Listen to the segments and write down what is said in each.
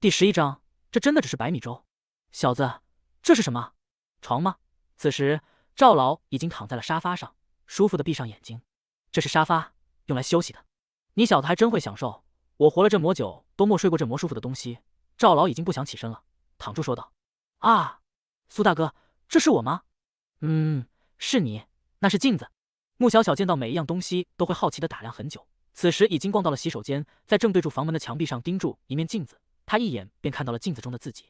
第十一章，这真的只是白米粥？小子，这是什么床吗？此时赵老已经躺在了沙发上，舒服的闭上眼睛。这是沙发，用来休息的。你小子还真会享受，我活了这么久都没睡过这么舒服的东西。赵老已经不想起身了，躺住说道：“啊，苏大哥，这是我吗？嗯，是你，那是镜子。”穆小小见到每一样东西都会好奇的打量很久，此时已经逛到了洗手间，在正对住房门的墙壁上盯住一面镜子。他一眼便看到了镜子中的自己。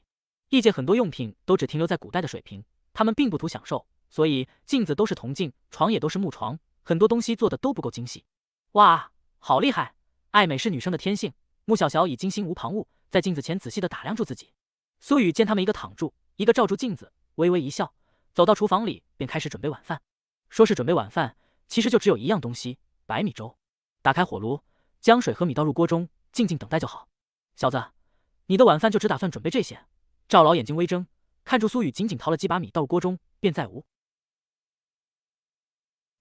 异界很多用品都只停留在古代的水平，他们并不图享受，所以镜子都是铜镜，床也都是木床，很多东西做的都不够精细。哇，好厉害！爱美是女生的天性，穆小小已经心无旁骛，在镜子前仔细的打量住自己。苏雨见他们一个躺住，一个照住镜子，微微一笑，走到厨房里便开始准备晚饭。说是准备晚饭，其实就只有一样东西——白米粥。打开火炉，将水和米倒入锅中，静静等待就好。小子。你的晚饭就只打算准备这些？赵老眼睛微睁，看着苏雨仅仅淘了几把米倒入锅中，便再无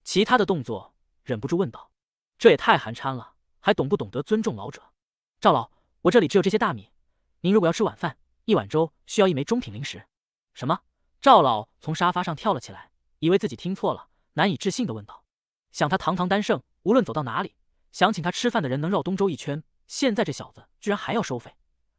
其他的动作，忍不住问道：“这也太寒掺了，还懂不懂得尊重老者？”赵老，我这里只有这些大米，您如果要吃晚饭，一碗粥需要一枚中品灵石。什么？赵老从沙发上跳了起来，以为自己听错了，难以置信的问道：“想他堂堂丹圣，无论走到哪里，想请他吃饭的人能绕东周一圈，现在这小子居然还要收费？”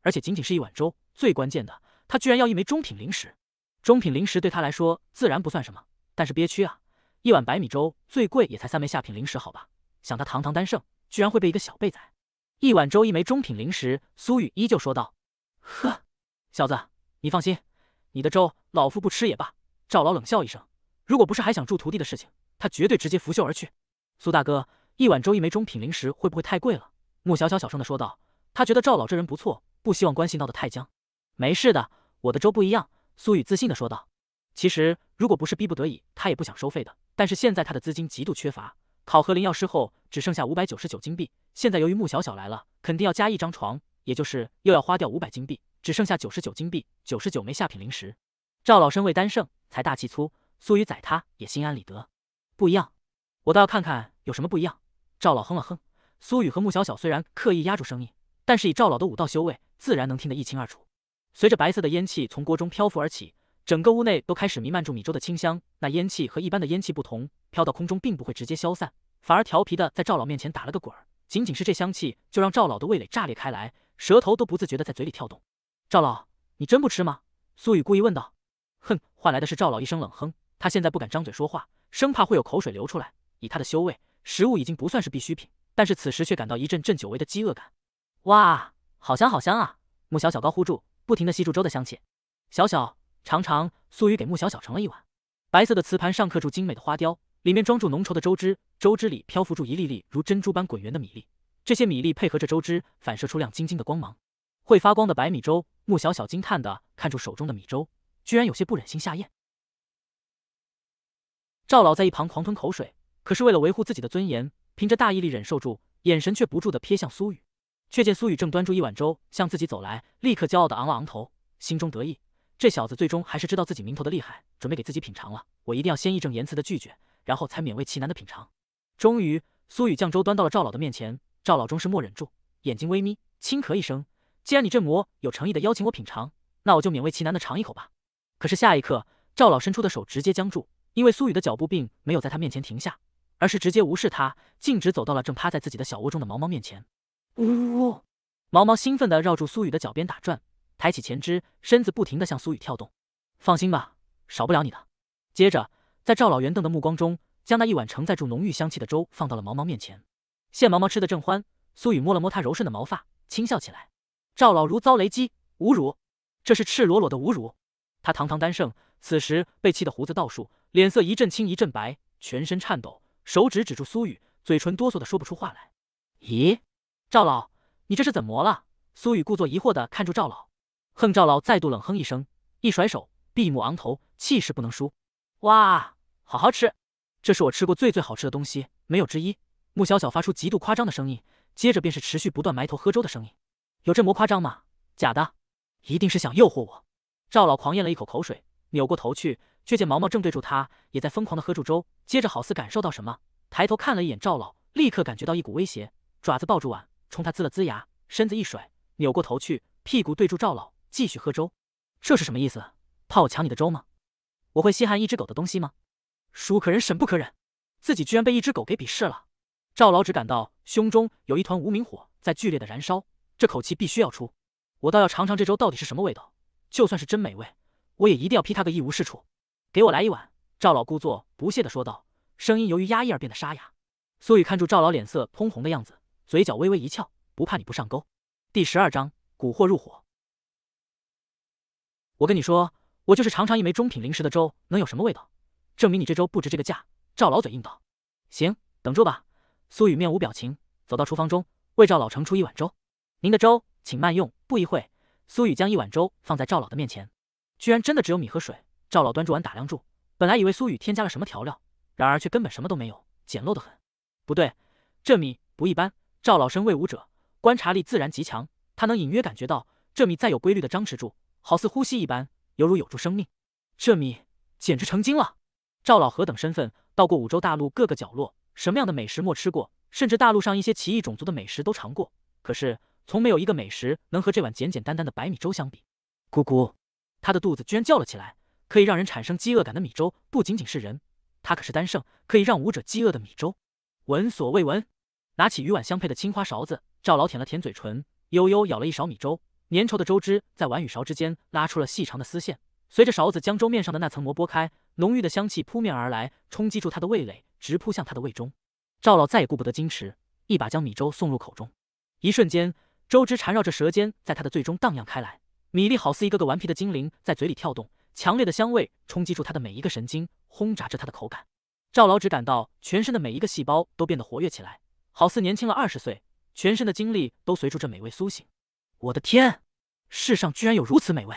而且仅仅是一碗粥，最关键的，他居然要一枚中品灵石。中品灵石对他来说自然不算什么，但是憋屈啊！一碗白米粥最贵也才三枚下品灵石，好吧。想他堂堂丹圣，居然会被一个小辈宰！一碗粥，一枚中品灵石。苏雨依旧说道：“呵，小子，你放心，你的粥老夫不吃也罢。”赵老冷笑一声，如果不是还想助徒弟的事情，他绝对直接拂袖而去。苏大哥，一碗粥，一枚中品灵石，会不会太贵了？穆小小小声的说道，他觉得赵老这人不错。不希望关系闹得太僵，没事的，我的粥不一样。”苏雨自信地说道。其实如果不是逼不得已，他也不想收费的。但是现在他的资金极度缺乏，考核灵药师后只剩下五百九十九金币。现在由于穆小小来了，肯定要加一张床，也就是又要花掉五百金币，只剩下九十九金币，九十九枚下品灵石。赵老身为丹圣，财大气粗，苏雨宰他也心安理得。不一样，我倒要看看有什么不一样。”赵老哼了哼。苏雨和穆小小虽然刻意压住声音。但是以赵老的武道修为，自然能听得一清二楚。随着白色的烟气从锅中漂浮而起，整个屋内都开始弥漫住米粥的清香。那烟气和一般的烟气不同，飘到空中并不会直接消散，反而调皮的在赵老面前打了个滚儿。仅仅是这香气，就让赵老的味蕾炸裂开来，舌头都不自觉的在嘴里跳动。赵老，你真不吃吗？苏雨故意问道。哼，换来的是赵老一声冷哼。他现在不敢张嘴说话，生怕会有口水流出来。以他的修为，食物已经不算是必需品，但是此时却感到一阵阵久违的饥饿感。哇，好香好香啊！穆小小高呼住，不停的吸住粥的香气。小小，尝尝。苏雨给穆小小盛了一碗，白色的瓷盘上刻住精美的花雕，里面装住浓稠的粥汁，粥汁里漂浮住一粒粒如珍珠般滚圆的米粒，这些米粒配合着粥汁，反射出亮晶晶的光芒。会发光的白米粥，穆小小惊叹的看住手中的米粥，居然有些不忍心下咽。赵老在一旁狂吞口水，可是为了维护自己的尊严，凭着大毅力忍受住，眼神却不住的瞥向苏雨。却见苏雨正端住一碗粥向自己走来，立刻骄傲的昂了昂头，心中得意，这小子最终还是知道自己名头的厉害，准备给自己品尝了。我一定要先义正言辞的拒绝，然后才勉为其难的品尝。终于，苏雨将粥端到了赵老的面前，赵老终是没忍住，眼睛微眯，轻咳一声：“既然你这魔有诚意的邀请我品尝，那我就勉为其难的尝一口吧。”可是下一刻，赵老伸出的手直接僵住，因为苏雨的脚步并没有在他面前停下，而是直接无视他，径直走到了正趴在自己的小窝中的毛毛面前。呜呜！毛毛兴奋地绕住苏雨的脚边打转，抬起前肢，身子不停地向苏雨跳动。放心吧，少不了你的。接着，在赵老圆瞪的目光中，将那一碗承载住浓郁香气的粥放到了毛毛面前。谢毛毛吃得正欢，苏雨摸了摸他柔顺的毛发，轻笑起来。赵老如遭雷击，侮辱！这是赤裸裸的侮辱！他堂堂丹圣，此时被气得胡子倒竖，脸色一阵青一阵白，全身颤抖，手指指住苏雨，嘴唇哆嗦的说不出话来。咦？赵老，你这是怎么了？苏雨故作疑惑的看住赵老，哼！赵老再度冷哼一声，一甩手，闭目昂头，气势不能输。哇，好好吃，这是我吃过最最好吃的东西，没有之一。穆小小发出极度夸张的声音，接着便是持续不断埋头喝粥的声音。有这么夸张吗？假的，一定是想诱惑我。赵老狂咽了一口口水，扭过头去，却见毛毛正对住他，也在疯狂的喝住粥。接着好似感受到什么，抬头看了一眼赵老，立刻感觉到一股威胁，爪子抱住碗。冲他呲了呲牙，身子一甩，扭过头去，屁股对住赵老，继续喝粥。这是什么意思？怕我抢你的粥吗？我会稀罕一只狗的东西吗？叔可忍，婶不可忍。自己居然被一只狗给鄙视了。赵老只感到胸中有一团无名火在剧烈的燃烧，这口气必须要出。我倒要尝尝这粥到底是什么味道。就算是真美味，我也一定要劈他个一无是处。给我来一碗。赵老故作不屑地说道，声音由于压抑而变得沙哑。苏雨看住赵老脸色通红的样子。嘴角微微一翘，不怕你不上钩。第十二章蛊惑入伙。我跟你说，我就是尝尝一枚中品零食的粥，能有什么味道？证明你这粥不值这个价。赵老嘴硬道：“行，等住吧。”苏雨面无表情，走到厨房中，为赵老盛出一碗粥。您的粥，请慢用。不一会，苏雨将一碗粥放在赵老的面前，居然真的只有米和水。赵老端住碗打量住，本来以为苏雨添加了什么调料，然而却根本什么都没有，简陋的很。不对，这米不一般。赵老身为武者，观察力自然极强。他能隐约感觉到这米再有规律的张持住，好似呼吸一般，犹如有住生命。这米简直成精了！赵老何等身份，到过五洲大陆各个角落，什么样的美食莫吃过，甚至大陆上一些奇异种族的美食都尝过。可是，从没有一个美食能和这碗简简单单的白米粥相比。咕咕，他的肚子居然叫了起来。可以让人产生饥饿感的米粥，不仅仅是人，他可是丹圣，可以让武者饥饿的米粥，闻所未闻。拿起与碗相配的青花勺子，赵老舔了舔嘴唇，悠悠舀了一勺米粥，粘稠的粥汁在碗与勺之间拉出了细长的丝线。随着勺子将粥面上的那层膜剥开，浓郁的香气扑面而来，冲击住他的味蕾，直扑向他的胃中。赵老再也顾不得矜持，一把将米粥送入口中。一瞬间，粥汁缠绕着舌尖，在他的嘴中荡漾开来。米粒好似一个个顽皮的精灵，在嘴里跳动，强烈的香味冲击住他的每一个神经，轰炸着他的口感。赵老只感到全身的每一个细胞都变得活跃起来。好似年轻了二十岁，全身的精力都随着这美味苏醒。我的天，世上居然有如此美味！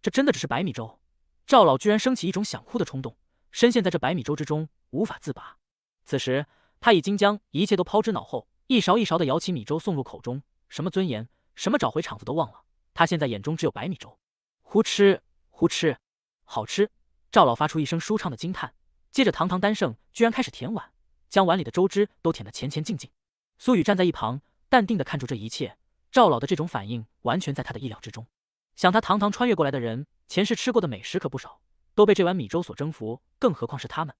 这真的只是白米粥？赵老居然升起一种想哭的冲动，深陷在这白米粥之中无法自拔。此时他已经将一切都抛之脑后，一勺一勺的舀起米粥送入口中，什么尊严，什么找回场子都忘了。他现在眼中只有白米粥，呼哧呼哧，好吃！赵老发出一声舒畅的惊叹，接着堂堂丹圣居然开始舔碗。将碗里的粥汁都舔得前前净净。苏雨站在一旁，淡定地看着这一切。赵老的这种反应完全在他的意料之中。想他堂堂穿越过来的人，前世吃过的美食可不少，都被这碗米粥所征服，更何况是他们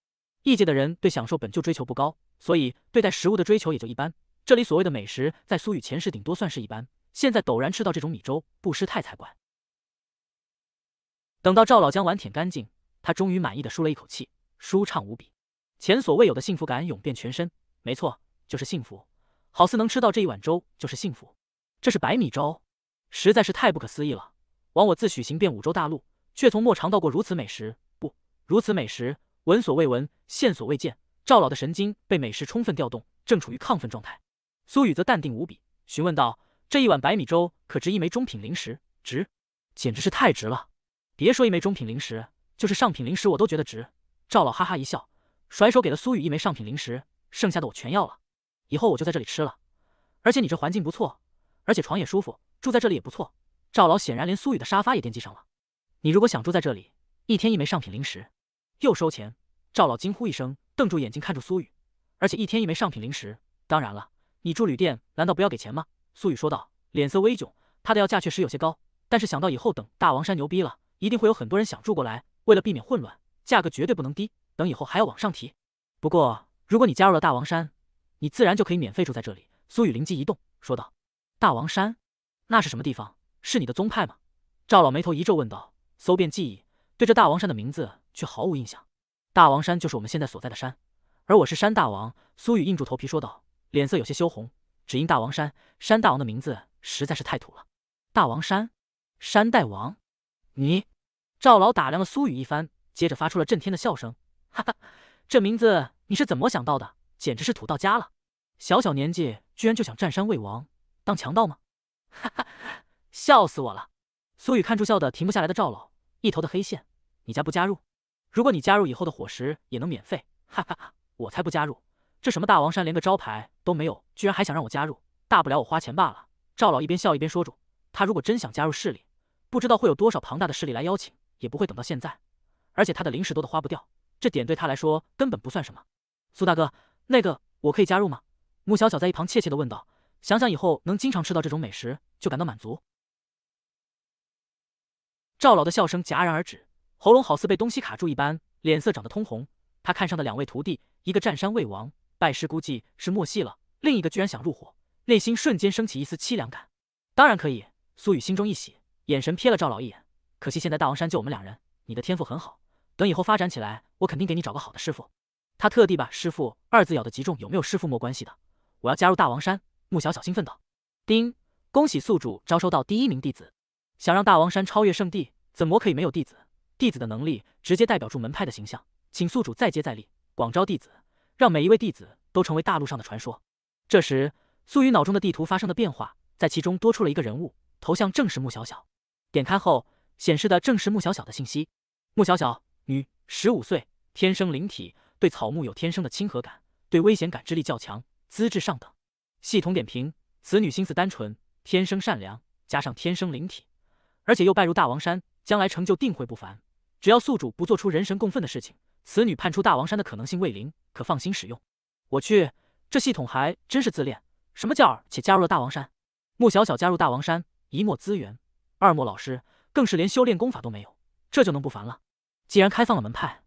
异界的人对享受本就追求不高，所以对待食物的追求也就一般。这里所谓的美食，在苏雨前世顶多算是一般。现在陡然吃到这种米粥，不失态才怪。等到赵老将碗舔干净，他终于满意的舒了一口气，舒畅无比。前所未有的幸福感涌遍全身，没错，就是幸福，好似能吃到这一碗粥就是幸福。这是白米粥，实在是太不可思议了。枉我自诩行遍五洲大陆，却从没尝到过如此美食，不如此美食闻所未闻，见所未见。赵老的神经被美食充分调动，正处于亢奋状态。苏雨则淡定无比，询问道：“这一碗白米粥可值一枚中品灵石？值，简直是太值了。别说一枚中品灵石，就是上品灵石我都觉得值。”赵老哈哈一笑。甩手给了苏雨一枚上品零食，剩下的我全要了。以后我就在这里吃了，而且你这环境不错，而且床也舒服，住在这里也不错。赵老显然连苏雨的沙发也惦记上了。你如果想住在这里，一天一枚上品零食，又收钱。赵老惊呼一声，瞪住眼睛看着苏雨，而且一天一枚上品零食。当然了，你住旅店难道不要给钱吗？苏雨说道，脸色微窘。他的要价确实有些高，但是想到以后等大王山牛逼了，一定会有很多人想住过来，为了避免混乱，价格绝对不能低。等以后还要往上提，不过如果你加入了大王山，你自然就可以免费住在这里。苏雨灵机一动，说道：“大王山，那是什么地方？是你的宗派吗？”赵老眉头一皱，问道：“搜遍记忆，对这大王山的名字却毫无印象。”大王山就是我们现在所在的山，而我是山大王。苏雨硬住头皮说道，脸色有些羞红，只因大王山山大王的名字实在是太土了。大王山，山大王，你？赵老打量了苏雨一番，接着发出了震天的笑声。哈哈，这名字你是怎么想到的？简直是土到家了！小小年纪居然就想占山为王，当强盗吗？哈哈哈，笑死我了！苏雨看住笑的停不下来的赵老，一头的黑线。你加不加入？如果你加入以后的伙食也能免费，哈哈哈，我才不加入！这什么大王山连个招牌都没有，居然还想让我加入？大不了我花钱罢了。赵老一边笑一边说：“着，他如果真想加入势力，不知道会有多少庞大的势力来邀请，也不会等到现在。而且他的零食多的花不掉。”这点对他来说根本不算什么，苏大哥，那个我可以加入吗？穆小小在一旁怯怯的问道。想想以后能经常吃到这种美食，就感到满足。赵老的笑声戛然而止，喉咙好似被东西卡住一般，脸色涨得通红。他看上的两位徒弟，一个占山为王，拜师估计是没戏了；另一个居然想入伙，内心瞬间升起一丝凄凉感。当然可以，苏雨心中一喜，眼神瞥了赵老一眼。可惜现在大王山就我们两人，你的天赋很好。等以后发展起来，我肯定给你找个好的师傅。他特地把“师傅”二字咬得极重，有没有师傅没关系的。我要加入大王山，穆小小兴奋道。丁，恭喜宿主招收到第一名弟子。想让大王山超越圣地，怎么可以没有弟子？弟子的能力直接代表住门派的形象，请宿主再接再厉，广招弟子，让每一位弟子都成为大陆上的传说。这时，苏雨脑中的地图发生的变化，在其中多出了一个人物，头像正是穆小小。点开后显示的正是穆小小的信息。穆小小。女十五岁，天生灵体，对草木有天生的亲和感，对危险感知力较强，资质上等。系统点评：此女心思单纯，天生善良，加上天生灵体，而且又拜入大王山，将来成就定会不凡。只要宿主不做出人神共愤的事情，此女叛出大王山的可能性为零，可放心使用。我去，这系统还真是自恋。什么叫且加入了大王山？穆小小加入大王山，一莫资源，二莫老师，更是连修炼功法都没有，这就能不凡了？既然开放了门派，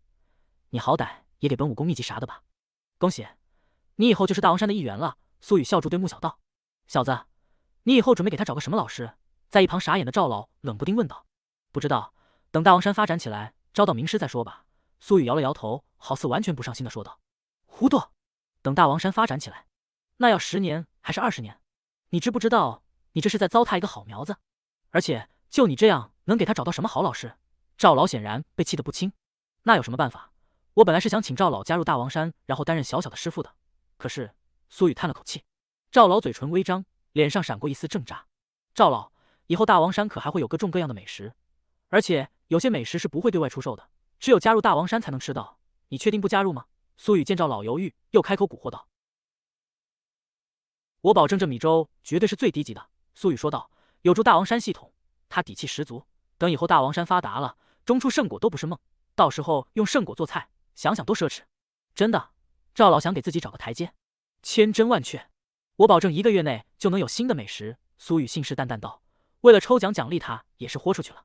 你好歹也给本武功秘籍啥的吧。恭喜，你以后就是大王山的一员了。苏雨笑着对穆小道：“小子，你以后准备给他找个什么老师？”在一旁傻眼的赵老冷不丁问道：“不知道，等大王山发展起来，招到名师再说吧。”苏雨摇了摇头，好似完全不上心的说道：“糊涂，等大王山发展起来，那要十年还是二十年？你知不知道，你这是在糟蹋一个好苗子？而且就你这样，能给他找到什么好老师？”赵老显然被气得不轻，那有什么办法？我本来是想请赵老加入大王山，然后担任小小的师傅的。可是苏雨叹了口气，赵老嘴唇微张，脸上闪过一丝挣扎。赵老，以后大王山可还会有各种各样的美食，而且有些美食是不会对外出售的，只有加入大王山才能吃到。你确定不加入吗？苏雨见赵老犹豫，又开口蛊惑道：“我保证这米粥绝对是最低级的。”苏雨说道，有住大王山系统，他底气十足。等以后大王山发达了。中出圣果都不是梦，到时候用圣果做菜，想想都奢侈。真的，赵老想给自己找个台阶，千真万确，我保证一个月内就能有新的美食。苏雨信誓旦旦道：“为了抽奖奖励，他也是豁出去了。”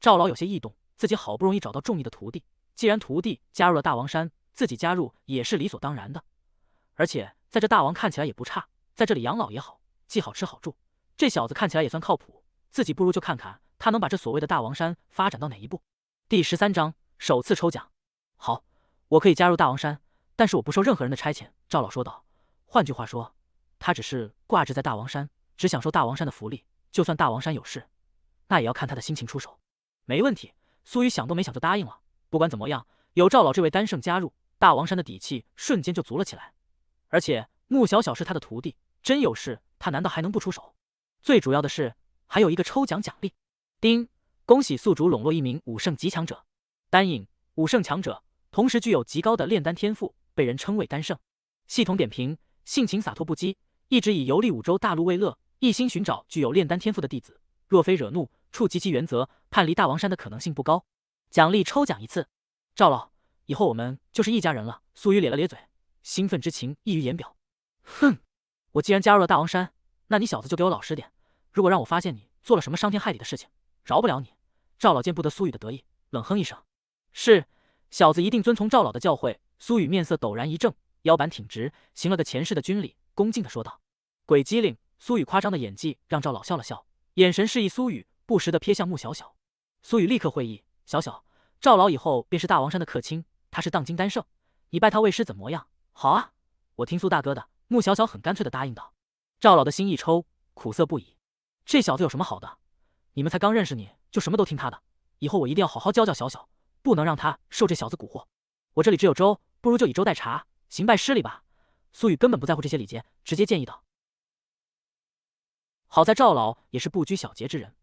赵老有些异动，自己好不容易找到中意的徒弟，既然徒弟加入了大王山，自己加入也是理所当然的。而且在这大王看起来也不差，在这里养老也好，既好吃好住。这小子看起来也算靠谱，自己不如就看看他能把这所谓的大王山发展到哪一步。第十三章首次抽奖。好，我可以加入大王山，但是我不受任何人的差遣。”赵老说道。换句话说，他只是挂职在大王山，只享受大王山的福利。就算大王山有事，那也要看他的心情出手。没问题。苏雨想都没想就答应了。不管怎么样，有赵老这位丹圣加入，大王山的底气瞬间就足了起来。而且穆小小是他的徒弟，真有事，他难道还能不出手？最主要的是，还有一个抽奖奖励。丁。恭喜宿主笼络一名武圣极强者，丹影武圣强者，同时具有极高的炼丹天赋，被人称为丹圣。系统点评：性情洒脱不羁，一直以游历五洲大陆为乐，一心寻找具有炼丹天赋的弟子。若非惹怒触及其原则，叛离大王山的可能性不高。奖励抽奖一次。赵老，以后我们就是一家人了。苏雨咧了咧嘴，兴奋之情溢于言表。哼，我既然加入了大王山，那你小子就给我老实点。如果让我发现你做了什么伤天害理的事情，饶不了你，赵老见不得苏雨的得意，冷哼一声。是，小子一定遵从赵老的教诲。苏雨面色陡然一正，腰板挺直，行了个前世的军礼，恭敬的说道。鬼机灵，苏雨夸张的演技让赵老笑了笑，眼神示意苏雨不时的瞥向穆小小。苏雨立刻会意，小小，赵老以后便是大王山的客卿，他是当今丹圣，你拜他为师怎么样？好啊，我听苏大哥的。穆小小很干脆的答应道。赵老的心一抽，苦涩不已。这小子有什么好的？你们才刚认识，你就什么都听他的。以后我一定要好好教教小小，不能让他受这小子蛊惑。我这里只有粥，不如就以粥代茶，行拜师礼吧。苏雨根本不在乎这些礼节，直接建议道。好在赵老也是不拘小节之人，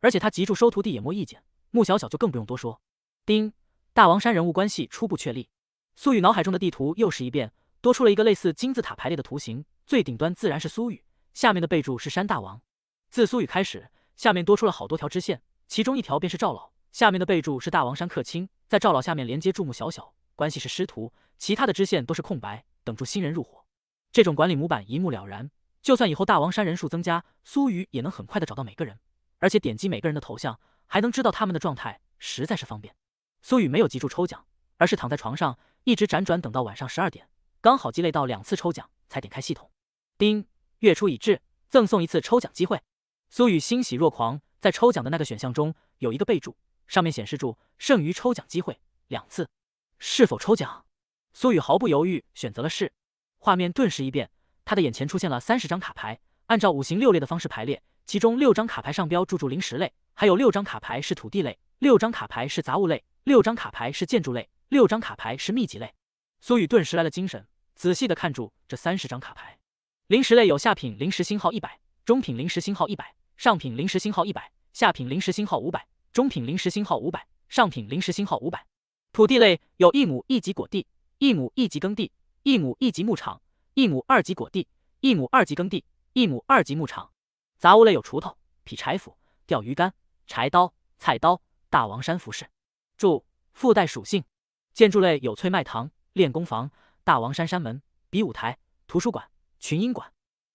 而且他急助收徒弟也没意见。穆小小就更不用多说。丁大王山人物关系初步确立，苏雨脑海中的地图又是一变，多出了一个类似金字塔排列的图形，最顶端自然是苏雨，下面的备注是山大王，自苏雨开始。下面多出了好多条支线，其中一条便是赵老。下面的备注是大王山客卿，在赵老下面连接注目小小，关系是师徒。其他的支线都是空白，等住新人入伙。这种管理模板一目了然，就算以后大王山人数增加，苏雨也能很快的找到每个人，而且点击每个人的头像还能知道他们的状态，实在是方便。苏雨没有急着抽奖，而是躺在床上一直辗转，等到晚上十二点，刚好积累到两次抽奖，才点开系统。丁月初已至，赠送一次抽奖机会。苏雨欣喜若狂，在抽奖的那个选项中有一个备注，上面显示住剩余抽奖机会两次。是否抽奖？苏雨毫不犹豫选择了是。画面顿时一变，他的眼前出现了三十张卡牌，按照五行六列的方式排列。其中六张卡牌上标注注零食类，还有六张卡牌是土地类，六张卡牌是杂物类，六张卡牌是建筑类，六张卡牌是秘籍类。苏雨顿时来了精神，仔细的看住这三十张卡牌。零食类有下品零食星号一百，中品零食星号一百。上品零食星号一百，下品零食星号五百，中品零食星号五百，上品零食星号五百。土地类有一亩一级果地，一亩一级耕地，一亩一级牧场，一亩二级果地，一亩二级耕地，一亩二级牧场。杂物类有锄头、劈柴斧、钓鱼竿、柴刀、菜刀、大王山服饰。注：附带属性。建筑类有翠麦堂、练功房、大王山山门、比武台、图书馆、群英馆。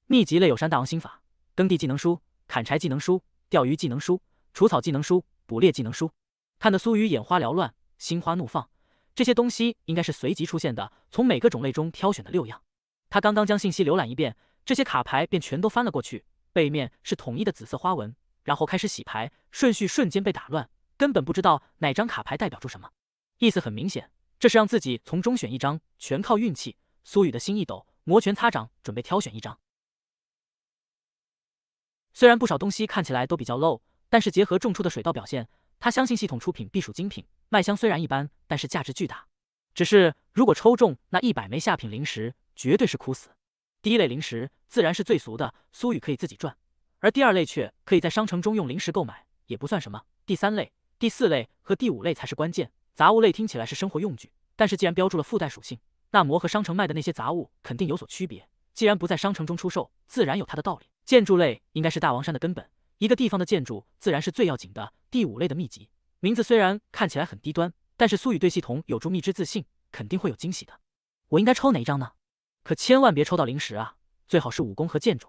秘籍类有山大王心法、耕地技能书。砍柴技能书、钓鱼技能书、除草技能书、捕猎技能书，看得苏雨眼花缭乱，心花怒放。这些东西应该是随机出现的，从每个种类中挑选的六样。他刚刚将信息浏览一遍，这些卡牌便全都翻了过去，背面是统一的紫色花纹，然后开始洗牌，顺序瞬间被打乱，根本不知道哪张卡牌代表出什么。意思很明显，这是让自己从中选一张，全靠运气。苏雨的心一抖，摩拳擦掌，准备挑选一张。虽然不少东西看起来都比较 low，但是结合种出的水稻表现，他相信系统出品必属精品。卖相虽然一般，但是价值巨大。只是如果抽中那一百枚下品灵石，绝对是哭死。第一类零食自然是最俗的，苏雨可以自己赚；而第二类却可以在商城中用零食购买，也不算什么。第三类、第四类和第五类才是关键。杂物类听起来是生活用具，但是既然标注了附带属性，那魔和商城卖的那些杂物肯定有所区别。既然不在商城中出售，自然有它的道理。建筑类应该是大王山的根本，一个地方的建筑自然是最要紧的。第五类的秘籍名字虽然看起来很低端，但是苏雨对系统有助秘之自信，肯定会有惊喜的。我应该抽哪一张呢？可千万别抽到灵石啊！最好是武功和建筑。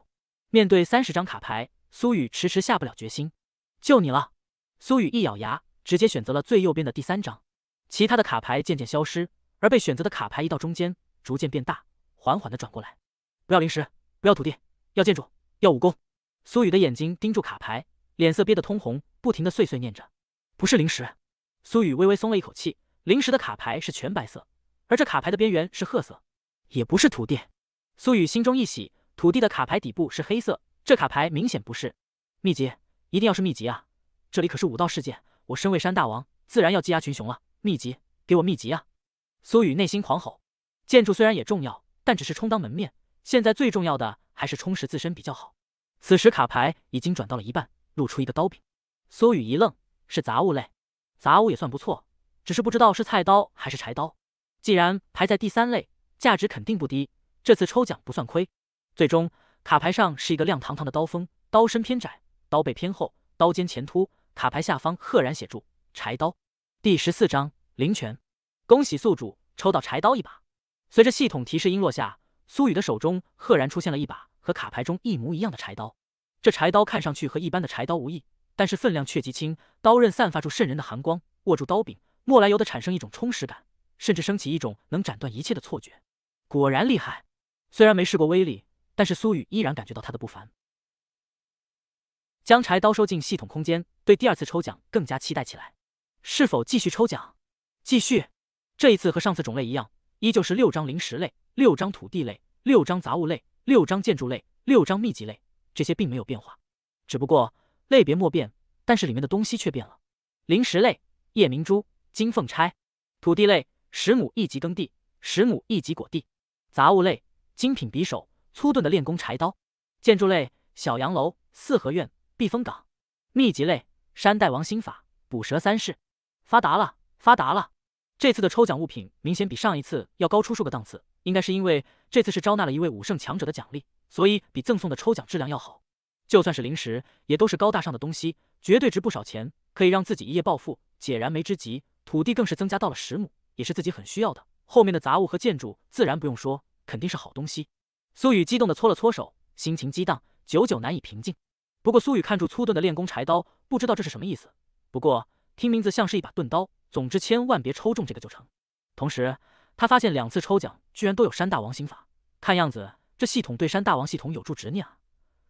面对三十张卡牌，苏雨迟迟下不了决心。就你了！苏雨一咬牙，直接选择了最右边的第三张。其他的卡牌渐渐消失，而被选择的卡牌移到中间，逐渐变大，缓缓的转过来。不要灵石，不要土地，要建筑。要武功，苏雨的眼睛盯住卡牌，脸色憋得通红，不停的碎碎念着：“不是灵石。”苏雨微微松了一口气，灵石的卡牌是全白色，而这卡牌的边缘是褐色，也不是土地。苏雨心中一喜，土地的卡牌底部是黑色，这卡牌明显不是秘籍，一定要是秘籍啊！这里可是武道世界，我身为山大王，自然要羁压群雄了。秘籍，给我秘籍啊！苏雨内心狂吼。建筑虽然也重要，但只是充当门面，现在最重要的还是充实自身比较好。此时卡牌已经转到了一半，露出一个刀柄。苏雨一愣，是杂物类，杂物也算不错，只是不知道是菜刀还是柴刀。既然排在第三类，价值肯定不低，这次抽奖不算亏。最终卡牌上是一个亮堂堂的刀锋，刀身偏窄，刀背偏厚，刀尖前凸，卡牌下方赫然写住“柴刀”。第十四章灵泉，恭喜宿主抽到柴刀一把。随着系统提示音落下，苏雨的手中赫然出现了一把。和卡牌中一模一样的柴刀，这柴刀看上去和一般的柴刀无异，但是分量却极轻，刀刃散发出渗人的寒光。握住刀柄，莫来由的产生一种充实感，甚至升起一种能斩断一切的错觉。果然厉害，虽然没试过威力，但是苏雨依然感觉到它的不凡。将柴刀收进系统空间，对第二次抽奖更加期待起来。是否继续抽奖？继续。这一次和上次种类一样，依旧是六张零食类，六张土地类，六张杂物类。六章建筑类，六章秘籍类，这些并没有变化，只不过类别莫变，但是里面的东西却变了。零食类，夜明珠、金凤钗；土地类，十亩一级耕地，十亩一级果地；杂物类，精品匕首、粗钝的练功柴刀；建筑类，小洋楼、四合院、避风港；秘籍类，山大王心法、捕蛇三式。发达了，发达了！这次的抽奖物品明显比上一次要高出数个档次。应该是因为这次是招纳了一位武圣强者的奖励，所以比赠送的抽奖质量要好。就算是零食，也都是高大上的东西，绝对值不少钱，可以让自己一夜暴富，解燃眉之急。土地更是增加到了十亩，也是自己很需要的。后面的杂物和建筑自然不用说，肯定是好东西。苏雨激动的搓了搓手，心情激荡，久久难以平静。不过苏雨看住粗钝的练功柴刀，不知道这是什么意思。不过听名字像是一把钝刀，总之千万别抽中这个就成。同时。他发现两次抽奖居然都有山大王心法，看样子这系统对山大王系统有助执念啊！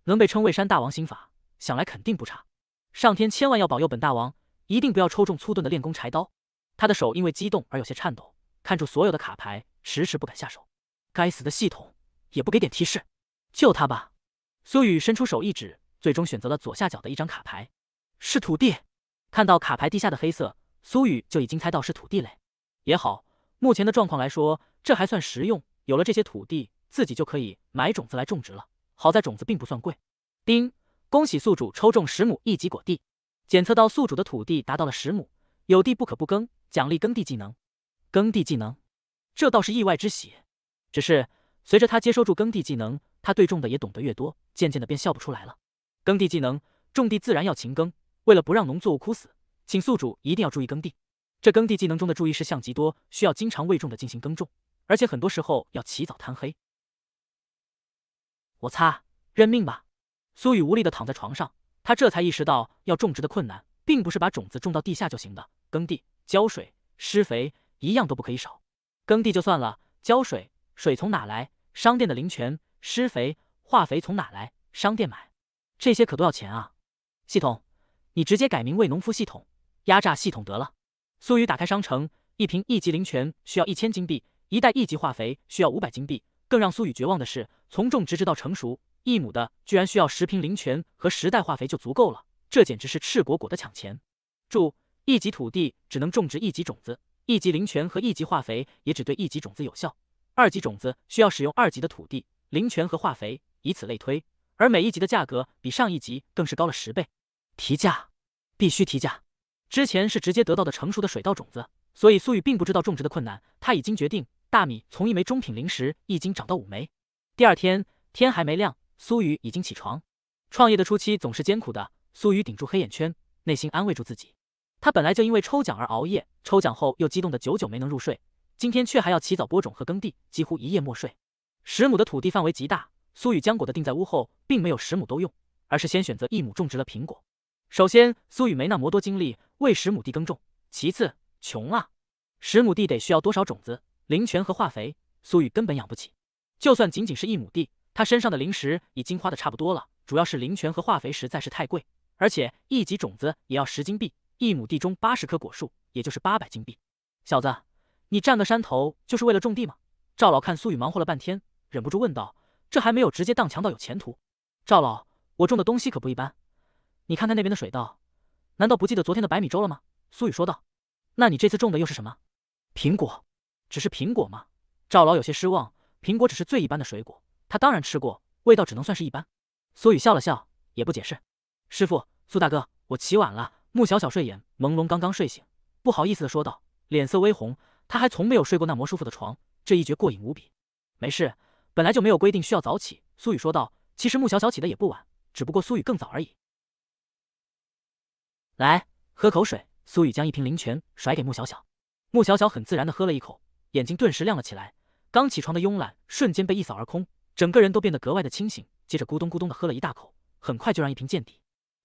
能被称为山大王心法，想来肯定不差。上天千万要保佑本大王，一定不要抽中粗钝的练功柴刀。他的手因为激动而有些颤抖，看住所有的卡牌，迟迟不敢下手。该死的系统，也不给点提示，救他吧！苏雨伸出手一指，最终选择了左下角的一张卡牌，是土地。看到卡牌地下的黑色，苏雨就已经猜到是土地嘞。也好。目前的状况来说，这还算实用。有了这些土地，自己就可以买种子来种植了。好在种子并不算贵。丁，恭喜宿主抽中十亩一级果地，检测到宿主的土地达到了十亩，有地不可不耕，奖励耕地技能。耕地技能，这倒是意外之喜。只是随着他接收住耕地技能，他对种的也懂得越多，渐渐的便笑不出来了。耕地技能，种地自然要勤耕，为了不让农作物枯死，请宿主一定要注意耕地。这耕地技能中的注意事项极多，需要经常为种的进行耕种，而且很多时候要起早贪黑。我擦，认命吧！苏雨无力的躺在床上，他这才意识到要种植的困难，并不是把种子种到地下就行的，耕地、浇水、施肥，一样都不可以少。耕地就算了，浇水，水从哪来？商店的灵泉。施肥，化肥从哪来？商店买，这些可都要钱啊！系统，你直接改名为农夫系统，压榨系统得了。苏雨打开商城，一瓶一级灵泉需要一千金币，一袋一级化肥需要五百金币。更让苏雨绝望的是，从种植直到成熟，一亩的居然需要十瓶灵泉和十袋化肥就足够了。这简直是赤果果的抢钱！注：一级土地只能种植一级种子，一级灵泉和一级化肥也只对一级种子有效。二级种子需要使用二级的土地、灵泉和化肥，以此类推。而每一级的价格比上一级更是高了十倍。提价，必须提价！之前是直接得到的成熟的水稻种子，所以苏雨并不知道种植的困难。他已经决定，大米从一枚中品零食一斤涨到五枚。第二天天还没亮，苏雨已经起床。创业的初期总是艰苦的，苏雨顶住黑眼圈，内心安慰住自己。他本来就因为抽奖而熬夜，抽奖后又激动的久久没能入睡。今天却还要起早播种和耕地，几乎一夜没睡。十亩的土地范围极大，苏雨将果的定在屋后，并没有十亩都用，而是先选择一亩种植了苹果。首先，苏雨没那么多精力。为十亩地耕种，其次，穷啊！十亩地得需要多少种子、灵泉和化肥？苏雨根本养不起。就算仅仅是一亩地，他身上的灵石已经花的差不多了，主要是灵泉和化肥实在是太贵，而且一级种子也要十金币，一亩地中八十棵果树，也就是八百金币。小子，你占个山头就是为了种地吗？赵老看苏雨忙活了半天，忍不住问道：“这还没有直接当强盗有前途？”赵老，我种的东西可不一般，你看看那边的水稻。难道不记得昨天的白米粥了吗？苏雨说道。那你这次种的又是什么？苹果。只是苹果吗？赵老有些失望。苹果只是最一般的水果，他当然吃过，味道只能算是一般。苏雨笑了笑，也不解释。师傅，苏大哥，我起晚了。穆小小睡眼朦胧，刚刚睡醒，不好意思的说道，脸色微红。他还从没有睡过那么舒服的床，这一觉过瘾无比。没事，本来就没有规定需要早起。苏雨说道。其实穆小小起的也不晚，只不过苏雨更早而已。来喝口水，苏雨将一瓶灵泉甩给穆小小，穆小小很自然地喝了一口，眼睛顿时亮了起来，刚起床的慵懒瞬间被一扫而空，整个人都变得格外的清醒。接着咕咚咕咚地喝了一大口，很快就让一瓶见底。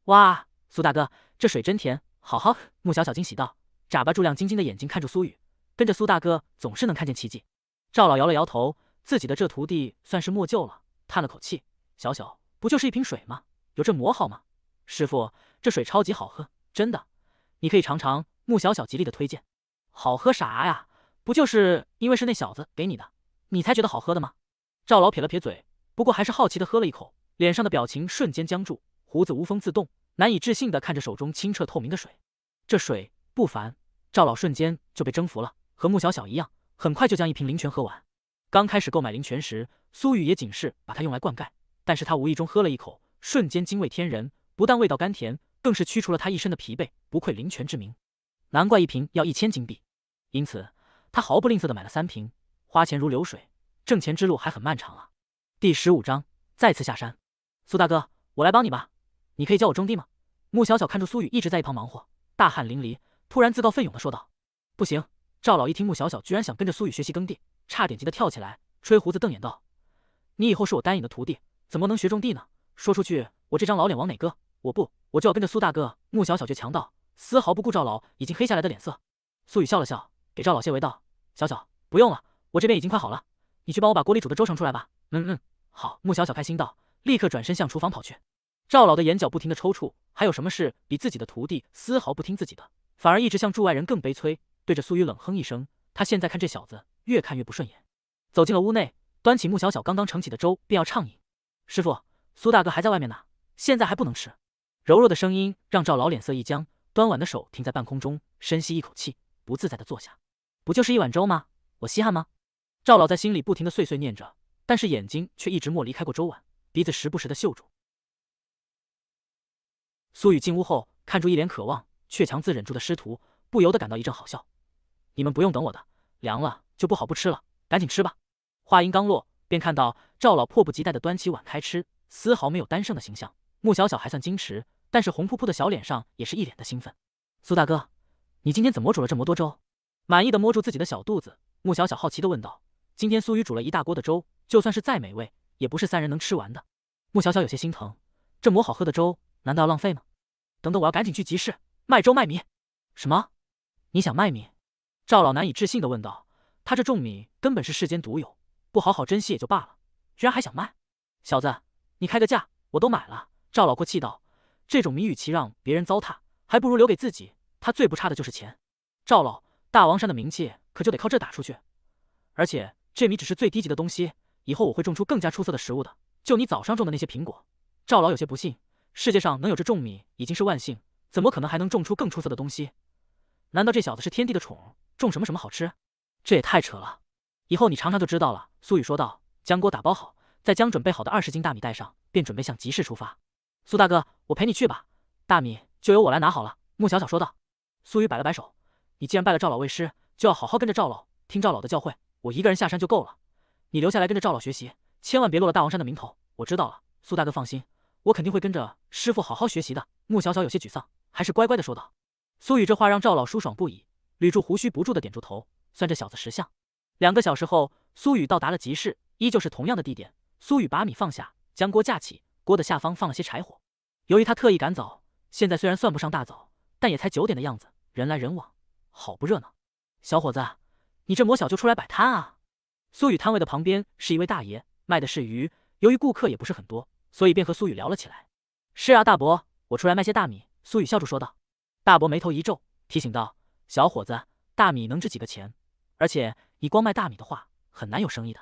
哇，苏大哥，这水真甜，好好！穆小小惊喜道，眨巴住亮晶晶的眼睛看着苏雨，跟着苏大哥总是能看见奇迹。赵老摇了摇头，自己的这徒弟算是没救了，叹了口气：小小，不就是一瓶水吗？有这魔好吗？师傅，这水超级好喝。真的，你可以尝尝。穆小小极力的推荐，好喝啥呀？不就是因为是那小子给你的，你才觉得好喝的吗？赵老撇了撇嘴，不过还是好奇的喝了一口，脸上的表情瞬间僵住，胡子无风自动，难以置信的看着手中清澈透明的水。这水不凡，赵老瞬间就被征服了，和穆小小一样，很快就将一瓶灵泉喝完。刚开始购买灵泉时，苏雨也仅是把它用来灌溉，但是他无意中喝了一口，瞬间惊为天人，不但味道甘甜。更是驱除了他一身的疲惫，不愧灵泉之名，难怪一瓶要一千金币，因此他毫不吝啬的买了三瓶，花钱如流水，挣钱之路还很漫长啊。第十五章再次下山，苏大哥，我来帮你吧，你可以教我种地吗？穆小小看着苏雨一直在一旁忙活，大汗淋漓，突然自告奋勇的说道：“不行！”赵老一听穆小小居然想跟着苏雨学习耕地，差点急得跳起来，吹胡子瞪眼道：“你以后是我丹影的徒弟，怎么能学种地呢？说出去我这张老脸往哪搁？”我不，我就要跟着苏大哥。穆小小却强道，丝毫不顾赵老已经黑下来的脸色。苏雨笑了笑，给赵老谢围道：“小小，不用了，我这边已经快好了，你去帮我把锅里煮的粥盛出来吧。”“嗯嗯，好。”穆小小开心道，立刻转身向厨房跑去。赵老的眼角不停的抽搐，还有什么事比自己的徒弟丝毫不听自己的，反而一直向住外人更悲催？对着苏雨冷哼一声，他现在看这小子越看越不顺眼。走进了屋内，端起穆小小刚刚盛起的粥便要畅饮。师傅，苏大哥还在外面呢，现在还不能吃。柔弱的声音让赵老脸色一僵，端碗的手停在半空中，深吸一口气，不自在的坐下。不就是一碗粥吗？我稀罕吗？赵老在心里不停的碎碎念着，但是眼睛却一直没离开过粥碗，鼻子时不时的嗅住。苏雨进屋后，看着一脸渴望却强自忍住的师徒，不由得感到一阵好笑。你们不用等我的，凉了就不好不吃了，赶紧吃吧。话音刚落，便看到赵老迫不及待的端起碗开吃，丝毫没有丹剩的形象。穆小小还算矜持。但是红扑扑的小脸上也是一脸的兴奋。苏大哥，你今天怎么煮了这么多粥？满意的摸住自己的小肚子，穆小小好奇的问道。今天苏雨煮了一大锅的粥，就算是再美味，也不是三人能吃完的。穆小小有些心疼，这磨好喝的粥难道要浪费吗？等等，我要赶紧去集市卖粥卖米。什么？你想卖米？赵老难以置信的问道。他这种米根本是世间独有，不好好珍惜也就罢了，居然还想卖？小子，你开个价，我都买了。赵老阔气道。这种米与其让别人糟蹋，还不如留给自己。他最不差的就是钱。赵老大王山的名气可就得靠这打出去。而且这米只是最低级的东西，以后我会种出更加出色的食物的。就你早上种的那些苹果，赵老有些不信。世界上能有这种米已经是万幸，怎么可能还能种出更出色的东西？难道这小子是天地的宠？种什么什么好吃？这也太扯了。以后你尝尝就知道了。苏雨说道，将锅打包好，再将准备好的二十斤大米带上，便准备向集市出发。苏大哥，我陪你去吧，大米就由我来拿好了。”穆小小说道。苏雨摆了摆手：“你既然拜了赵老为师，就要好好跟着赵老，听赵老的教诲。我一个人下山就够了，你留下来跟着赵老学习，千万别落了大王山的名头。”我知道了，苏大哥放心，我肯定会跟着师傅好好学习的。”穆小小有些沮丧，还是乖乖的说道。苏雨这话让赵老舒爽不已，捋住胡须不住的点住头，算这小子识相。两个小时后，苏雨到达了集市，依旧是同样的地点。苏雨把米放下，将锅架起。锅的下方放了些柴火，由于他特意赶早，现在虽然算不上大早，但也才九点的样子，人来人往，好不热闹。小伙子，你这么小就出来摆摊啊？苏雨摊位的旁边是一位大爷，卖的是鱼。由于顾客也不是很多，所以便和苏雨聊了起来。是啊，大伯，我出来卖些大米。苏雨笑着说道。大伯眉头一皱，提醒道：“小伙子，大米能值几个钱？而且你光卖大米的话，很难有生意的。”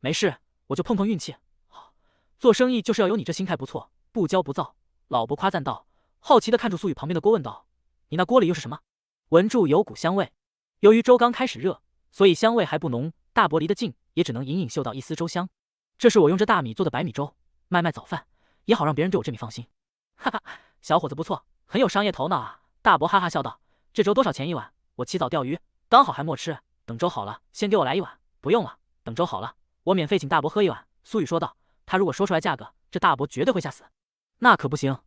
没事。我就碰碰运气，好，做生意就是要有你这心态，不错，不骄不躁。老伯夸赞道，好奇的看着苏雨旁边的锅问道：“你那锅里又是什么？闻住有股香味。由于粥刚开始热，所以香味还不浓。大伯离得近，也只能隐隐嗅到一丝粥香。这是我用这大米做的白米粥，卖卖早饭也好让别人对我这米放心。哈哈，小伙子不错，很有商业头脑啊！”大伯哈哈笑道：“这粥多少钱一碗？我起早钓鱼，刚好还没吃，等粥好了先给我来一碗。不用了，等粥好了。”我免费请大伯喝一碗，苏雨说道。他如果说出来价格，这大伯绝对会吓死。那可不行，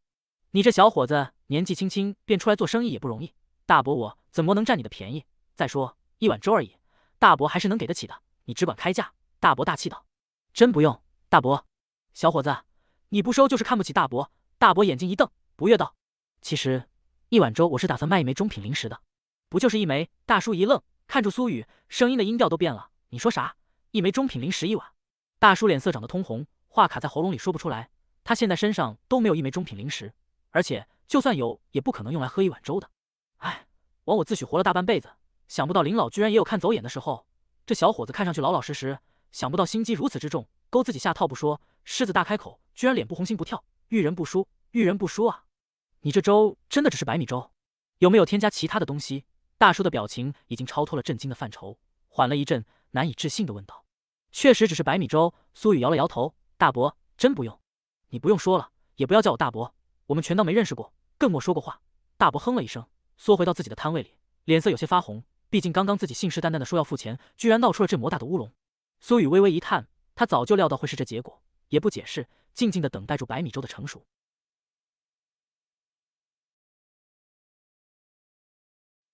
你这小伙子年纪轻轻便出来做生意也不容易，大伯我怎么能占你的便宜？再说一碗粥而已，大伯还是能给得起的，你只管开价。大伯大气道，真不用，大伯，小伙子，你不收就是看不起大伯。大伯眼睛一瞪，不悦道，其实一碗粥我是打算卖一枚中品零食的，不就是一枚？大叔一愣，看住苏雨，声音的音调都变了，你说啥？一枚中品灵石一碗，大叔脸色涨得通红，话卡在喉咙里说不出来。他现在身上都没有一枚中品灵石，而且就算有，也不可能用来喝一碗粥的。哎，枉我自诩活了大半辈子，想不到林老居然也有看走眼的时候。这小伙子看上去老老实实，想不到心机如此之重，勾自己下套不说，狮子大开口，居然脸不红心不跳。遇人不淑，遇人不淑啊！你这粥真的只是白米粥？有没有添加其他的东西？大叔的表情已经超脱了震惊的范畴，缓了一阵，难以置信的问道。确实只是白米粥。苏雨摇了摇头：“大伯真不用，你不用说了，也不要叫我大伯，我们全当没认识过，更莫说过话。”大伯哼了一声，缩回到自己的摊位里，脸色有些发红。毕竟刚刚自己信誓旦旦的说要付钱，居然闹出了这魔大的乌龙。苏雨微微一叹，他早就料到会是这结果，也不解释，静静的等待住白米粥的成熟。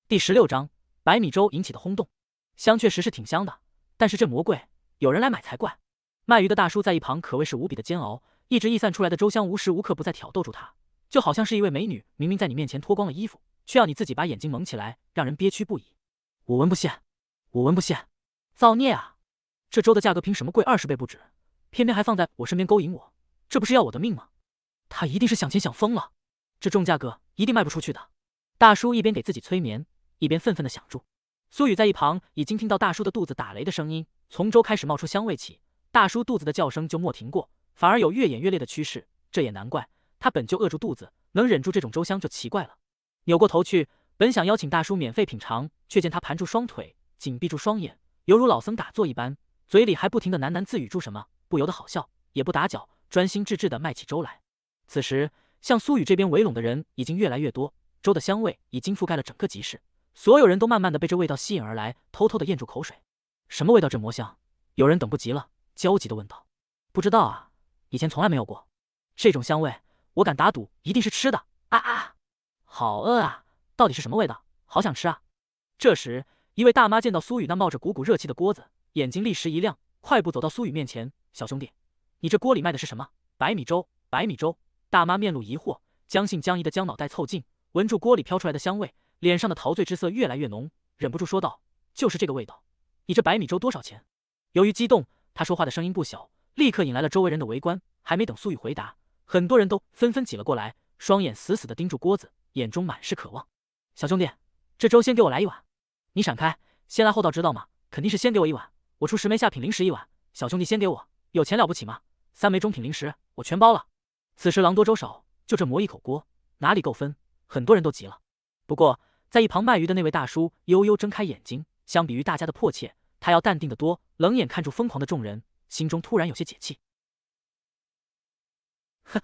第十六章白米粥引起的轰动，香确实是挺香的，但是这魔贵。有人来买才怪！卖鱼的大叔在一旁可谓是无比的煎熬，一直溢散出来的粥香无时无刻不在挑逗住他，就好像是一位美女，明明在你面前脱光了衣服，却要你自己把眼睛蒙起来，让人憋屈不已。我闻不鲜，我闻不鲜，造孽啊！这粥的价格凭什么贵二十倍不止？偏偏还放在我身边勾引我，这不是要我的命吗？他一定是想钱想疯了，这重价格一定卖不出去的。大叔一边给自己催眠，一边愤愤的想住。苏雨在一旁已经听到大叔的肚子打雷的声音。从粥开始冒出香味起，大叔肚子的叫声就没停过，反而有越演越烈的趋势。这也难怪，他本就饿住肚子，能忍住这种粥香就奇怪了。扭过头去，本想邀请大叔免费品尝，却见他盘住双腿，紧闭住双眼，犹如老僧打坐一般，嘴里还不停的喃喃自语住什么，不由得好笑，也不打搅，专心致志的卖起粥来。此时，向苏雨这边围拢的人已经越来越多，粥的香味已经覆盖了整个集市，所有人都慢慢的被这味道吸引而来，偷偷的咽住口水。什么味道这么香？有人等不及了，焦急地问道：“不知道啊，以前从来没有过这种香味。我敢打赌，一定是吃的啊啊！好饿啊！到底是什么味道？好想吃啊！”这时，一位大妈见到苏雨那冒着股股热气的锅子，眼睛立时一亮，快步走到苏雨面前：“小兄弟，你这锅里卖的是什么？白米粥？白米粥？”大妈面露疑惑，将信将疑地将脑袋凑近，闻住锅里飘出来的香味，脸上的陶醉之色越来越浓，忍不住说道：“就是这个味道。”你这白米粥多少钱？由于激动，他说话的声音不小，立刻引来了周围人的围观。还没等苏雨回答，很多人都纷纷挤了过来，双眼死死的盯住锅子，眼中满是渴望。小兄弟，这粥先给我来一碗，你闪开，先来后到知道吗？肯定是先给我一碗，我出十枚下品零食一碗。小兄弟先给我，有钱了不起吗？三枚中品零食我全包了。此时狼多粥少，就这磨一口锅，哪里够分？很多人都急了。不过在一旁卖鱼的那位大叔悠悠睁开眼睛，相比于大家的迫切。他要淡定的多，冷眼看住疯狂的众人，心中突然有些解气。哼，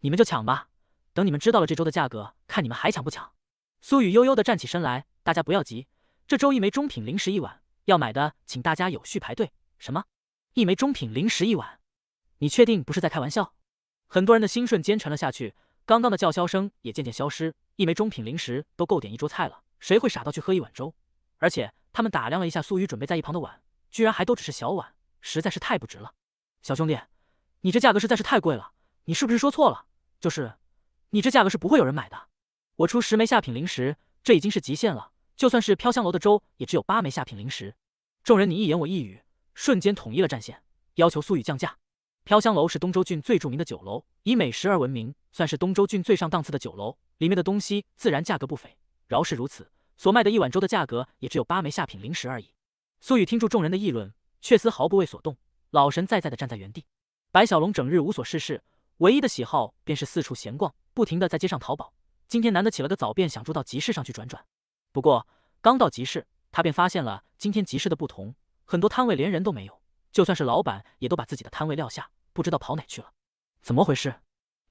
你们就抢吧，等你们知道了这周的价格，看你们还抢不抢？苏雨悠悠的站起身来，大家不要急，这周一枚中品零食一碗，要买的，请大家有序排队。什么？一枚中品零食一碗？你确定不是在开玩笑？很多人的心瞬间沉了下去，刚刚的叫嚣声也渐渐消失。一枚中品零食都够点一桌菜了，谁会傻到去喝一碗粥？而且。他们打量了一下苏雨准备在一旁的碗，居然还都只是小碗，实在是太不值了。小兄弟，你这价格实在是太贵了，你是不是说错了？就是，你这价格是不会有人买的。我出十枚下品灵石，这已经是极限了。就算是飘香楼的粥，也只有八枚下品灵石。众人你一言我一语，瞬间统一了战线，要求苏雨降价。飘香楼是东周郡最著名的酒楼，以美食而闻名，算是东周郡最上档次的酒楼，里面的东西自然价格不菲。饶是如此。所卖的一碗粥的价格也只有八枚下品灵石而已。苏雨听住众人的议论，却丝毫不为所动，老神在在的站在原地。白小龙整日无所事事，唯一的喜好便是四处闲逛，不停的在街上淘宝。今天难得起了个早，便想住到集市上去转转。不过刚到集市，他便发现了今天集市的不同，很多摊位连人都没有，就算是老板也都把自己的摊位撂下，不知道跑哪去了。怎么回事？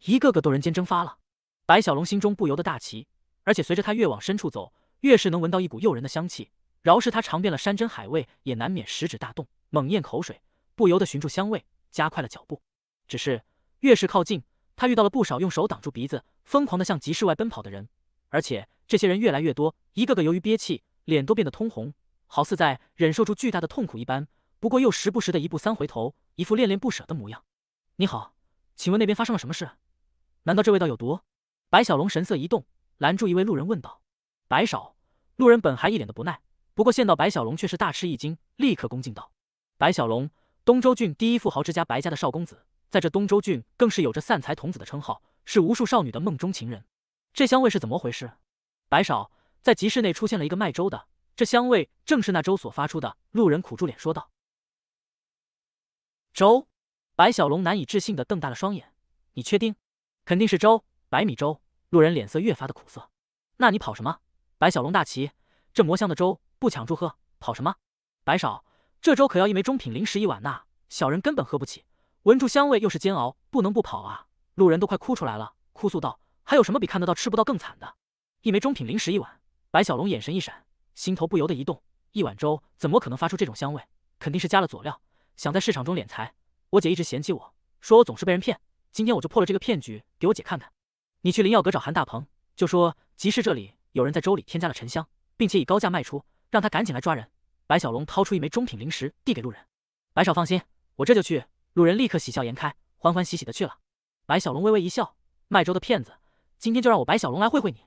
一个个都人间蒸发了。白小龙心中不由得大奇，而且随着他越往深处走。越是能闻到一股诱人的香气，饶是他尝遍了山珍海味，也难免食指大动，猛咽口水，不由得寻住香味，加快了脚步。只是越是靠近，他遇到了不少用手挡住鼻子，疯狂的向集市外奔跑的人，而且这些人越来越多，一个个由于憋气，脸都变得通红，好似在忍受住巨大的痛苦一般。不过又时不时的一步三回头，一副恋恋不舍的模样。你好，请问那边发生了什么事？难道这味道有毒？白小龙神色一动，拦住一位路人问道：“白少。”路人本还一脸的不耐，不过见到白小龙却是大吃一惊，立刻恭敬道：“白小龙，东州郡第一富豪之家白家的少公子，在这东州郡更是有着散财童子的称号，是无数少女的梦中情人。这香味是怎么回事？”白少在集市内出现了一个卖粥的，这香味正是那粥所发出的。路人苦住脸说道：“粥。”白小龙难以置信的瞪大了双眼：“你确定？肯定是粥，白米粥。”路人脸色越发的苦涩：“那你跑什么？”白小龙大奇，这魔香的粥不抢住喝，跑什么？白少，这粥可要一枚中品零食一碗呐，小人根本喝不起，闻住香味又是煎熬，不能不跑啊！路人都快哭出来了，哭诉道：“还有什么比看得到吃不到更惨的？一枚中品零食一碗。”白小龙眼神一闪，心头不由得一动，一碗粥怎么可能发出这种香味？肯定是加了佐料。想在市场中敛财，我姐一直嫌弃我，说我总是被人骗。今天我就破了这个骗局，给我姐看看。你去灵药阁找韩大鹏，就说集市这里。有人在粥里添加了沉香，并且以高价卖出，让他赶紧来抓人。白小龙掏出一枚中品灵石递给路人，白少放心，我这就去。路人立刻喜笑颜开，欢欢喜喜的去了。白小龙微微一笑，卖粥的骗子，今天就让我白小龙来会会你。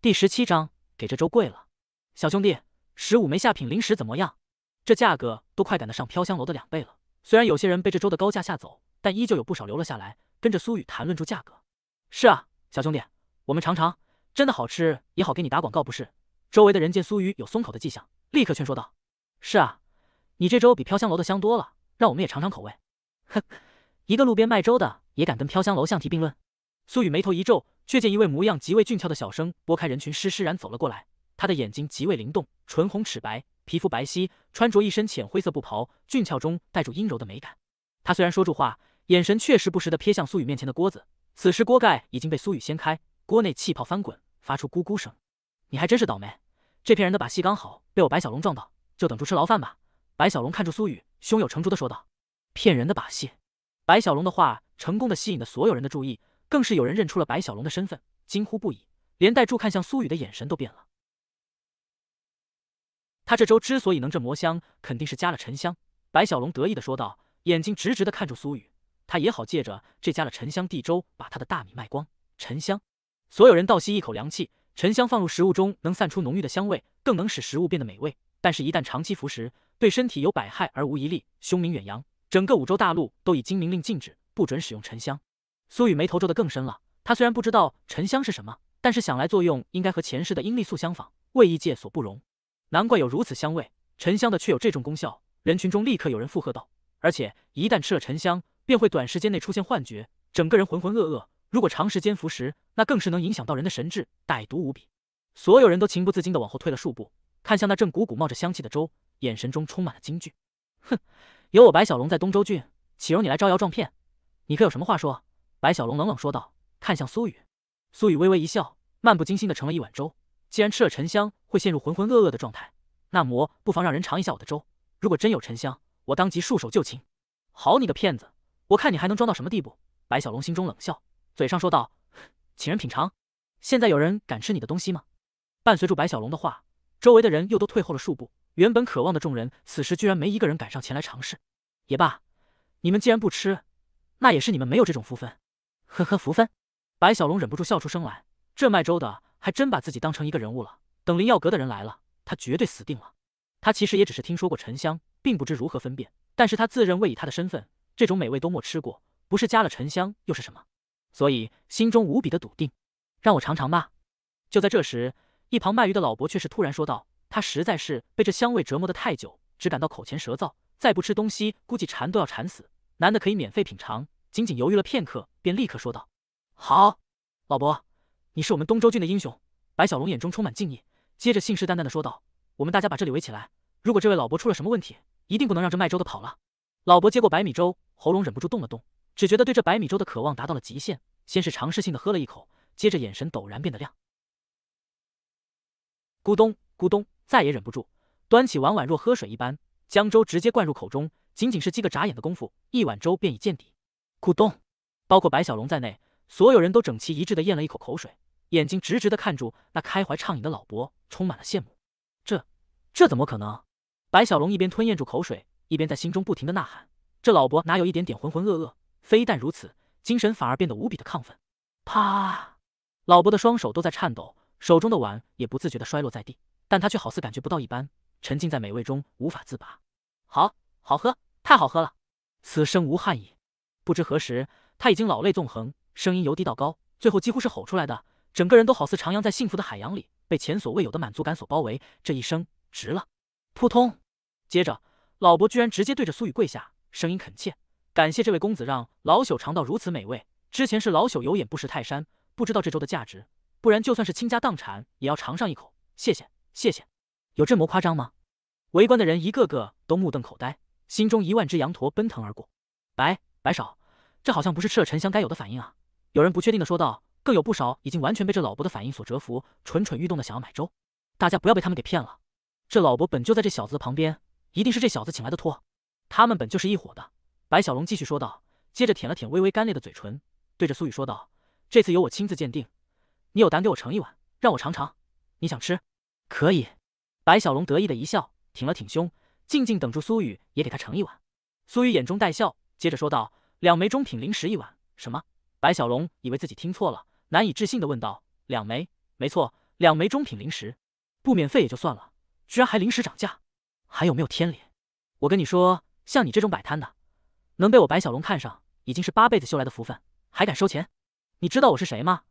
第十七章，给这粥跪了。小兄弟，十五枚下品灵石怎么样？这价格都快赶得上飘香楼的两倍了。虽然有些人被这粥的高价吓走，但依旧有不少留了下来，跟着苏雨谈论住价格。是啊，小兄弟，我们尝尝。真的好吃也好，给你打广告不是？周围的人见苏雨有松口的迹象，立刻劝说道：“是啊，你这粥比飘香楼的香多了，让我们也尝尝口味。”呵，一个路边卖粥的也敢跟飘香楼相提并论？苏雨眉头一皱，却见一位模样极为俊俏的小生拨开人群，施施然走了过来。他的眼睛极为灵动，唇红齿白，皮肤白皙，穿着一身浅灰色布袍，俊俏中带住阴柔的美感。他虽然说住话，眼神确实不时的瞥向苏雨面前的锅子。此时锅盖已经被苏雨掀开，锅内气泡翻滚。发出咕咕声，你还真是倒霉，这骗人的把戏刚好被我白小龙撞到，就等着吃牢饭吧。白小龙看着苏雨，胸有成竹的说道：“骗人的把戏。”白小龙的话成功的吸引了所有人的注意，更是有人认出了白小龙的身份，惊呼不已，连带住看向苏雨的眼神都变了。他这周之所以能这魔香，肯定是加了沉香。白小龙得意的说道，眼睛直直的看着苏雨，他也好借着这加了沉香地粥把他的大米卖光。沉香。所有人倒吸一口凉气，沉香放入食物中能散出浓郁的香味，更能使食物变得美味。但是，一旦长期服食，对身体有百害而无一利，凶名远扬，整个五洲大陆都已经明令禁止，不准使用沉香。苏雨眉头皱得更深了，他虽然不知道沉香是什么，但是想来作用应该和前世的阴历素相仿，为异界所不容。难怪有如此香味，沉香的却有这种功效。人群中立刻有人附和道：“而且一旦吃了沉香，便会短时间内出现幻觉，整个人浑浑噩噩。”如果长时间服食，那更是能影响到人的神智，歹毒无比。所有人都情不自禁地往后退了数步，看向那正鼓鼓冒着香气的粥，眼神中充满了惊惧。哼，有我白小龙在东州郡，岂容你来招摇撞骗？你可有什么话说？白小龙冷冷说道，看向苏雨。苏雨微微一笑，漫不经心地盛了一碗粥。既然吃了沉香会陷入浑浑噩噩的状态，那魔不妨让人尝一下我的粥。如果真有沉香，我当即束手就擒。好你个骗子，我看你还能装到什么地步？白小龙心中冷笑。嘴上说道：“请人品尝，现在有人敢吃你的东西吗？”伴随住白小龙的话，周围的人又都退后了数步。原本渴望的众人，此时居然没一个人敢上前来尝试。也罢，你们既然不吃，那也是你们没有这种福分。呵呵，福分！白小龙忍不住笑出声来。这卖粥的还真把自己当成一个人物了。等林耀阁的人来了，他绝对死定了。他其实也只是听说过沉香，并不知如何分辨。但是他自认为以他的身份，这种美味都没吃过，不是加了沉香又是什么？所以心中无比的笃定，让我尝尝吧。就在这时，一旁卖鱼的老伯却是突然说道：“他实在是被这香味折磨得太久，只感到口前舌燥，再不吃东西，估计馋都要馋死。男的可以免费品尝，仅仅犹豫了片刻，便立刻说道：‘好，老伯，你是我们东周郡的英雄。’白小龙眼中充满敬意，接着信誓旦旦的说道：‘我们大家把这里围起来，如果这位老伯出了什么问题，一定不能让这卖粥的跑了。’老伯接过白米粥，喉咙忍不住动了动。”只觉得对这白米粥的渴望达到了极限，先是尝试性的喝了一口，接着眼神陡然变得亮。咕咚咕咚，再也忍不住，端起碗碗若喝水一般，将粥直接灌入口中。仅仅是几个眨眼的功夫，一碗粥便已见底。咕咚！包括白小龙在内，所有人都整齐一致的咽了一口口水，眼睛直直的看住那开怀畅饮的老伯，充满了羡慕。这这怎么可能？白小龙一边吞咽住口水，一边在心中不停的呐喊：这老伯哪有一点点浑浑噩噩？非但如此，精神反而变得无比的亢奋。啪！老伯的双手都在颤抖，手中的碗也不自觉的摔落在地，但他却好似感觉不到一般，沉浸在美味中无法自拔。好好喝，太好喝了，此生无憾矣。不知何时，他已经老泪纵横，声音由低到高，最后几乎是吼出来的，整个人都好似徜徉在幸福的海洋里，被前所未有的满足感所包围。这一生值了。扑通！接着，老伯居然直接对着苏雨跪下，声音恳切。感谢这位公子让老朽尝到如此美味。之前是老朽有眼不识泰山，不知道这粥的价值，不然就算是倾家荡产也要尝上一口。谢谢，谢谢。有这么夸张吗？围观的人一个个都目瞪口呆，心中一万只羊驼奔腾而过。白白少，这好像不是吃了沉香该有的反应啊！有人不确定的说道。更有不少已经完全被这老伯的反应所折服，蠢蠢欲动的想要买粥。大家不要被他们给骗了，这老伯本就在这小子的旁边，一定是这小子请来的托，他们本就是一伙的。白小龙继续说道，接着舔了舔微微干裂的嘴唇，对着苏雨说道：“这次由我亲自鉴定，你有胆给我盛一碗，让我尝尝。你想吃？可以。”白小龙得意的一笑，挺了挺胸，静静等住苏雨，也给他盛一碗。苏雨眼中带笑，接着说道：“两枚中品灵石一碗。”什么？白小龙以为自己听错了，难以置信的问道：“两枚？没错，两枚中品灵石。不免费也就算了，居然还临时涨价，还有没有天理？我跟你说，像你这种摆摊的。”能被我白小龙看上，已经是八辈子修来的福分，还敢收钱？你知道我是谁吗？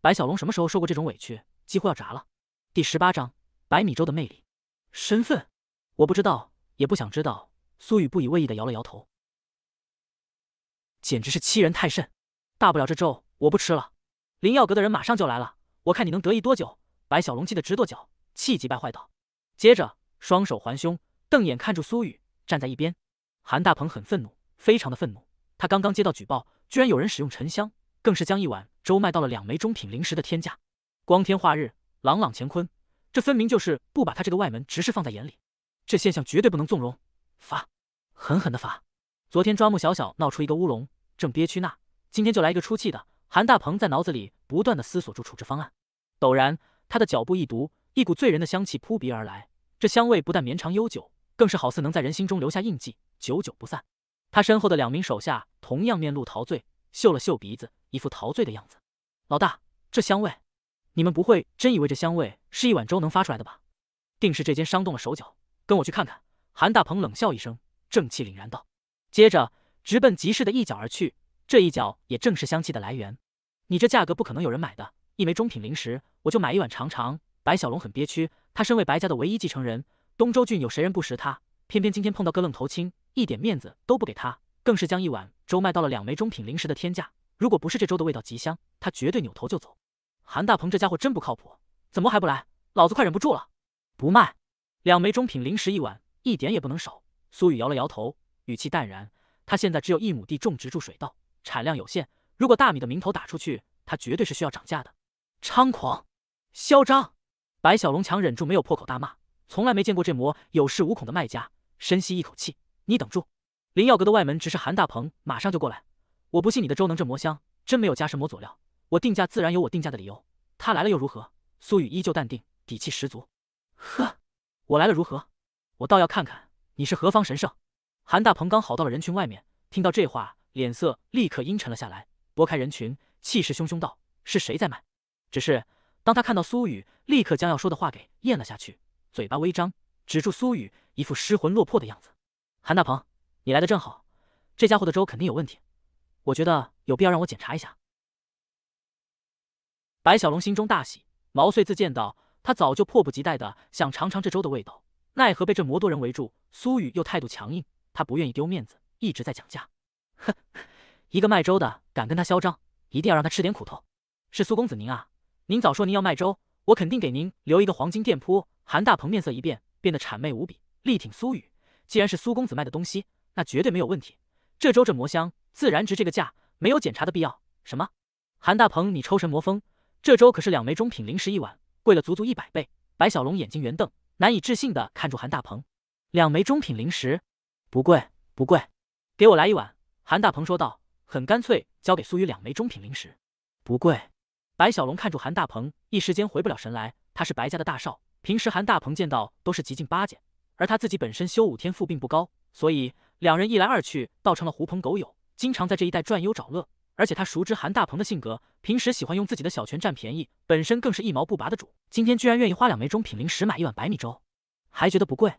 白小龙什么时候受过这种委屈，几乎要炸了。第十八章白米粥的魅力。身份？我不知道，也不想知道。苏雨不以为意的摇了摇头，简直是欺人太甚！大不了这粥我不吃了。灵耀阁的人马上就来了，我看你能得意多久？白小龙气得直跺脚，气急败坏道，接着双手环胸，瞪眼看住苏雨，站在一边。韩大鹏很愤怒。非常的愤怒，他刚刚接到举报，居然有人使用沉香，更是将一碗粥卖到了两枚中品灵石的天价。光天化日，朗朗乾坤，这分明就是不把他这个外门执事放在眼里。这现象绝对不能纵容，罚，狠狠的罚。昨天抓木小小闹出一个乌龙，正憋屈那，今天就来一个出气的。韩大鹏在脑子里不断的思索住处置方案。陡然，他的脚步一踱，一股醉人的香气扑鼻而来。这香味不但绵长悠久，更是好似能在人心中留下印记，久久不散。他身后的两名手下同样面露陶醉，嗅了嗅鼻子，一副陶醉的样子。老大，这香味，你们不会真以为这香味是一碗粥能发出来的吧？定是这间商动了手脚。跟我去看看。韩大鹏冷笑一声，正气凛然道，接着直奔集市的一角而去。这一角也正是香气的来源。你这价格不可能有人买的，一枚中品零食，我就买一碗尝尝。白小龙很憋屈，他身为白家的唯一继承人，东周郡有谁人不识他？偏偏今天碰到个愣头青。一点面子都不给他，更是将一碗粥卖到了两枚中品零食的天价。如果不是这粥的味道极香，他绝对扭头就走。韩大鹏这家伙真不靠谱，怎么还不来？老子快忍不住了！不卖，两枚中品零食一碗，一点也不能少。苏雨摇了摇头，语气淡然。他现在只有一亩地种植住水稻，产量有限。如果大米的名头打出去，他绝对是需要涨价的。猖狂，嚣张！白小龙强忍住没有破口大骂，从来没见过这模有恃无恐的卖家。深吸一口气。你等住，灵耀阁的外门只是韩大鹏，马上就过来。我不信你的粥能这魔香，真没有加什么佐料。我定价自然有我定价的理由。他来了又如何？苏雨依旧淡定，底气十足。呵，我来了如何？我倒要看看你是何方神圣。韩大鹏刚好到了人群外面，听到这话，脸色立刻阴沉了下来，拨开人群，气势汹汹道：“是谁在卖？”只是当他看到苏雨，立刻将要说的话给咽了下去，嘴巴微张，止住苏雨，一副失魂落魄的样子。韩大鹏，你来的正好，这家伙的粥肯定有问题，我觉得有必要让我检查一下。白小龙心中大喜，毛遂自荐道：“他早就迫不及待的想尝尝这粥的味道，奈何被这魔多人围住，苏雨又态度强硬，他不愿意丢面子，一直在讲价。哼，一个卖粥的敢跟他嚣张，一定要让他吃点苦头。是苏公子您啊，您早说您要卖粥，我肯定给您留一个黄金店铺。”韩大鹏面色一变，变得谄媚无比，力挺苏雨。既然是苏公子卖的东西，那绝对没有问题。这周这魔香自然值这个价，没有检查的必要。什么？韩大鹏，你抽神魔风？这周可是两枚中品灵石一碗，贵了足足一百倍！白小龙眼睛圆瞪，难以置信的看住韩大鹏。两枚中品灵石？不贵，不贵，给我来一碗。韩大鹏说道，很干脆，交给苏雨两枚中品灵石。不贵。白小龙看住韩大鹏，一时间回不了神来。他是白家的大少，平时韩大鹏见到都是极尽巴结。而他自己本身修武天赋并不高，所以两人一来二去倒成了狐朋狗友，经常在这一带转悠找乐。而且他熟知韩大鹏的性格，平时喜欢用自己的小权占便宜，本身更是一毛不拔的主。今天居然愿意花两枚中品灵石买一碗白米粥，还觉得不贵。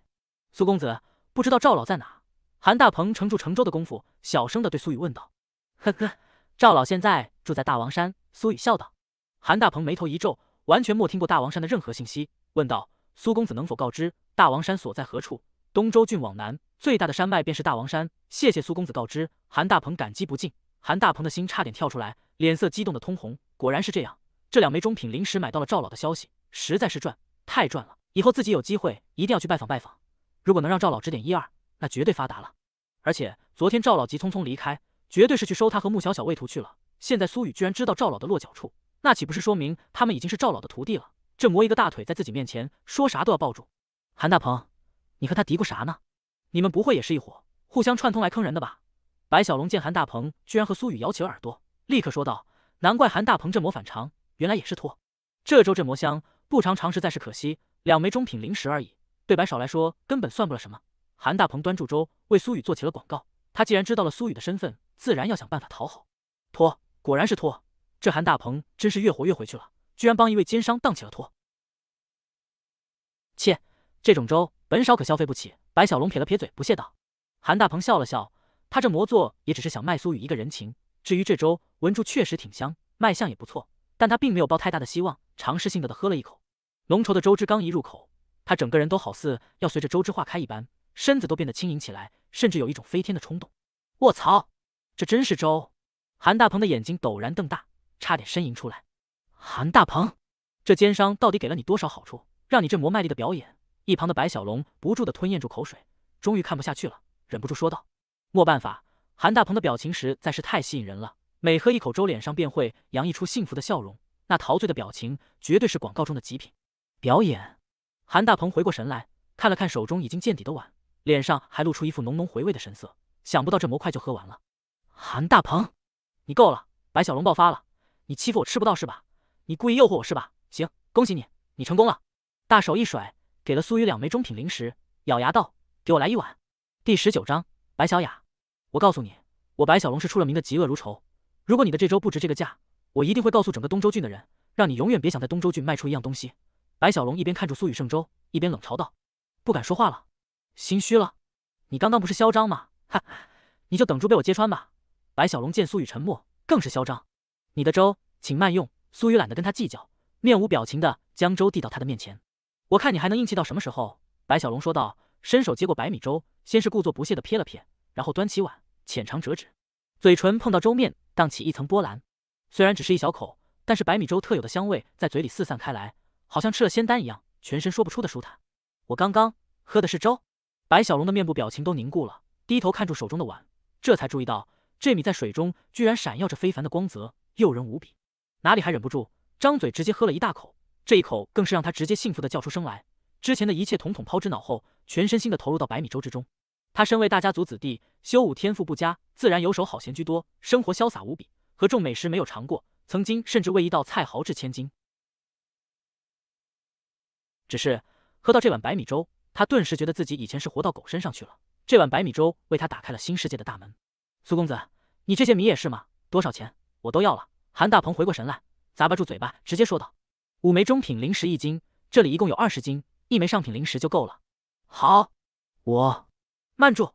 苏公子，不知道赵老在哪？韩大鹏乘住乘舟的功夫，小声的对苏雨问道：“呵呵，赵老现在住在大王山。”苏雨笑道。韩大鹏眉头一皱，完全没听过大王山的任何信息，问道。苏公子能否告知大王山所在何处？东周郡往南最大的山脉便是大王山。谢谢苏公子告知，韩大鹏感激不尽。韩大鹏的心差点跳出来，脸色激动的通红。果然是这样，这两枚中品临时买到了赵老的消息，实在是赚太赚了。以后自己有机会一定要去拜访拜访，如果能让赵老指点一二，那绝对发达了。而且昨天赵老急匆匆离开，绝对是去收他和穆小小为徒去了。现在苏雨居然知道赵老的落脚处，那岂不是说明他们已经是赵老的徒弟了？这魔一个大腿在自己面前说啥都要抱住。韩大鹏，你和他嘀咕啥呢？你们不会也是一伙，互相串通来坑人的吧？白小龙见韩大鹏居然和苏雨摇起了耳朵，立刻说道：“难怪韩大鹏这魔反常，原来也是托。这周这魔香不尝尝实在是可惜，两枚中品灵石而已，对白少来说根本算不了什么。”韩大鹏端住粥，为苏雨做起了广告。他既然知道了苏雨的身份，自然要想办法讨好。托果然是托，这韩大鹏真是越活越回去了。居然帮一位奸商当起了托，切，这种粥本少可消费不起。白小龙撇了撇嘴，不屑道。韩大鹏笑了笑，他这魔做也只是想卖苏雨一个人情。至于这粥，闻住确实挺香，卖相也不错，但他并没有抱太大的希望，尝试性的的喝了一口。浓稠的粥汁刚一入口，他整个人都好似要随着粥汁化开一般，身子都变得轻盈起来，甚至有一种飞天的冲动。卧槽，这真是粥？韩大鹏的眼睛陡然瞪大，差点呻吟出来。韩大鹏，这奸商到底给了你多少好处，让你这么卖力的表演？一旁的白小龙不住的吞咽住口水，终于看不下去了，忍不住说道：“没办法，韩大鹏的表情实在是太吸引人了，每喝一口粥，脸上便会洋溢出幸福的笑容，那陶醉的表情绝对是广告中的极品。”表演。韩大鹏回过神来，看了看手中已经见底的碗，脸上还露出一副浓浓回味的神色。想不到这模块就喝完了。韩大鹏，你够了！白小龙爆发了，你欺负我吃不到是吧？你故意诱惑我是吧？行，恭喜你，你成功了。大手一甩，给了苏雨两枚中品灵石，咬牙道：“给我来一碗。”第十九章白小雅，我告诉你，我白小龙是出了名的嫉恶如仇。如果你的这周不值这个价，我一定会告诉整个东州郡的人，让你永远别想在东州郡卖出一样东西。白小龙一边看着苏雨盛粥，一边冷嘲道：“不敢说话了，心虚了？你刚刚不是嚣张吗？哈哈，你就等着被我揭穿吧。”白小龙见苏雨沉默，更是嚣张：“你的粥，请慢用。”苏雨懒得跟他计较，面无表情的将粥递到他的面前。我看你还能硬气到什么时候？白小龙说道，伸手接过白米粥，先是故作不屑的瞥了瞥，然后端起碗，浅尝辄止，嘴唇碰到粥面，荡起一层波澜。虽然只是一小口，但是白米粥特有的香味在嘴里四散开来，好像吃了仙丹一样，全身说不出的舒坦。我刚刚喝的是粥。白小龙的面部表情都凝固了，低头看住手中的碗，这才注意到这米在水中居然闪耀着非凡的光泽，诱人无比。哪里还忍不住，张嘴直接喝了一大口，这一口更是让他直接幸福的叫出声来，之前的一切统统抛之脑后，全身心的投入到白米粥之中。他身为大家族子弟，修武天赋不佳，自然游手好闲居多，生活潇洒无比，和众美食没有尝过，曾经甚至为一道菜豪掷千金。只是喝到这碗白米粥，他顿时觉得自己以前是活到狗身上去了。这碗白米粥为他打开了新世界的大门。苏公子，你这些米也是吗？多少钱？我都要了。韩大鹏回过神来，砸巴住嘴巴，直接说道：“五枚中品灵石一斤，这里一共有二十斤，一枚上品灵石就够了。”“好，我……慢住！”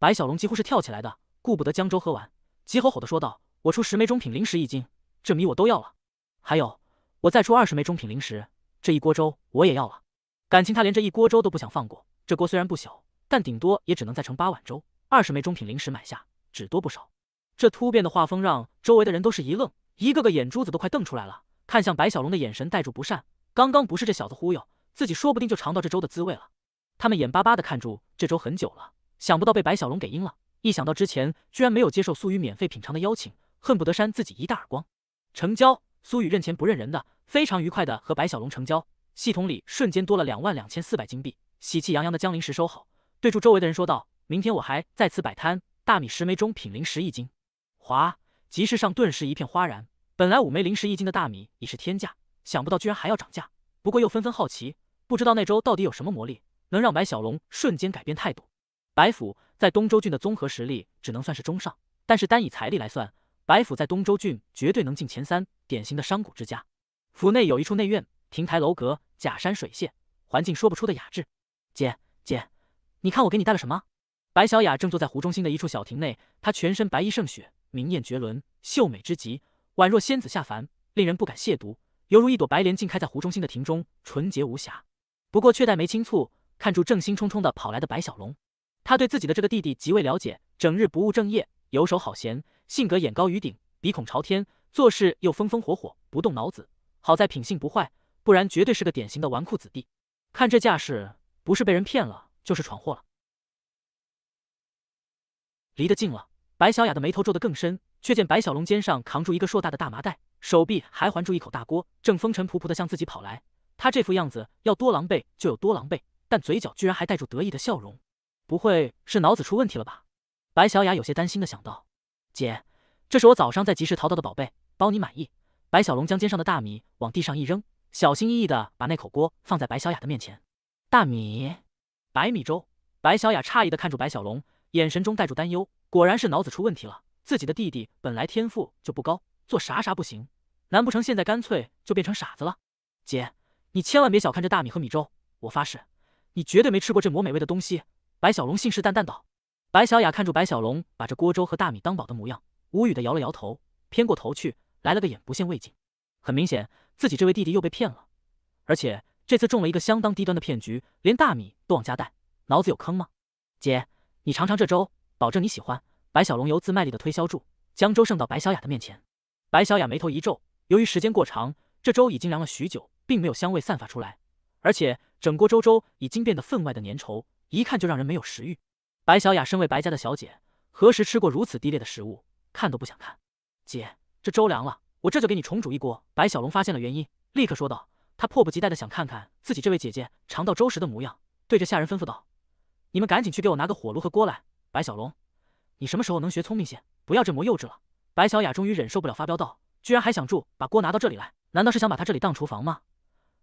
白小龙几乎是跳起来的，顾不得江粥喝完，急吼吼的说道：“我出十枚中品灵石一斤，这米我都要了。还有，我再出二十枚中品灵石，这一锅粥我也要了。感情他连这一锅粥都不想放过。这锅虽然不小，但顶多也只能再盛八碗粥，二十枚中品灵石买下，只多不少。”这突变的画风让周围的人都是一愣。一个个眼珠子都快瞪出来了，看向白小龙的眼神带住不善。刚刚不是这小子忽悠，自己说不定就尝到这粥的滋味了。他们眼巴巴的看住这粥很久了，想不到被白小龙给阴了。一想到之前居然没有接受苏雨免费品尝的邀请，恨不得扇自己一大耳光。成交，苏雨认钱不认人的，非常愉快的和白小龙成交。系统里瞬间多了两万两千四百金币，喜气洋洋的将零食收好，对住周围的人说道：“明天我还在此摆摊，大米十枚，中品零食一斤。”哗。集市上顿时一片哗然，本来五枚灵石一斤的大米已是天价，想不到居然还要涨价。不过又纷纷好奇，不知道那周到底有什么魔力，能让白小龙瞬间改变态度。白府在东州郡的综合实力只能算是中上，但是单以财力来算，白府在东州郡绝对能进前三，典型的商贾之家。府内有一处内院，亭台楼阁，假山水榭，环境说不出的雅致。姐姐，你看我给你带了什么？白小雅正坐在湖中心的一处小亭内，她全身白衣胜雪。明艳绝伦，秀美之极，宛若仙子下凡，令人不敢亵渎，犹如一朵白莲静开在湖中心的亭中，纯洁无瑕。不过却带眉清蹙，看住正兴冲冲地跑来的白小龙。他对自己的这个弟弟极为了解，整日不务正业，游手好闲，性格眼高于顶，鼻孔朝天，做事又风风火火，不动脑子。好在品性不坏，不然绝对是个典型的纨绔子弟。看这架势，不是被人骗了，就是闯祸了。离得近了。白小雅的眉头皱得更深，却见白小龙肩上扛住一个硕大的大麻袋，手臂还环住一口大锅，正风尘仆仆的向自己跑来。他这副样子要多狼狈就有多狼狈，但嘴角居然还带住得意的笑容。不会是脑子出问题了吧？白小雅有些担心的想到。姐，这是我早上在集市淘到的宝贝，包你满意。白小龙将肩上的大米往地上一扔，小心翼翼的把那口锅放在白小雅的面前。大米，白米粥。白小雅诧异的看住白小龙，眼神中带着担忧。果然是脑子出问题了。自己的弟弟本来天赋就不高，做啥啥不行，难不成现在干脆就变成傻子了？姐，你千万别小看这大米和米粥，我发誓，你绝对没吃过这么美味的东西。白小龙信誓旦旦道。白小雅看着白小龙把这锅粥和大米当宝的模样，无语的摇了摇头，偏过头去来了个眼不见为净。很明显，自己这位弟弟又被骗了，而且这次中了一个相当低端的骗局，连大米都往家带，脑子有坑吗？姐，你尝尝这粥。保证你喜欢，白小龙由自卖力的推销住，将粥盛到白小雅的面前。白小雅眉头一皱，由于时间过长，这粥已经凉了许久，并没有香味散发出来，而且整锅粥粥已经变得分外的粘稠，一看就让人没有食欲。白小雅身为白家的小姐，何时吃过如此低劣的食物，看都不想看。姐，这粥凉了，我这就给你重煮一锅。白小龙发现了原因，立刻说道，他迫不及待的想看看自己这位姐姐尝到粥时的模样，对着下人吩咐道：“你们赶紧去给我拿个火炉和锅来。”白小龙，你什么时候能学聪明些？不要这么幼稚了！白小雅终于忍受不了，发飙道：“居然还想住把锅拿到这里来？难道是想把他这里当厨房吗？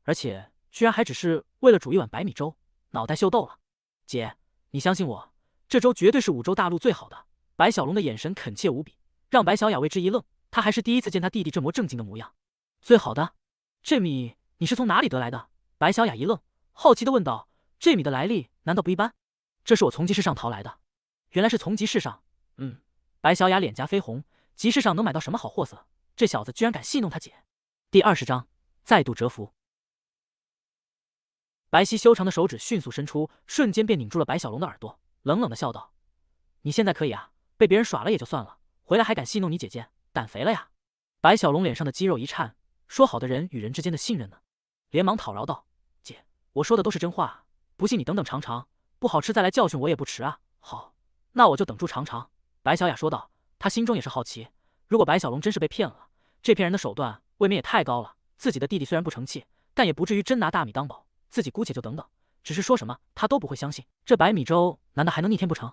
而且居然还只是为了煮一碗白米粥，脑袋秀逗了！姐，你相信我，这粥绝对是五洲大陆最好的。”白小龙的眼神恳切无比，让白小雅为之一愣。她还是第一次见他弟弟这么正经的模样。最好的？这米你是从哪里得来的？白小雅一愣，好奇地问道：“这米的来历难道不一般？”“这是我从集市上淘来的。”原来是从集市上，嗯，白小雅脸颊绯红，集市上能买到什么好货色？这小子居然敢戏弄他姐！第二十章再度折服。白皙修长的手指迅速伸出，瞬间便拧住了白小龙的耳朵，冷冷的笑道：“你现在可以啊，被别人耍了也就算了，回来还敢戏弄你姐姐，胆肥了呀！”白小龙脸上的肌肉一颤，说好的人与人之间的信任呢？连忙讨饶道：“姐，我说的都是真话，不信你等等尝尝，不好吃再来教训我也不迟啊。”好。那我就等住尝尝。”白小雅说道，她心中也是好奇。如果白小龙真是被骗了，这骗人的手段未免也太高了。自己的弟弟虽然不成器，但也不至于真拿大米当宝。自己姑且就等等，只是说什么他都不会相信。这白米粥难道还能逆天不成？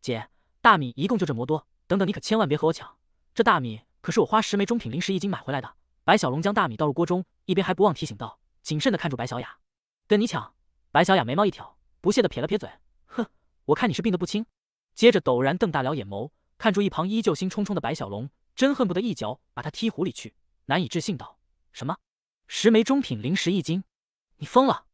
姐，大米一共就这么多，等等你可千万别和我抢。这大米可是我花十枚中品灵石一斤买回来的。白小龙将大米倒入锅中，一边还不忘提醒道：“谨慎的看住白小雅，跟你抢。”白小雅眉毛一挑，不屑的撇了撇嘴：“哼，我看你是病得不轻。”接着陡然瞪大了眼眸，看住一旁依旧心冲冲的白小龙，真恨不得一脚把他踢湖里去。难以置信道：“什么十枚中品灵石一斤？你疯了！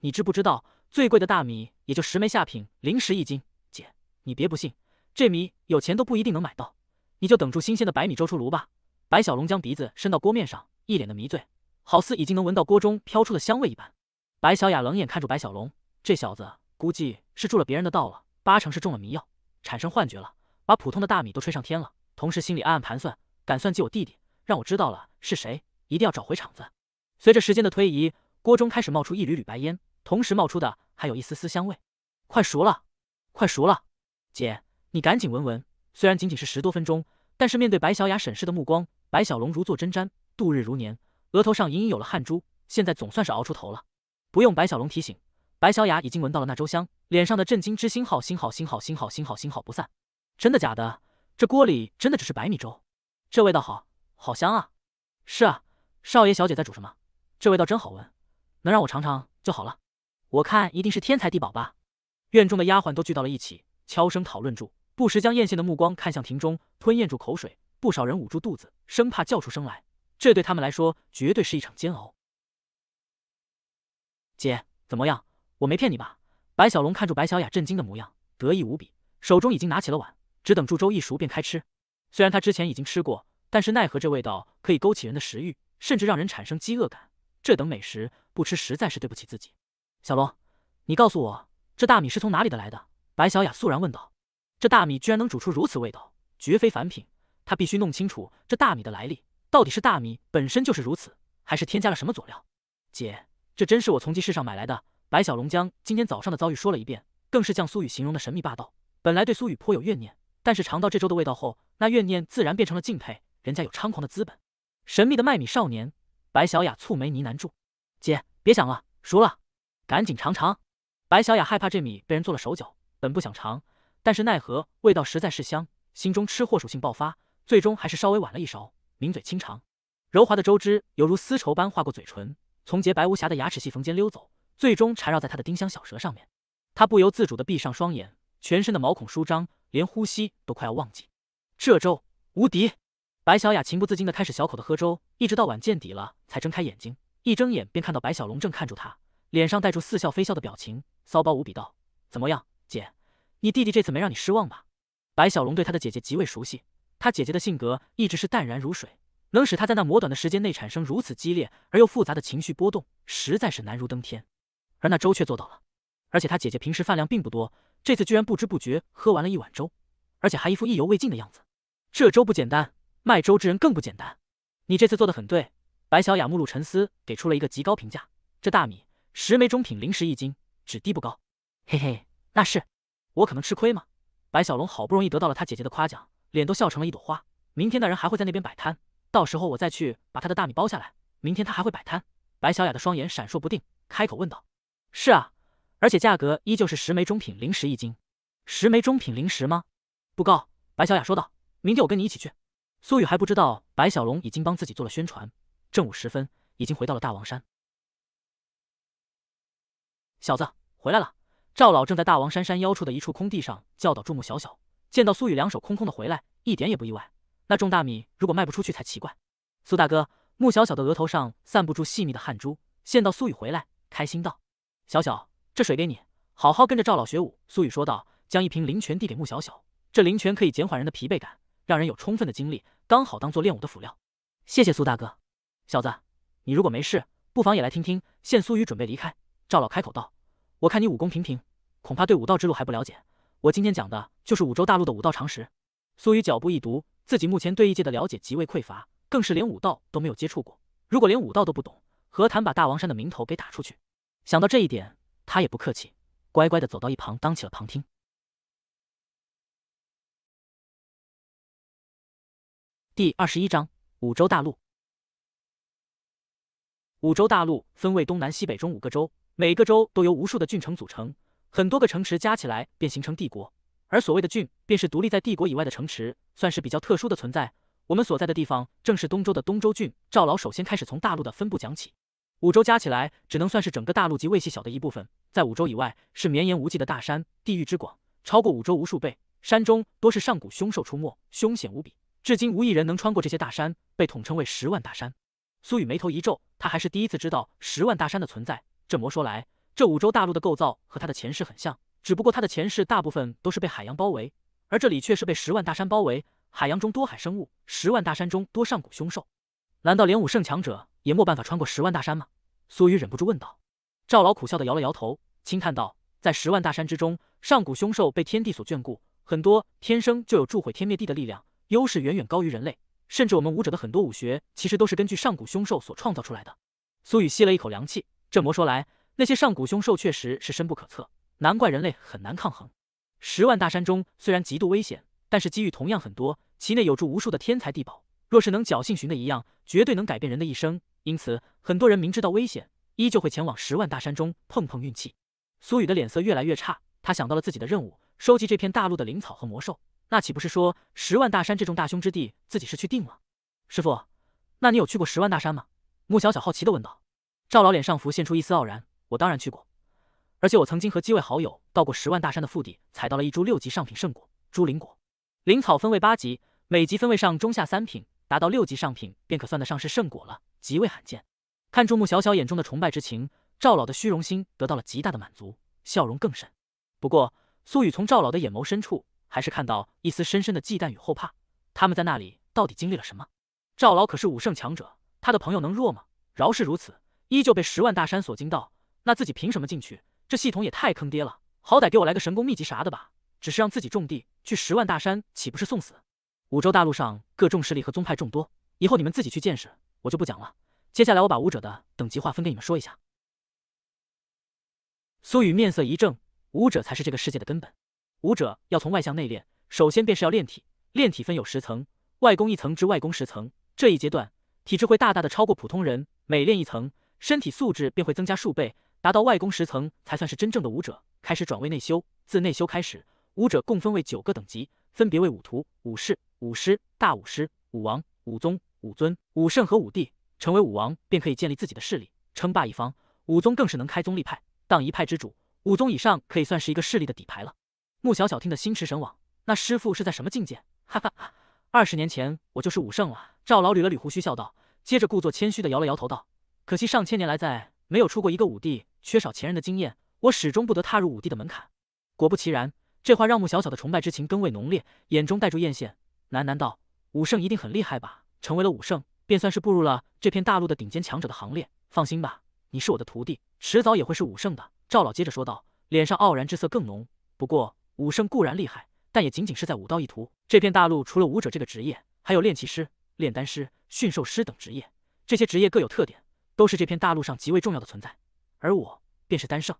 你知不知道最贵的大米也就十枚下品灵石一斤？姐，你别不信，这米有钱都不一定能买到。你就等住新鲜的白米粥出炉吧。”白小龙将鼻子伸到锅面上，一脸的迷醉，好似已经能闻到锅中飘出的香味一般。白小雅冷眼看住白小龙，这小子估计是中了别人的道了，八成是中了迷药。产生幻觉了，把普通的大米都吹上天了。同时心里暗暗盘算，敢算计我弟弟，让我知道了是谁，一定要找回场子。随着时间的推移，锅中开始冒出一缕缕白烟，同时冒出的还有一丝丝香味，快熟了，快熟了，姐，你赶紧闻闻。虽然仅仅是十多分钟，但是面对白小雅审视的目光，白小龙如坐针毡，度日如年，额头上隐隐有了汗珠。现在总算是熬出头了，不用白小龙提醒。白小雅已经闻到了那粥香，脸上的震惊之心号星号星号星号星号星号不散。真的假的？这锅里真的只是白米粥？这味道好，好香啊！是啊，少爷小姐在煮什么？这味道真好闻，能让我尝尝就好了。我看一定是天材地宝吧。院中的丫鬟都聚到了一起，悄声讨论住，不时将艳羡的目光看向庭中，吞咽住口水，不少人捂住肚子，生怕叫出声来。这对他们来说，绝对是一场煎熬。姐，怎么样？我没骗你吧？白小龙看着白小雅震惊的模样，得意无比，手中已经拿起了碗，只等祝周一熟便开吃。虽然他之前已经吃过，但是奈何这味道可以勾起人的食欲，甚至让人产生饥饿感，这等美食不吃实在是对不起自己。小龙，你告诉我这大米是从哪里的来的？白小雅肃然问道。这大米居然能煮出如此味道，绝非凡品，他必须弄清楚这大米的来历，到底是大米本身就是如此，还是添加了什么佐料？姐，这真是我从集市上买来的。白小龙将今天早上的遭遇说了一遍，更是将苏雨形容的神秘霸道。本来对苏雨颇有怨念，但是尝到这粥的味道后，那怨念自然变成了敬佩。人家有猖狂的资本。神秘的卖米少年，白小雅蹙眉呢喃住：“姐，别想了，熟了，赶紧尝尝。”白小雅害怕这米被人做了手脚，本不想尝，但是奈何味道实在是香，心中吃货属性爆发，最终还是稍微晚了一勺，抿嘴轻尝。柔滑的粥汁犹如丝绸般划过嘴唇，从洁白无瑕的牙齿细缝间溜走。最终缠绕在他的丁香小舌上面，他不由自主的闭上双眼，全身的毛孔舒张，连呼吸都快要忘记。这粥无敌，白小雅情不自禁的开始小口的喝粥，一直到碗见底了才睁开眼睛，一睁眼便看到白小龙正看住他，脸上带出似笑非笑的表情，骚包无比道：“怎么样，姐，你弟弟这次没让你失望吧？”白小龙对他的姐姐极为熟悉，他姐姐的性格一直是淡然如水，能使他在那磨短的时间内产生如此激烈而又复杂的情绪波动，实在是难如登天。而那粥却做到了，而且他姐姐平时饭量并不多，这次居然不知不觉喝完了一碗粥，而且还一副意犹未尽的样子。这粥不简单，卖粥之人更不简单。你这次做的很对。白小雅目露沉思，给出了一个极高评价。这大米十枚中品零食一斤，只低不高。嘿嘿，那是，我可能吃亏吗？白小龙好不容易得到了他姐姐的夸奖，脸都笑成了一朵花。明天那人还会在那边摆摊，到时候我再去把他的大米包下来。明天他还会摆摊。白小雅的双眼闪烁不定，开口问道。是啊，而且价格依旧是十枚中品灵石一斤，十枚中品灵石吗？不高。白小雅说道：“明天我跟你一起去。”苏雨还不知道白小龙已经帮自己做了宣传，正午时分已经回到了大王山。小子，回来了！赵老正在大王山山腰处的一处空地上教导住目小小。见到苏雨两手空空的回来，一点也不意外。那种大米如果卖不出去才奇怪。苏大哥，穆小小的额头上散不住细密的汗珠，见到苏雨回来，开心道。小小，这水给你，好好跟着赵老学武。”苏雨说道，将一瓶灵泉递给穆小小。这灵泉可以减缓人的疲惫感，让人有充分的精力，刚好当做练武的辅料。谢谢苏大哥。小子，你如果没事，不妨也来听听。”现苏雨准备离开，赵老开口道：“我看你武功平平，恐怕对武道之路还不了解。我今天讲的，就是五洲大陆的武道常识。”苏雨脚步一读，自己目前对异界的了解极为匮乏，更是连武道都没有接触过。如果连武道都不懂，何谈把大王山的名头给打出去？想到这一点，他也不客气，乖乖的走到一旁当起了旁听。第二十一章五洲大陆。五洲大陆分为东南西北中五个州，每个州都由无数的郡城组成，很多个城池加起来便形成帝国。而所谓的郡，便是独立在帝国以外的城池，算是比较特殊的存在。我们所在的地方正是东周的东周郡。赵老首先开始从大陆的分布讲起。五州加起来，只能算是整个大陆级卫系小的一部分。在五州以外，是绵延无际的大山，地域之广，超过五州无数倍。山中多是上古凶兽出没，凶险无比，至今无一人能穿过这些大山，被统称为十万大山。苏雨眉头一皱，他还是第一次知道十万大山的存在。这么说来，这五州大陆的构造和他的前世很像，只不过他的前世大部分都是被海洋包围，而这里却是被十万大山包围。海洋中多海生物，十万大山中多上古凶兽。难道连武圣强者也没办法穿过十万大山吗？苏雨忍不住问道。赵老苦笑的摇了摇头，轻叹道：“在十万大山之中，上古凶兽被天地所眷顾，很多天生就有助毁天灭地的力量，优势远远高于人类。甚至我们武者的很多武学，其实都是根据上古凶兽所创造出来的。”苏雨吸了一口凉气，这么说来，那些上古凶兽确实是深不可测，难怪人类很难抗衡。十万大山中虽然极度危险，但是机遇同样很多，其内有着无数的天才地宝。若是能侥幸寻得一样，绝对能改变人的一生。因此，很多人明知道危险，依旧会前往十万大山中碰碰运气。苏雨的脸色越来越差，他想到了自己的任务：收集这片大陆的灵草和魔兽。那岂不是说，十万大山这种大凶之地，自己是去定了？师傅，那你有去过十万大山吗？穆小小好奇地问道。赵老脸上浮现出一丝傲然：“我当然去过，而且我曾经和几位好友到过十万大山的腹地，采到了一株六级上品圣果——朱灵果。灵草分位八级，每级分位上、中、下三品。”达到六级上品，便可算得上是圣果了，极为罕见。看住穆小小眼中的崇拜之情，赵老的虚荣心得到了极大的满足，笑容更甚。不过，苏雨从赵老的眼眸深处，还是看到一丝深深的忌惮与后怕。他们在那里到底经历了什么？赵老可是武圣强者，他的朋友能弱吗？饶是如此，依旧被十万大山所惊到。那自己凭什么进去？这系统也太坑爹了！好歹给我来个神功秘籍啥的吧！只是让自己种地去十万大山，岂不是送死？五洲大陆上。各众势力和宗派众多，以后你们自己去见识，我就不讲了。接下来我把武者的等级划分给你们说一下。苏雨面色一正，武者才是这个世界的根本。武者要从外向内练，首先便是要练体。练体分有十层，外功一层至外功十层。这一阶段，体质会大大的超过普通人。每练一层，身体素质便会增加数倍。达到外功十层，才算是真正的武者，开始转为内修。自内修开始，武者共分为九个等级，分别为武徒、武士。武师、大武师、武王、武宗、武尊、武圣和武帝，成为武王便可以建立自己的势力，称霸一方；武宗更是能开宗立派，当一派之主。武宗以上可以算是一个势力的底牌了。穆小小听得心驰神往，那师傅是在什么境界？哈哈二十年前我就是武圣了。赵老捋了捋胡须，笑道，接着故作谦虚的摇了摇头道：“可惜上千年来在没有出过一个武帝，缺少前人的经验，我始终不得踏入武帝的门槛。”果不其然，这话让穆小小的崇拜之情更为浓烈，眼中带住艳羡。喃喃道：“武圣一定很厉害吧？成为了武圣，便算是步入了这片大陆的顶尖强者的行列。放心吧，你是我的徒弟，迟早也会是武圣的。”赵老接着说道，脸上傲然之色更浓。不过，武圣固然厉害，但也仅仅是在武道一途。这片大陆除了武者这个职业，还有炼器师、炼丹师、驯兽师等职业，这些职业各有特点，都是这片大陆上极为重要的存在。而我便是丹圣，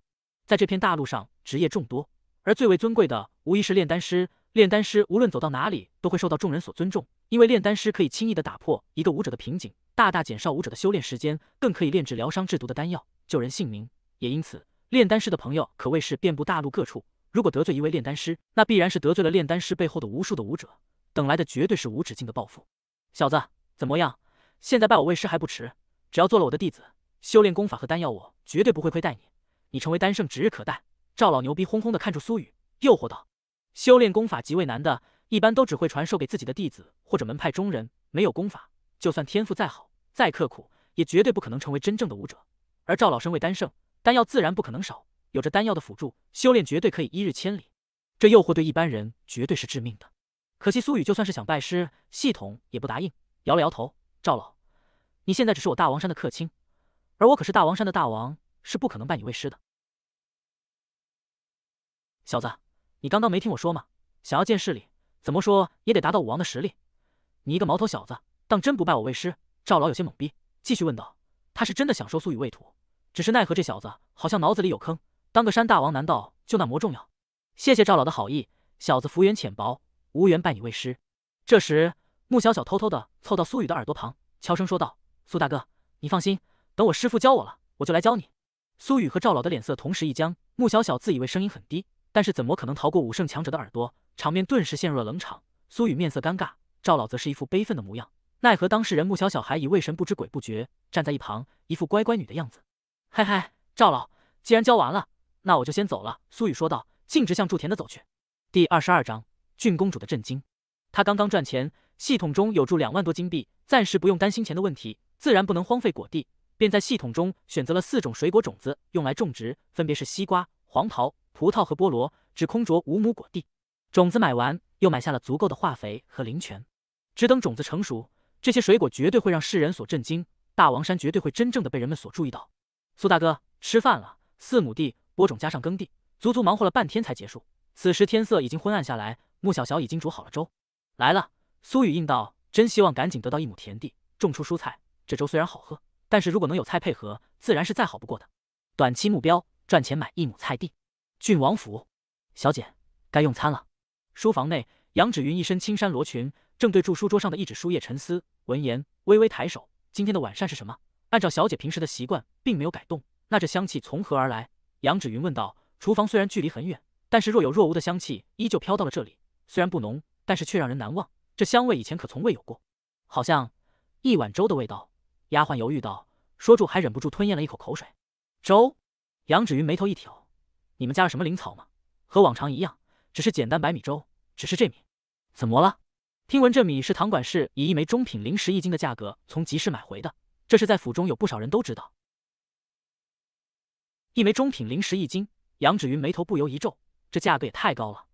在这片大陆上，职业众多，而最为尊贵的无疑是炼丹师。炼丹师无论走到哪里都会受到众人所尊重，因为炼丹师可以轻易的打破一个武者的瓶颈，大大减少武者的修炼时间，更可以炼制疗伤制毒的丹药，救人性命。也因此，炼丹师的朋友可谓是遍布大陆各处。如果得罪一位炼丹师，那必然是得罪了炼丹师背后的无数的武者，等来的绝对是无止境的报复。小子，怎么样？现在拜我为师还不迟，只要做了我的弟子，修炼功法和丹药，我绝对不会亏待你。你成为丹圣指日可待。赵老牛逼哄哄的看着苏雨，诱惑道。修炼功法极为难的，一般都只会传授给自己的弟子或者门派中人。没有功法，就算天赋再好、再刻苦，也绝对不可能成为真正的武者。而赵老身为丹圣，丹药自然不可能少。有着丹药的辅助，修炼绝对可以一日千里。这诱惑对一般人绝对是致命的。可惜苏雨就算是想拜师，系统也不答应。摇了摇头，赵老，你现在只是我大王山的客卿，而我可是大王山的大王，是不可能拜你为师的，小子。你刚刚没听我说吗？想要见势力，怎么说也得达到武王的实力。你一个毛头小子，当真不拜我为师？赵老有些懵逼，继续问道：“他是真的想收苏雨为徒，只是奈何这小子好像脑子里有坑。当个山大王难道就那么重要？”谢谢赵老的好意，小子福缘浅薄，无缘拜你为师。这时，穆小小偷偷的凑到苏雨的耳朵旁，悄声说道：“苏大哥，你放心，等我师父教我了，我就来教你。”苏雨和赵老的脸色同时一僵。穆小小自以为声音很低。但是怎么可能逃过武圣强者的耳朵？场面顿时陷入了冷场。苏雨面色尴尬，赵老则是一副悲愤的模样。奈何当事人穆小小还以为神不知鬼不觉，站在一旁，一副乖乖女的样子。嘿嘿，赵老，既然教完了，那我就先走了。”苏雨说道，径直向祝田的走去。第二十二章郡公主的震惊。她刚刚赚钱，系统中有助两万多金币，暂时不用担心钱的问题，自然不能荒废果地，便在系统中选择了四种水果种子用来种植，分别是西瓜、黄桃。葡萄和菠萝，只空着五亩果地，种子买完，又买下了足够的化肥和磷泉，只等种子成熟，这些水果绝对会让世人所震惊，大王山绝对会真正的被人们所注意到。苏大哥，吃饭了。四亩地播种加上耕地，足足忙活了半天才结束。此时天色已经昏暗下来，穆小小已经煮好了粥。来了，苏雨应道，真希望赶紧得到一亩田地，种出蔬菜。这粥虽然好喝，但是如果能有菜配合，自然是再好不过的。短期目标，赚钱买一亩菜地。郡王府，小姐该用餐了。书房内，杨芷云一身青衫罗裙，正对住书桌上的一纸书页沉思。闻言，微微抬手：“今天的晚膳是什么？按照小姐平时的习惯，并没有改动。那这香气从何而来？”杨芷云问道。厨房虽然距离很远，但是若有若无的香气依旧飘到了这里。虽然不浓，但是却让人难忘。这香味以前可从未有过，好像一碗粥的味道。丫鬟犹豫道，说住还忍不住吞咽了一口口水。粥。杨芷云眉头一挑。你们加了什么灵草吗？和往常一样，只是简单白米粥。只是这米怎么了？听闻这米是唐管事以一枚中品灵石一斤的价格从集市买回的，这是在府中有不少人都知道。一枚中品灵石一斤，杨芷云眉头不由一皱，这价格也太高了。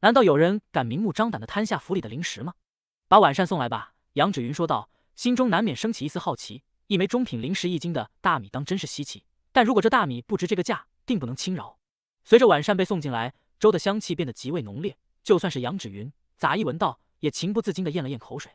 难道有人敢明目张胆的贪下府里的灵石吗？把晚膳送来吧，杨芷云说道，心中难免升起一丝好奇。一枚中品灵石一斤的大米当真是稀奇，但如果这大米不值这个价，定不能轻饶。随着碗膳被送进来，粥的香气变得极为浓烈，就算是杨芷云，咋一闻到也情不自禁地咽了咽口水。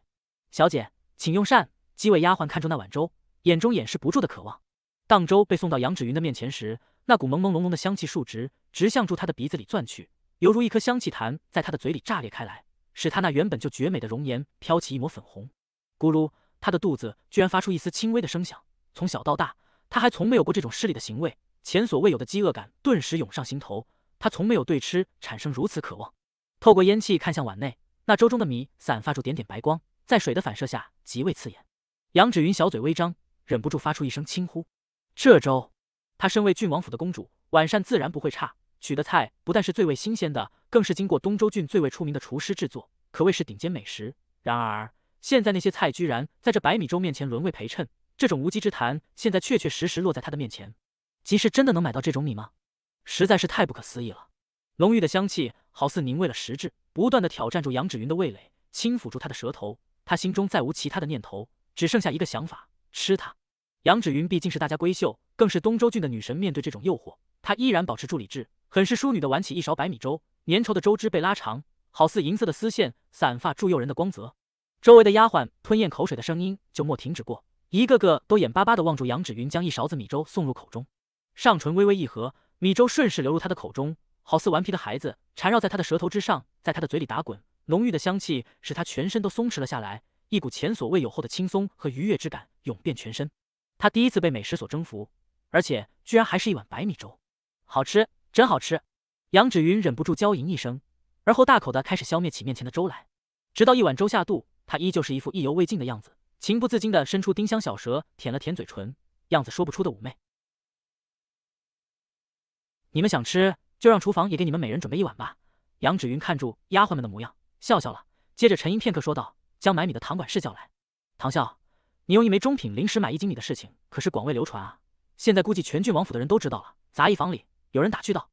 小姐，请用膳。几位丫鬟看着那碗粥，眼中掩饰不住的渴望。当粥被送到杨芷云的面前时，那股朦朦胧胧的香气，竖直直向住她的鼻子里钻去，犹如一颗香气弹在她的嘴里炸裂开来，使她那原本就绝美的容颜飘起一抹粉红。咕噜，她的肚子居然发出一丝轻微的声响。从小到大，她还从没有过这种失礼的行为。前所未有的饥饿感顿时涌上心头，他从没有对吃产生如此渴望。透过烟气看向碗内，那粥中的米散发出点点白光，在水的反射下极为刺眼。杨芷云小嘴微张，忍不住发出一声轻呼。这粥，她身为郡王府的公主，晚膳自然不会差。取的菜不但是最为新鲜的，更是经过东州郡最为出名的厨师制作，可谓是顶尖美食。然而现在那些菜居然在这白米粥面前沦为陪衬，这种无稽之谈现在确确实实落在她的面前。即市真的能买到这种米吗？实在是太不可思议了！浓郁的香气好似凝味了实质，不断的挑战住杨芷云的味蕾，轻抚住她的舌头。她心中再无其他的念头，只剩下一个想法：吃它。杨芷云毕竟是大家闺秀，更是东周郡的女神。面对这种诱惑，她依然保持住理智，很是淑女的挽起一勺白米粥，粘稠的粥汁被拉长，好似银色的丝线，散发住诱人的光泽。周围的丫鬟吞咽口水的声音就没停止过，一个个都眼巴巴的望住杨芷云将一勺子米粥送入口中。上唇微微一合，米粥顺势流入他的口中，好似顽皮的孩子缠绕在他的舌头之上，在他的嘴里打滚。浓郁的香气使他全身都松弛了下来，一股前所未有后的轻松和愉悦之感涌遍全身。他第一次被美食所征服，而且居然还是一碗白米粥，好吃，真好吃！杨芷云忍不住娇吟一声，而后大口的开始消灭起面前的粥来。直到一碗粥下肚，他依旧是一副意犹未尽的样子，情不自禁的伸出丁香小舌舔了舔嘴唇，样子说不出的妩媚。你们想吃，就让厨房也给你们每人准备一碗吧。杨芷云看住丫鬟们的模样，笑笑了，接着沉吟片刻说道：“将买米的唐管事叫来。唐笑，你用一枚中品零食买一斤米的事情可是广为流传啊！现在估计全郡王府的人都知道了。”杂役房里有人打趣道：“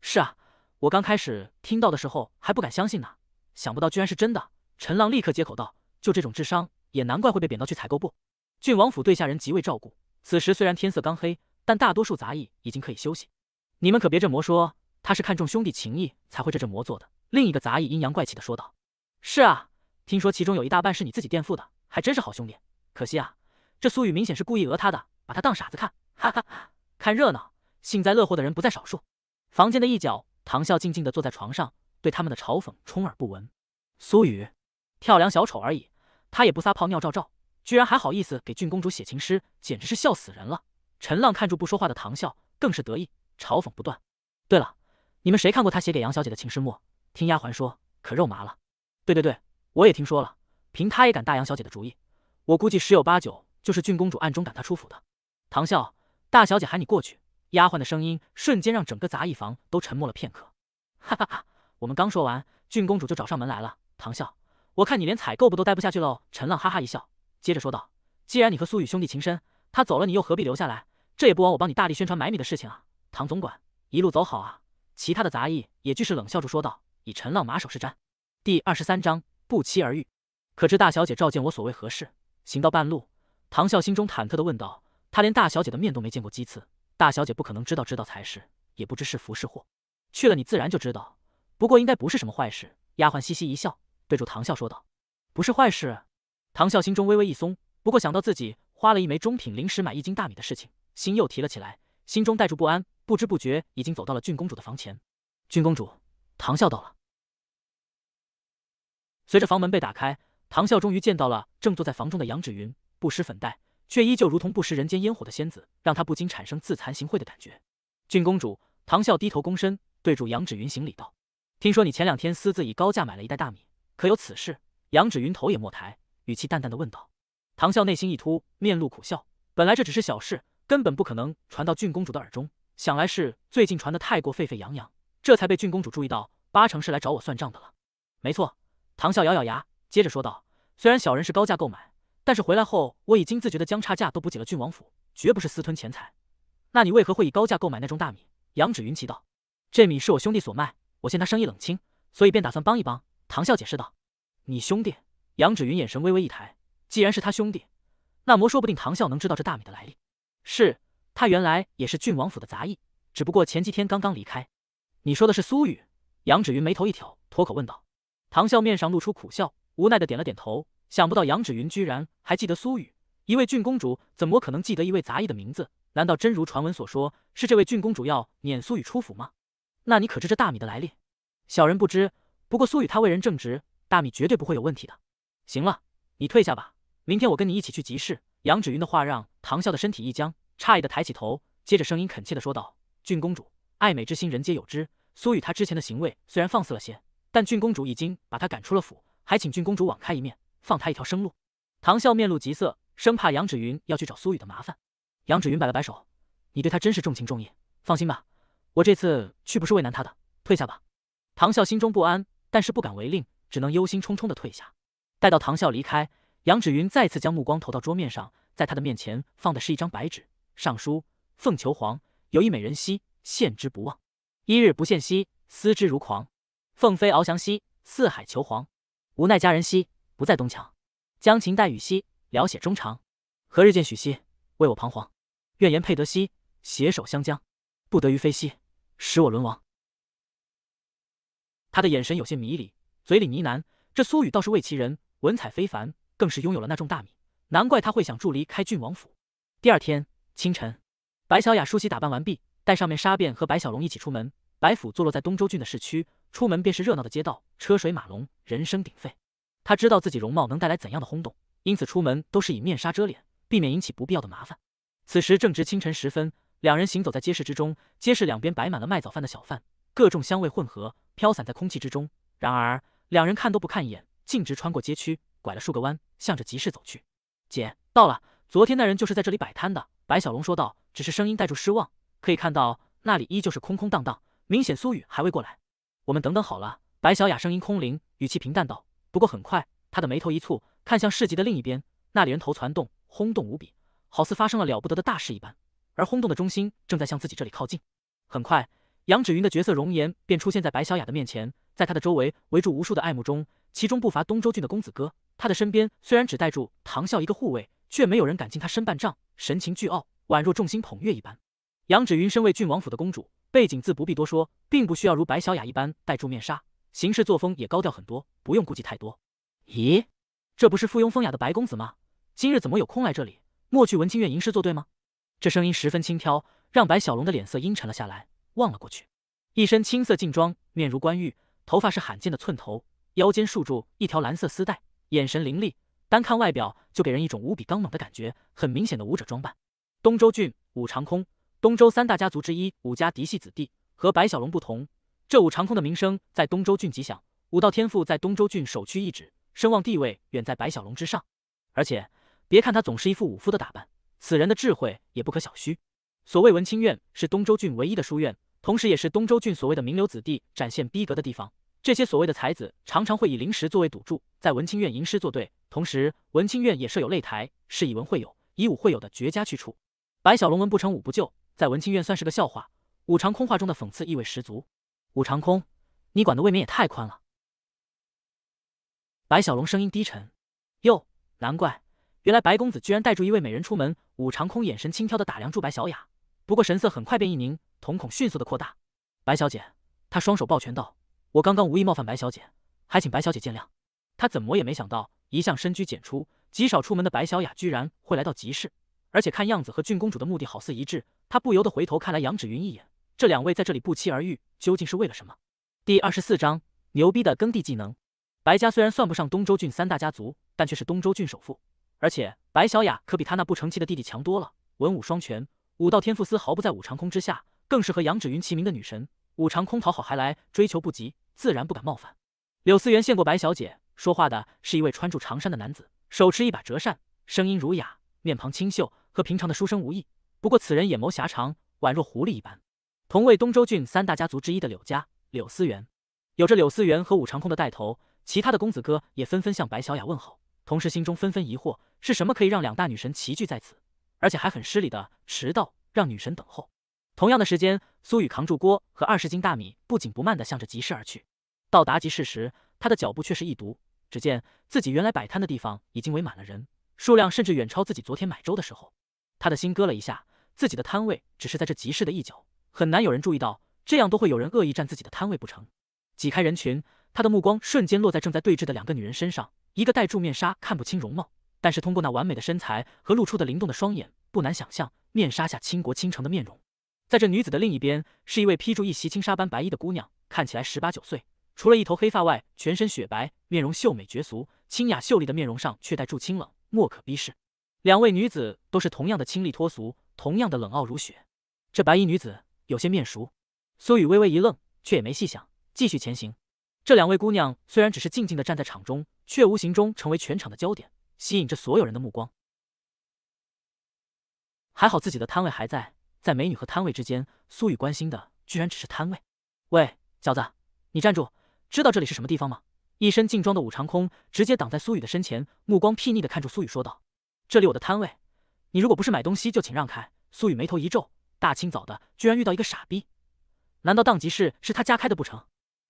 是啊，我刚开始听到的时候还不敢相信呢，想不到居然是真的。”陈浪立刻接口道：“就这种智商，也难怪会被贬到去采购部。郡王府对下人极为照顾，此时虽然天色刚黑，但大多数杂役已经可以休息。”你们可别这魔说，他是看重兄弟情谊才会这这魔做的。另一个杂役阴阳怪气的说道：“是啊，听说其中有一大半是你自己垫付的，还真是好兄弟。可惜啊，这苏雨明显是故意讹他的，把他当傻子看，哈哈哈！看热闹、幸灾乐祸的人不在少数。”房间的一角，唐笑静静的坐在床上，对他们的嘲讽充耳不闻。苏雨，跳梁小丑而已，他也不撒泡尿照照，居然还好意思给郡公主写情诗，简直是笑死人了。陈浪看住不说话的唐笑，更是得意。嘲讽不断。对了，你们谁看过他写给杨小姐的情诗末？听丫鬟说，可肉麻了。对对对，我也听说了。凭他也敢大杨小姐的主意，我估计十有八九就是郡公主暗中赶他出府的。唐笑，大小姐喊你过去。丫鬟的声音瞬间让整个杂役房都沉默了片刻。哈哈哈，我们刚说完，郡公主就找上门来了。唐笑，我看你连采购部都待不下去喽。陈浪哈哈一笑，接着说道：“既然你和苏雨兄弟情深，他走了你又何必留下来？这也不枉我帮你大力宣传买米的事情啊。”唐总管，一路走好啊！其他的杂役也俱是冷笑着说道：“以陈浪马首是瞻。”第二十三章不期而遇。可知大小姐召见我所为何事？行到半路，唐笑心中忐忑的问道。他连大小姐的面都没见过几次，大小姐不可能知道，知道才是，也不知是福是祸。去了你自然就知道，不过应该不是什么坏事。丫鬟嘻嘻一笑，对住唐笑说道：“不是坏事。”唐笑心中微微一松，不过想到自己花了一枚中品零食买一斤大米的事情，心又提了起来。心中带住不安，不知不觉已经走到了郡公主的房前。郡公主，唐笑到了。随着房门被打开，唐笑终于见到了正坐在房中的杨芷云，不施粉黛，却依旧如同不食人间烟火的仙子，让他不禁产生自惭形秽的感觉。郡公主，唐笑低头躬身，对住杨芷云行礼道：“听说你前两天私自以高价买了一袋大米，可有此事？”杨芷云头也没抬，语气淡淡的问道。唐笑内心一突，面露苦笑，本来这只是小事。根本不可能传到郡公主的耳中，想来是最近传得太过沸沸扬扬，这才被郡公主注意到。八成是来找我算账的了。没错，唐笑咬咬牙，接着说道：“虽然小人是高价购买，但是回来后我已经自觉的将差价都补给了郡王府，绝不是私吞钱财。”那你为何会以高价购买那种大米？杨芷云奇道：“这米是我兄弟所卖，我见他生意冷清，所以便打算帮一帮。”唐笑解释道：“你兄弟？”杨芷云眼神微微一抬，既然是他兄弟，那魔说不定唐笑能知道这大米的来历。是他原来也是郡王府的杂役，只不过前几天刚刚离开。你说的是苏雨？杨芷云眉头一挑，脱口问道。唐笑面上露出苦笑，无奈的点了点头。想不到杨芷云居然还记得苏雨，一位郡公主怎么可能记得一位杂役的名字？难道真如传闻所说，是这位郡公主要撵苏雨出府吗？那你可知这大米的来历？小人不知。不过苏雨他为人正直，大米绝对不会有问题的。行了，你退下吧，明天我跟你一起去集市。杨芷云的话让唐笑的身体一僵。诧异的抬起头，接着声音恳切的说道：“郡公主，爱美之心人皆有之。苏雨她之前的行为虽然放肆了些，但郡公主已经把她赶出了府，还请郡公主网开一面，放她一条生路。”唐笑面露急色，生怕杨芷云要去找苏雨的麻烦。杨芷云摆了摆手：“你对她真是重情重义，放心吧，我这次去不是为难她的。退下吧。”唐笑心中不安，但是不敢违令，只能忧心忡忡的退下。待到唐笑离开，杨芷云再次将目光投到桌面上，在他的面前放的是一张白纸。尚书凤求凰，有一美人兮，羡之不忘；一日不见兮，思之如狂。凤飞翱翔兮，四海求凰。无奈佳人兮，不在东墙。将琴待雨兮，聊写衷肠。何日见许兮，为我彷徨。愿言配德兮，携手相将。不得于飞兮，使我沦亡。他的眼神有些迷离，嘴里呢喃：“这苏雨倒是为其人，文采非凡，更是拥有了那众大米，难怪他会想住离开郡王府。”第二天。清晨，白小雅梳洗打扮完毕，带上面纱辫和白小龙一起出门。白府坐落在东州郡的市区，出门便是热闹的街道，车水马龙，人声鼎沸。她知道自己容貌能带来怎样的轰动，因此出门都是以面纱遮脸，避免引起不必要的麻烦。此时正值清晨时分，两人行走在街市之中，街市两边摆满了卖早饭的小贩，各种香味混合飘散在空气之中。然而两人看都不看一眼，径直穿过街区，拐了数个弯，向着集市走去。姐，到了，昨天那人就是在这里摆摊的。白小龙说道，只是声音带住失望，可以看到那里依旧是空空荡荡，明显苏雨还未过来。我们等等好了。白小雅声音空灵，语气平淡道。不过很快，她的眉头一蹙，看向市集的另一边，那里人头攒动，轰动无比，好似发生了了不得的大事一般。而轰动的中心正在向自己这里靠近。很快，杨芷云的绝色容颜便出现在白小雅的面前，在她的周围围住无数的爱慕中，其中不乏东周郡的公子哥。他的身边虽然只带住唐笑一个护卫。却没有人敢近他身半丈，神情倨傲，宛若众星捧月一般。杨芷云身为郡王府的公主，背景自不必多说，并不需要如白小雅一般戴住面纱，行事作风也高调很多，不用顾忌太多。咦，这不是附庸风雅的白公子吗？今日怎么有空来这里？莫去文清院吟诗作对吗？这声音十分轻佻，让白小龙的脸色阴沉了下来，望了过去。一身青色劲装，面如冠玉，头发是罕见的寸头，腰间束住一条蓝色丝带，眼神凌厉。单看外表就给人一种无比刚猛的感觉，很明显的武者装扮。东周郡武长空，东周三大家族之一武家嫡系子弟。和白小龙不同，这武长空的名声在东周郡极响，武道天赋在东周郡首屈一指，声望地位远在白小龙之上。而且，别看他总是一副武夫的打扮，此人的智慧也不可小觑。所谓文清院，是东周郡唯一的书院，同时也是东周郡所谓的名流子弟展现逼格的地方。这些所谓的才子，常常会以灵石作为赌注，在文清院吟诗作对。同时，文清院也设有擂台，是以文会友、以武会友的绝佳去处。白小龙文不成武不就，在文清院算是个笑话。武长空话中的讽刺意味十足。武长空，你管的未免也太宽了。白小龙声音低沉。哟，难怪，原来白公子居然带住一位美人出门。武长空眼神轻佻的打量住白小雅，不过神色很快便一凝，瞳孔迅速的扩大。白小姐，他双手抱拳道：“我刚刚无意冒犯白小姐，还请白小姐见谅。”他怎么也没想到。一向深居简出、极少出门的白小雅，居然会来到集市，而且看样子和郡公主的目的好似一致。她不由得回头看来杨芷云一眼，这两位在这里不期而遇，究竟是为了什么？第二十四章牛逼的耕地技能。白家虽然算不上东周郡三大家族，但却是东周郡首富。而且白小雅可比她那不成器的弟弟强多了，文武双全，武道天赋丝毫不在五长空之下，更是和杨芷云齐名的女神。五长空讨好还来追求不及，自然不敢冒犯。柳思源见过白小姐。说话的是一位穿着长衫的男子，手持一把折扇，声音儒雅，面庞清秀，和平常的书生无异。不过此人眼眸狭长，宛若狐狸一般。同为东周郡三大家族之一的柳家，柳思源，有着柳思源和武长空的带头，其他的公子哥也纷纷向白小雅问候，同时心中纷纷疑惑：是什么可以让两大女神齐聚在此，而且还很失礼的迟到，让女神等候？同样的时间，苏雨扛住锅和二十斤大米，不紧不慢的向着集市而去。到达集市时，他的脚步却是一毒。只见自己原来摆摊的地方已经围满了人，数量甚至远超自己昨天买粥的时候。他的心割了一下，自己的摊位只是在这集市的一角，很难有人注意到，这样都会有人恶意占自己的摊位不成？挤开人群，他的目光瞬间落在正在对峙的两个女人身上。一个戴住面纱，看不清容貌，但是通过那完美的身材和露出的灵动的双眼，不难想象面纱下倾国倾城的面容。在这女子的另一边，是一位披住一袭轻纱般白衣的姑娘，看起来十八九岁。除了一头黑发外，全身雪白，面容秀美绝俗，清雅秀丽的面容上却带住清冷，莫可逼视。两位女子都是同样的清丽脱俗，同样的冷傲如雪。这白衣女子有些面熟，苏雨微微一愣，却也没细想，继续前行。这两位姑娘虽然只是静静的站在场中，却无形中成为全场的焦点，吸引着所有人的目光。还好自己的摊位还在，在美女和摊位之间，苏雨关心的居然只是摊位。喂，小子，你站住！知道这里是什么地方吗？一身劲装的武长空直接挡在苏雨的身前，目光睥睨的看着苏雨说道：“这里我的摊位，你如果不是买东西就请让开。”苏雨眉头一皱，大清早的居然遇到一个傻逼，难道当集市是他家开的不成？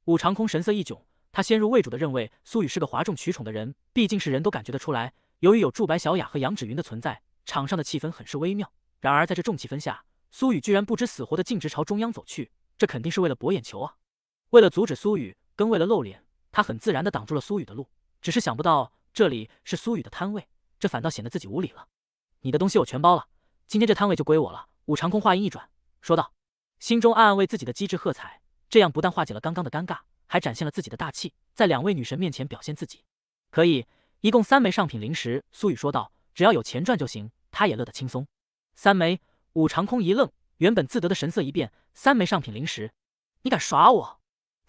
武长空神色一窘，他先入为主的认为苏雨是个哗众取宠的人，毕竟是人都感觉得出来。由于有祝白、小雅和杨芷云的存在，场上的气氛很是微妙。然而在这重气氛下，苏雨居然不知死活的径直朝中央走去，这肯定是为了博眼球啊！为了阻止苏雨。更为了露脸，他很自然地挡住了苏雨的路，只是想不到这里是苏雨的摊位，这反倒显得自己无理了。你的东西我全包了，今天这摊位就归我了。武长空话音一转，说道，心中暗暗为自己的机智喝彩。这样不但化解了刚刚的尴尬，还展现了自己的大气，在两位女神面前表现自己。可以，一共三枚上品灵石。苏雨说道，只要有钱赚就行，他也乐得轻松。三枚，武长空一愣，原本自得的神色一变，三枚上品灵石，你敢耍我？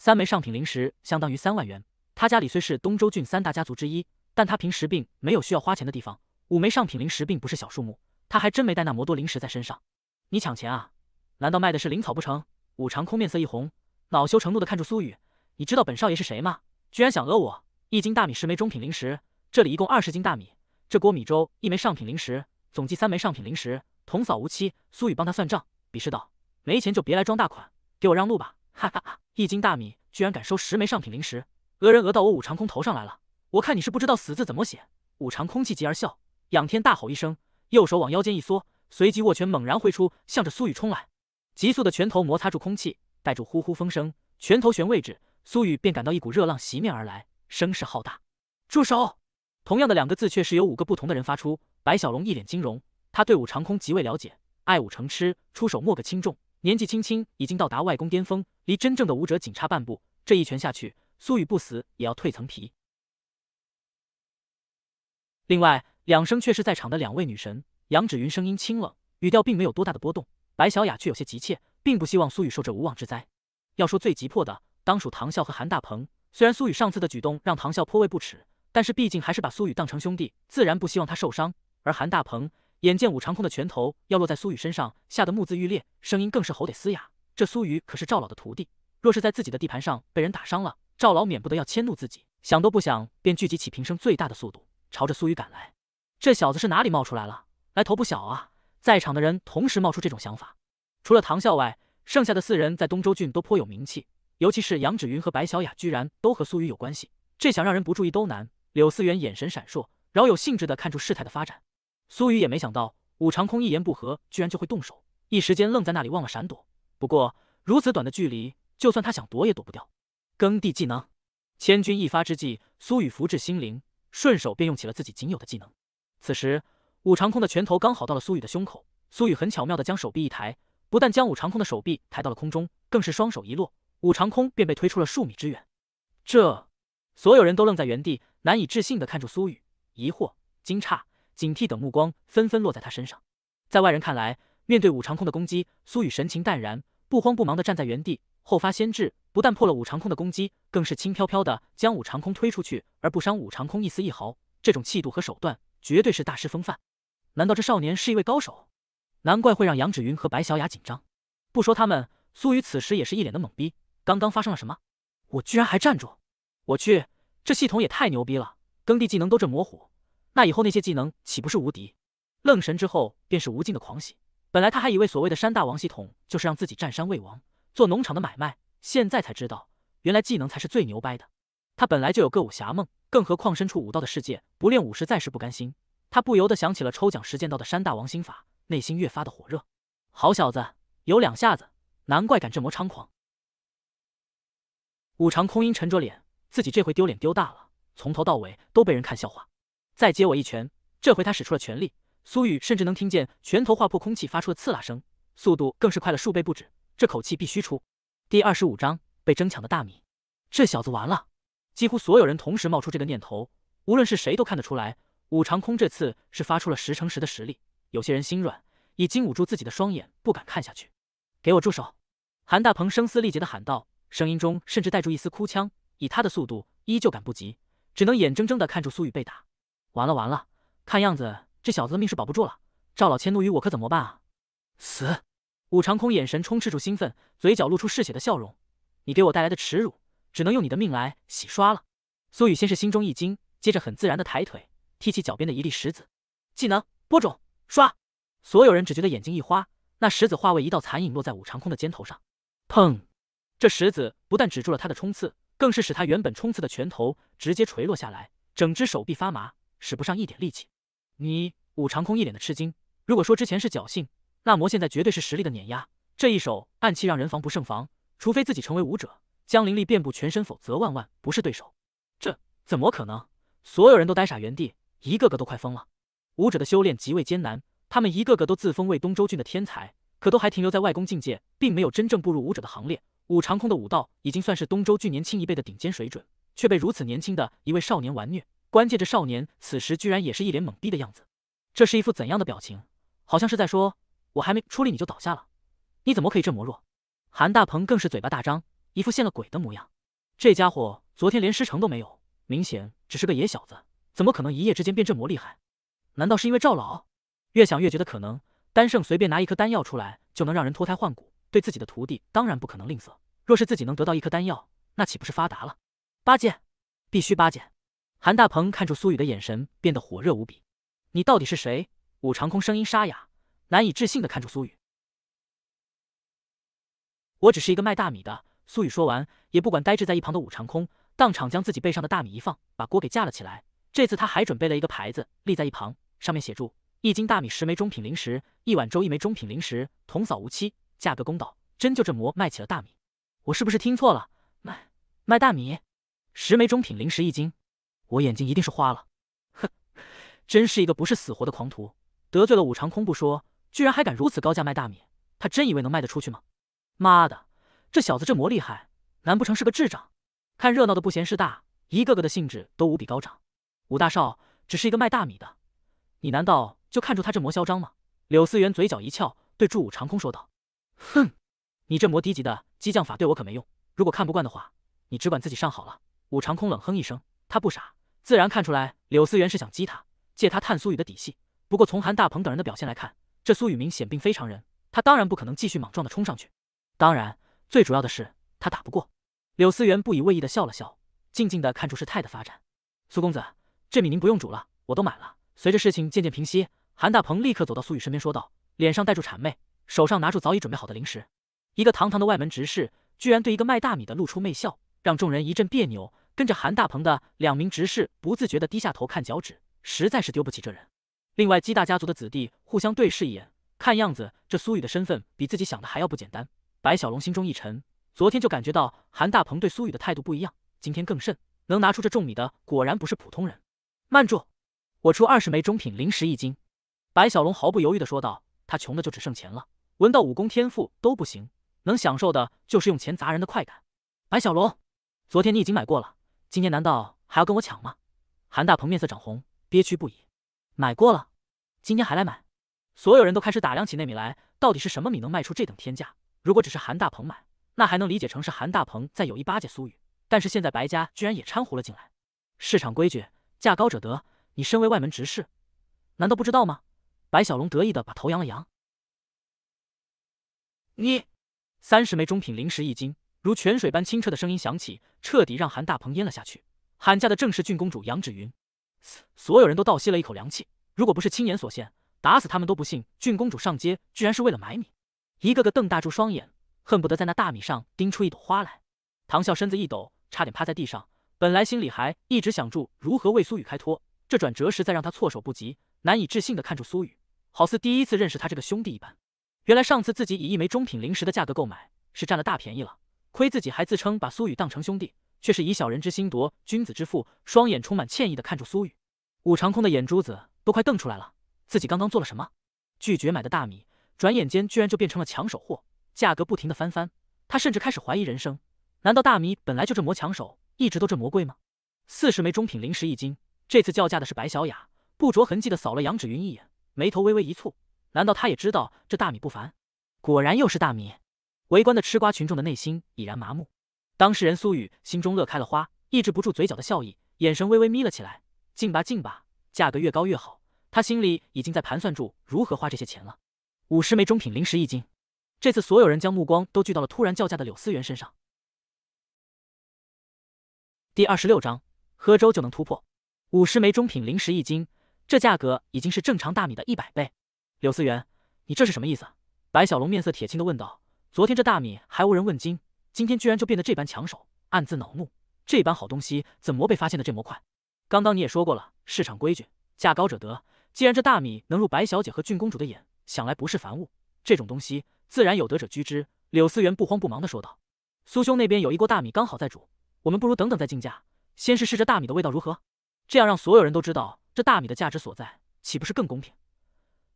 三枚上品灵石相当于三万元。他家里虽是东州郡三大家族之一，但他平时并没有需要花钱的地方。五枚上品灵石并不是小数目，他还真没带那么多灵石在身上。你抢钱啊？难道卖的是灵草不成？五长空面色一红，恼羞成怒地看着苏雨。你知道本少爷是谁吗？居然想讹我！一斤大米十枚中品灵石，这里一共二十斤大米，这锅米粥一枚上品灵石，总计三枚上品灵石。童叟无欺。苏雨帮他算账，鄙视道：“没钱就别来装大款，给我让路吧！”哈哈哈。一斤大米居然敢收十枚上品灵石，讹人讹到我五长空头上来了！我看你是不知道死字怎么写！五长空气急而笑，仰天大吼一声，右手往腰间一缩，随即握拳猛然挥出，向着苏雨冲来。急速的拳头摩擦住空气，带住呼呼风声，拳头悬位置，苏雨便感到一股热浪袭面而来，声势浩大。住手！同样的两个字却是由五个不同的人发出。白小龙一脸惊容，他对五长空极为了解，爱武成痴，出手莫个轻重。年纪轻轻已经到达外功巅峰，离真正的武者仅差半步。这一拳下去，苏雨不死也要蜕层皮。另外两声却是在场的两位女神，杨芷云声音清冷，语调并没有多大的波动；白小雅却有些急切，并不希望苏雨受这无妄之灾。要说最急迫的，当属唐笑和韩大鹏。虽然苏雨上次的举动让唐笑颇为不耻，但是毕竟还是把苏雨当成兄弟，自然不希望他受伤。而韩大鹏。眼见武长空的拳头要落在苏雨身上，吓得目眦欲裂，声音更是吼得嘶哑。这苏雨可是赵老的徒弟，若是在自己的地盘上被人打伤了，赵老免不得要迁怒自己。想都不想，便聚集起平生最大的速度，朝着苏雨赶来。这小子是哪里冒出来了？来头不小啊！在场的人同时冒出这种想法。除了唐笑外，剩下的四人在东州郡都颇有名气，尤其是杨芷云和白小雅，居然都和苏雨有关系，这想让人不注意都难。柳思源眼神闪烁，饶有兴致地看出事态的发展。苏雨也没想到，武长空一言不合居然就会动手，一时间愣在那里，忘了闪躲。不过如此短的距离，就算他想躲也躲不掉。耕地技能，千钧一发之际，苏雨福至心灵，顺手便用起了自己仅有的技能。此时，武长空的拳头刚好到了苏雨的胸口，苏雨很巧妙的将手臂一抬，不但将武长空的手臂抬到了空中，更是双手一落，武长空便被推出了数米之远。这，所有人都愣在原地，难以置信的看着苏雨，疑惑、惊诧。警惕等目光纷纷落在他身上。在外人看来，面对武长空的攻击，苏雨神情淡然，不慌不忙地站在原地，后发先至，不但破了武长空的攻击，更是轻飘飘的将武长空推出去，而不伤武长空一丝一毫。这种气度和手段，绝对是大师风范。难道这少年是一位高手？难怪会让杨芷云和白小雅紧张。不说他们，苏雨此时也是一脸的懵逼。刚刚发生了什么？我居然还站住？我去，这系统也太牛逼了，耕地技能都这模糊。那以后那些技能岂不是无敌？愣神之后便是无尽的狂喜。本来他还以为所谓的山大王系统就是让自己占山为王，做农场的买卖，现在才知道，原来技能才是最牛掰的。他本来就有个武侠梦，更何况身处武道的世界，不练武实在是不甘心。他不由得想起了抽奖时见到的山大王心法，内心越发的火热。好小子，有两下子，难怪敢这么猖狂。五常空阴沉着脸，自己这回丢脸丢大了，从头到尾都被人看笑话。再接我一拳！这回他使出了全力，苏雨甚至能听见拳头划破空气发出的刺啦声，速度更是快了数倍不止。这口气必须出！第二十五章被争抢的大米，这小子完了！几乎所有人同时冒出这个念头。无论是谁都看得出来，武长空这次是发出了十成十的实力。有些人心软，已经捂住自己的双眼，不敢看下去。给我住手！韩大鹏声嘶力竭地喊道，声音中甚至带住一丝哭腔。以他的速度，依旧赶不及，只能眼睁睁地看着苏雨被打。完了完了！看样子这小子的命是保不住了。赵老迁怒于我，可怎么办啊？死！武长空眼神充斥住兴奋，嘴角露出嗜血的笑容。你给我带来的耻辱，只能用你的命来洗刷了。苏雨先是心中一惊，接着很自然的抬腿踢起脚边的一粒石子，技能播种刷。所有人只觉得眼睛一花，那石子化为一道残影落在武长空的肩头上，砰！这石子不但止住了他的冲刺，更是使他原本冲刺的拳头直接垂落下来，整只手臂发麻。使不上一点力气，你武长空一脸的吃惊。如果说之前是侥幸，那魔现在绝对是实力的碾压。这一手暗器让人防不胜防，除非自己成为武者，将灵力遍布全身，否则万万不是对手。这怎么可能？所有人都呆傻原地，一个个都快疯了。武者的修炼极为艰难，他们一个个都自封为东周郡的天才，可都还停留在外功境界，并没有真正步入武者的行列。武长空的武道已经算是东周郡年轻一辈的顶尖水准，却被如此年轻的一位少年玩虐。关键，这少年此时居然也是一脸懵逼的样子，这是一副怎样的表情？好像是在说：“我还没出力你就倒下了，你怎么可以这么弱？”韩大鹏更是嘴巴大张，一副见了鬼的模样。这家伙昨天连师承都没有，明显只是个野小子，怎么可能一夜之间变这么厉害？难道是因为赵老？越想越觉得可能。丹圣随便拿一颗丹药出来就能让人脱胎换骨，对自己的徒弟当然不可能吝啬。若是自己能得到一颗丹药，那岂不是发达了？八戒，必须八戒。韩大鹏看着苏雨的眼神变得火热无比，你到底是谁？武长空声音沙哑，难以置信的看住苏雨。我只是一个卖大米的。苏雨说完，也不管呆滞在一旁的武长空，当场将自己背上的大米一放，把锅给架了起来。这次他还准备了一个牌子，立在一旁，上面写住一斤大米十枚中品零食，一碗粥一枚中品零食，童叟无欺，价格公道。真就这模卖起了大米。我是不是听错了？卖卖大米，十枚中品零食一斤。我眼睛一定是花了，哼，真是一个不是死活的狂徒，得罪了武长空不说，居然还敢如此高价卖大米，他真以为能卖得出去吗？妈的，这小子这魔厉害，难不成是个智障？看热闹的不嫌事大，一个个的兴致都无比高涨。武大少只是一个卖大米的，你难道就看出他这魔嚣张吗？柳思源嘴角一翘，对住武长空说道：“哼，你这魔低级的激将法对我可没用，如果看不惯的话，你只管自己上好了。”武长空冷哼一声，他不傻。自然看出来，柳思源是想激他，借他探苏雨的底细。不过从韩大鹏等人的表现来看，这苏雨明显并非常人，他当然不可能继续莽撞的冲上去。当然，最主要的是他打不过。柳思源不以为意的笑了笑，静静的看出事态的发展。苏公子，这米您不用煮了，我都买了。随着事情渐渐平息，韩大鹏立刻走到苏雨身边说道，脸上带住谄媚，手上拿出早已准备好的零食。一个堂堂的外门执事，居然对一个卖大米的露出媚笑，让众人一阵别扭。跟着韩大鹏的两名执事不自觉地低下头看脚趾，实在是丢不起这人。另外姬大家族的子弟互相对视一眼，看样子这苏雨的身份比自己想的还要不简单。白小龙心中一沉，昨天就感觉到韩大鹏对苏雨的态度不一样，今天更甚，能拿出这重米的果然不是普通人。慢住，我出二十枚中品灵石一斤。白小龙毫不犹豫的说道，他穷的就只剩钱了，闻到武功天赋都不行，能享受的就是用钱砸人的快感。白小龙，昨天你已经买过了。今天难道还要跟我抢吗？韩大鹏面色涨红，憋屈不已。买过了，今天还来买？所有人都开始打量起那米来，到底是什么米能卖出这等天价？如果只是韩大鹏买，那还能理解成是韩大鹏在有意巴结苏雨。但是现在白家居然也掺和了进来。市场规矩，价高者得。你身为外门执事，难道不知道吗？白小龙得意的把头扬了扬。你三十枚中品灵石一斤。如泉水般清澈的声音响起，彻底让韩大鹏咽了下去。喊价的正是郡公主杨芷云，所有人都倒吸了一口凉气。如果不是亲眼所见，打死他们都不信郡公主上街居然是为了买米。一个个瞪大住双眼，恨不得在那大米上钉出一朵花来。唐笑身子一抖，差点趴在地上。本来心里还一直想住如何为苏雨开脱，这转折实在让他措手不及，难以置信的看住苏雨，好似第一次认识他这个兄弟一般。原来上次自己以一枚中品灵石的价格购买，是占了大便宜了。亏自己还自称把苏雨当成兄弟，却是以小人之心夺君子之腹。双眼充满歉意的看着苏雨，武长空的眼珠子都快瞪出来了。自己刚刚做了什么？拒绝买的大米，转眼间居然就变成了抢手货，价格不停的翻番。他甚至开始怀疑人生，难道大米本来就这魔抢手，一直都这魔贵吗？四十枚中品灵石一斤。这次叫价的是白小雅，不着痕迹的扫了杨芷云一眼，眉头微微一蹙。难道她也知道这大米不凡？果然又是大米。围观的吃瓜群众的内心已然麻木，当事人苏雨心中乐开了花，抑制不住嘴角的笑意，眼神微微眯了起来。进吧进吧，价格越高越好，他心里已经在盘算住如何花这些钱了。五十枚中品灵石一斤，这次所有人将目光都聚到了突然叫价的柳思源身上。第二十六章，喝粥就能突破，五十枚中品灵石一斤，这价格已经是正常大米的一百倍。柳思源，你这是什么意思？白小龙面色铁青的问道。昨天这大米还无人问津，今天居然就变得这般抢手，暗自恼怒。这般好东西怎么被发现的这么快？刚刚你也说过了，市场规矩，价高者得。既然这大米能入白小姐和郡公主的眼，想来不是凡物。这种东西自然有德者居之。柳思源不慌不忙地说道：“苏兄那边有一锅大米，刚好在煮，我们不如等等再竞价。先试试这大米的味道如何，这样让所有人都知道这大米的价值所在，岂不是更公平？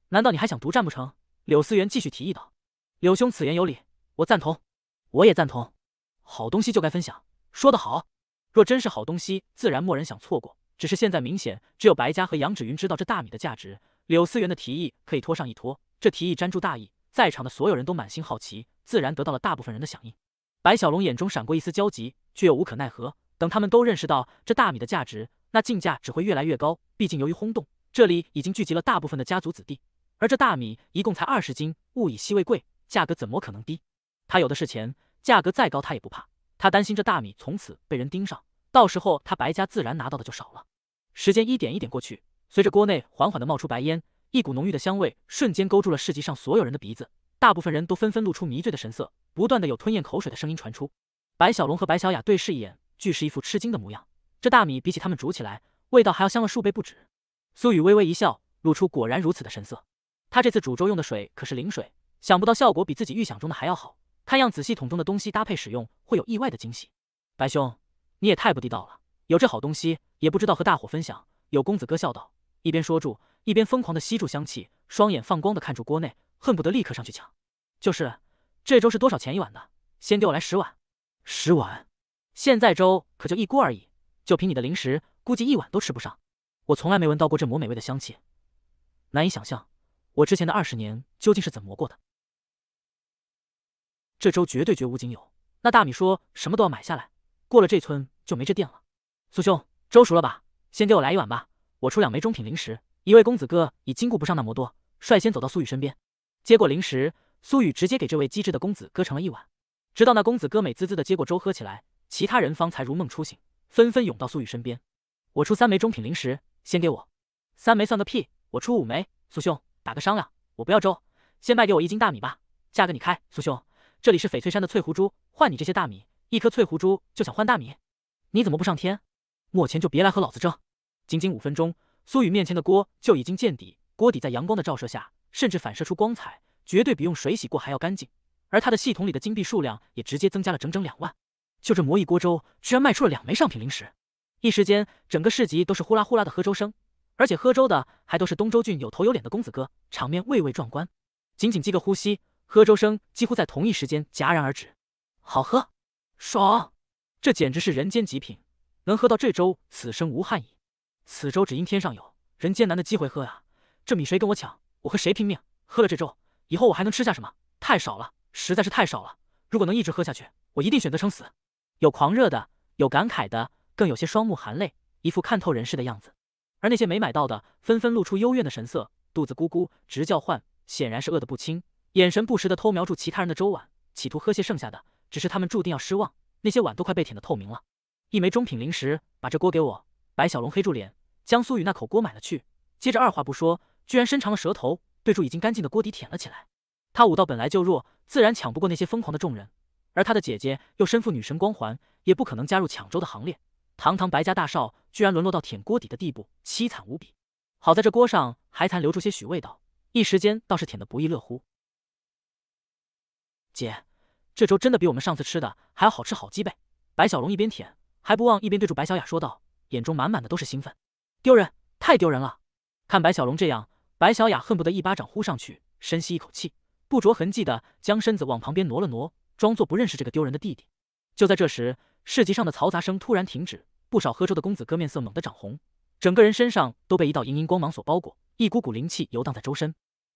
难道你还想独占不成？”柳思源继续提议道：“柳兄此言有理。”我赞同，我也赞同，好东西就该分享。说得好，若真是好东西，自然没人想错过。只是现在明显只有白家和杨芷云知道这大米的价值，柳思源的提议可以拖上一拖。这提议沾住大意，在场的所有人都满心好奇，自然得到了大部分人的响应。白小龙眼中闪过一丝焦急，却又无可奈何。等他们都认识到这大米的价值，那竞价只会越来越高。毕竟由于轰动，这里已经聚集了大部分的家族子弟，而这大米一共才二十斤，物以稀为贵，价格怎么可能低？他有的是钱，价格再高他也不怕。他担心这大米从此被人盯上，到时候他白家自然拿到的就少了。时间一点一点过去，随着锅内缓缓的冒出白烟，一股浓郁的香味瞬间勾住了市集上所有人的鼻子，大部分人都纷纷露出迷醉的神色，不断的有吞咽口水的声音传出。白小龙和白小雅对视一眼，俱是一副吃惊的模样。这大米比起他们煮起来，味道还要香了数倍不止。苏雨微微一笑，露出果然如此的神色。他这次煮粥用的水可是灵水，想不到效果比自己预想中的还要好。看样子，系统中的东西搭配使用会有意外的惊喜。白兄，你也太不地道了，有这好东西也不知道和大伙分享。有公子哥笑道，一边说住，一边疯狂的吸住香气，双眼放光的看住锅内，恨不得立刻上去抢。就是，这粥是多少钱一碗的？先给我来十碗。十碗？现在粥可就一锅而已，就凭你的零食，估计一碗都吃不上。我从来没闻到过这抹美味的香气，难以想象我之前的二十年究竟是怎么过的。这粥绝对绝无仅有，那大米说什么都要买下来。过了这村就没这店了。苏兄，粥熟了吧？先给我来一碗吧，我出两枚中品灵石。一位公子哥已经顾不上那么多，率先走到苏雨身边，接过灵石，苏雨直接给这位机智的公子哥盛了一碗。直到那公子哥美滋滋的接过粥喝起来，其他人方才如梦初醒，纷纷涌到苏雨身边。我出三枚中品灵石，先给我。三枚算个屁，我出五枚。苏兄，打个商量，我不要粥，先卖给我一斤大米吧，价格你开。苏兄。这里是翡翠山的翠湖珠，换你这些大米，一颗翠湖珠就想换大米？你怎么不上天？莫钱就别来和老子争！仅仅五分钟，苏雨面前的锅就已经见底，锅底在阳光的照射下，甚至反射出光彩，绝对比用水洗过还要干净。而他的系统里的金币数量也直接增加了整整两万。就这磨一锅粥，居然卖出了两枚上品灵石。一时间，整个市集都是呼啦呼啦的喝粥声，而且喝粥的还都是东周郡有头有脸的公子哥，场面蔚为壮观。仅仅几个呼吸。喝粥声几乎在同一时间戛然而止，好喝，爽，这简直是人间极品，能喝到这粥，此生无憾矣。此粥只因天上有人艰难的机会喝啊！这米谁跟我抢，我和谁拼命。喝了这粥以后，我还能吃下什么？太少了，实在是太少了。如果能一直喝下去，我一定选择撑死。有狂热的，有感慨的，更有些双目含泪，一副看透人世的样子。而那些没买到的，纷纷露出幽怨的神色，肚子咕咕直叫唤，显然是饿得不轻。眼神不时地偷瞄住其他人的粥碗，企图喝些剩下的。只是他们注定要失望，那些碗都快被舔得透明了。一枚中品灵石，把这锅给我。白小龙黑住脸，将苏雨那口锅买了去。接着二话不说，居然伸长了舌头，对住已经干净的锅底舔了起来。他武道本来就弱，自然抢不过那些疯狂的众人。而他的姐姐又身负女神光环，也不可能加入抢粥的行列。堂堂白家大少，居然沦落到舔锅底的地步，凄惨无比。好在这锅上还残留住些许味道，一时间倒是舔得不亦乐乎。姐，这粥真的比我们上次吃的还要好吃好几倍！白小龙一边舔，还不忘一边对住白小雅说道，眼中满满的都是兴奋。丢人，太丢人了！看白小龙这样，白小雅恨不得一巴掌呼上去。深吸一口气，不着痕迹的将身子往旁边挪了挪，装作不认识这个丢人的弟弟。就在这时，市集上的嘈杂声突然停止，不少喝粥的公子哥面色猛地涨红，整个人身上都被一道莹莹光芒所包裹，一股股灵气游荡在周身。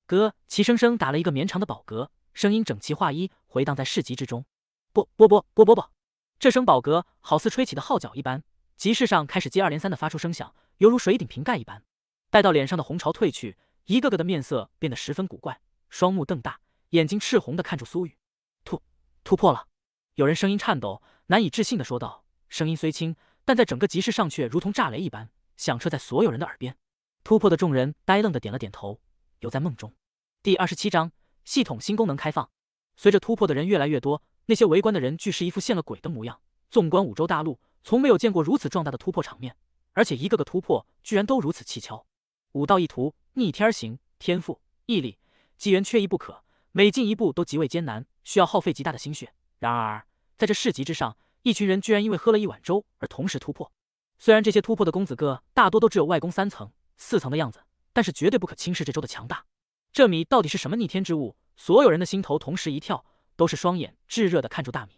哥，齐声声打了一个绵长的饱嗝。声音整齐划一，回荡在市集之中。啵啵啵啵啵啵，这声宝格好似吹起的号角一般，集市上开始接二连三的发出声响，犹如水顶瓶盖一般。待到脸上的红潮退去，一个个的面色变得十分古怪，双目瞪大，眼睛赤红的看着苏雨。突突破了！有人声音颤抖，难以置信的说道。声音虽轻，但在整个集市上却如同炸雷一般，响彻在所有人的耳边。突破的众人呆愣的点了点头，犹在梦中。第二十七章。系统新功能开放。随着突破的人越来越多，那些围观的人俱是一副见了鬼的模样。纵观五洲大陆，从没有见过如此壮大的突破场面，而且一个个突破居然都如此蹊跷。武道一途，逆天而行，天赋、毅力、机缘缺一不可，每进一步都极为艰难，需要耗费极大的心血。然而在这市集之上，一群人居然因为喝了一碗粥而同时突破。虽然这些突破的公子哥大多都只有外公三层、四层的样子，但是绝对不可轻视这粥的强大。这米到底是什么逆天之物？所有人的心头同时一跳，都是双眼炙热的看住大米。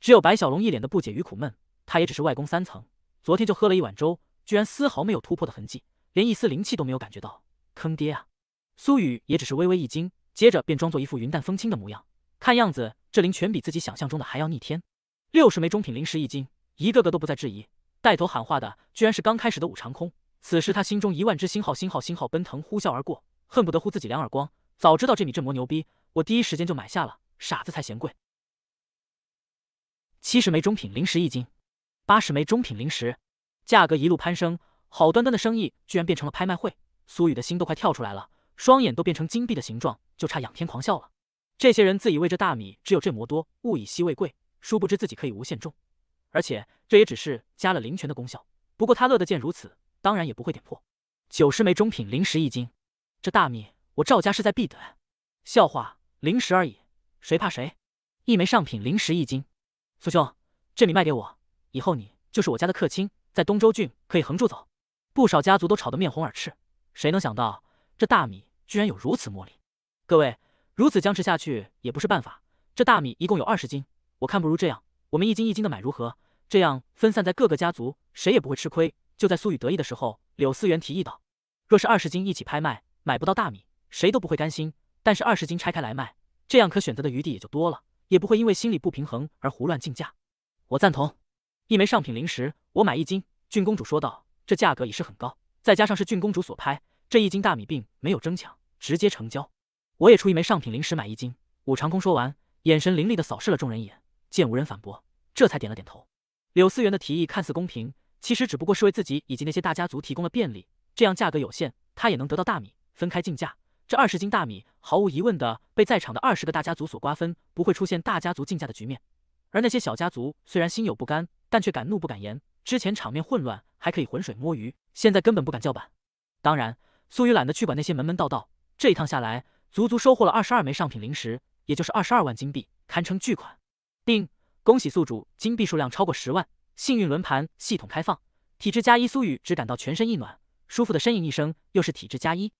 只有白小龙一脸的不解与苦闷，他也只是外功三层，昨天就喝了一碗粥，居然丝毫没有突破的痕迹，连一丝灵气都没有感觉到，坑爹啊！苏雨也只是微微一惊，接着便装作一副云淡风轻的模样。看样子这灵泉比自己想象中的还要逆天，六十枚中品灵石一斤，一个个都不再质疑。带头喊话的居然是刚开始的武长空，此时他心中一万只星号星号星号奔腾呼啸而过。恨不得呼自己两耳光！早知道这米这魔牛逼，我第一时间就买下了。傻子才嫌贵。七十枚中品灵石一斤，八十枚中品灵石，价格一路攀升。好端端的生意居然变成了拍卖会，苏雨的心都快跳出来了，双眼都变成金币的形状，就差仰天狂笑了。这些人自以为这大米只有这魔多，物以稀为贵，殊不知自己可以无限种，而且这也只是加了灵泉的功效。不过他乐得见如此，当然也不会点破。九十枚中品灵石一斤。这大米我赵家势在必得，笑话，零食而已，谁怕谁？一枚上品零食一斤，苏兄，这米卖给我，以后你就是我家的客卿，在东州郡可以横住走。不少家族都吵得面红耳赤，谁能想到这大米居然有如此魔力？各位，如此僵持下去也不是办法，这大米一共有二十斤，我看不如这样，我们一斤一斤的买如何？这样分散在各个家族，谁也不会吃亏。就在苏雨得意的时候，柳思源提议道，若是二十斤一起拍卖。买不到大米，谁都不会甘心。但是二十斤拆开来卖，这样可选择的余地也就多了，也不会因为心理不平衡而胡乱竞价。我赞同，一枚上品灵石，我买一斤。郡公主说道，这价格已是很高，再加上是郡公主所拍，这一斤大米并没有争抢，直接成交。我也出一枚上品灵石买一斤。武长空说完，眼神凌厉地扫视了众人一眼，见无人反驳，这才点了点头。柳思源的提议看似公平，其实只不过是为自己以及那些大家族提供了便利，这样价格有限，他也能得到大米。分开竞价，这二十斤大米毫无疑问的被在场的二十个大家族所瓜分，不会出现大家族竞价的局面。而那些小家族虽然心有不甘，但却敢怒不敢言。之前场面混乱还可以浑水摸鱼，现在根本不敢叫板。当然，苏雨懒得去管那些门门道道。这一趟下来，足足收获了二十二枚上品灵石，也就是二十二万金币，堪称巨款。定，恭喜宿主，金币数量超过十万，幸运轮盘系统开放，体质加一。苏雨只感到全身一暖，舒服的呻吟一声，又是体质加一。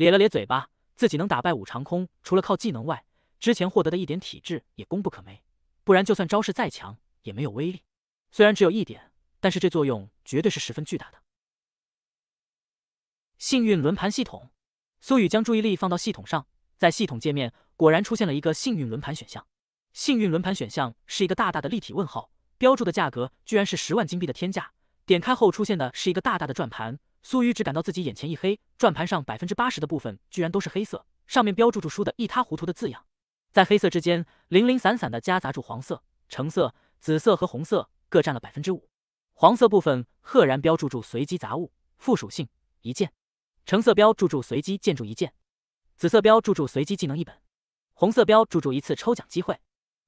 咧了咧嘴巴，自己能打败武长空，除了靠技能外，之前获得的一点体质也功不可没，不然就算招式再强，也没有威力。虽然只有一点，但是这作用绝对是十分巨大的。幸运轮盘系统，苏雨将注意力放到系统上，在系统界面果然出现了一个幸运轮盘选项。幸运轮盘选项是一个大大的立体问号，标注的价格居然是十万金币的天价。点开后出现的是一个大大的转盘。苏雨只感到自己眼前一黑，转盘上百分之八十的部分居然都是黑色，上面标注着输的一塌糊涂的字样，在黑色之间零零散散的夹杂住黄色、橙色、紫色和红色，各占了百分之五。黄色部分赫然标注住随机杂物，副属性一件；橙色标注住随机建筑一件；紫色标注住随机技能一本；红色标注住一次抽奖机会。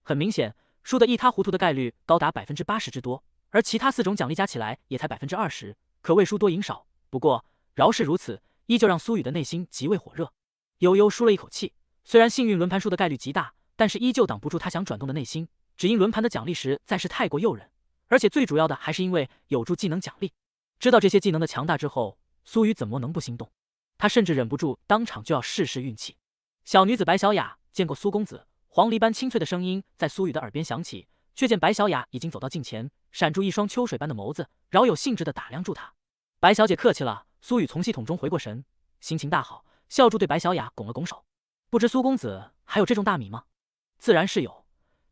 很明显，输的一塌糊涂的概率高达百分之八十之多，而其他四种奖励加起来也才百分之二十，可谓输多赢少。不过，饶是如此，依旧让苏雨的内心极为火热。悠悠舒了一口气，虽然幸运轮盘输的概率极大，但是依旧挡不住他想转动的内心。只因轮盘的奖励实在是太过诱人，而且最主要的还是因为有助技能奖励。知道这些技能的强大之后，苏雨怎么能不心动？他甚至忍不住当场就要试试运气。小女子白小雅见过苏公子，黄鹂般清脆的声音在苏雨的耳边响起，却见白小雅已经走到近前，闪出一双秋水般的眸子，饶有兴致的打量住他。白小姐客气了。苏雨从系统中回过神，心情大好，笑住对白小雅拱了拱手。不知苏公子还有这种大米吗？自然是有。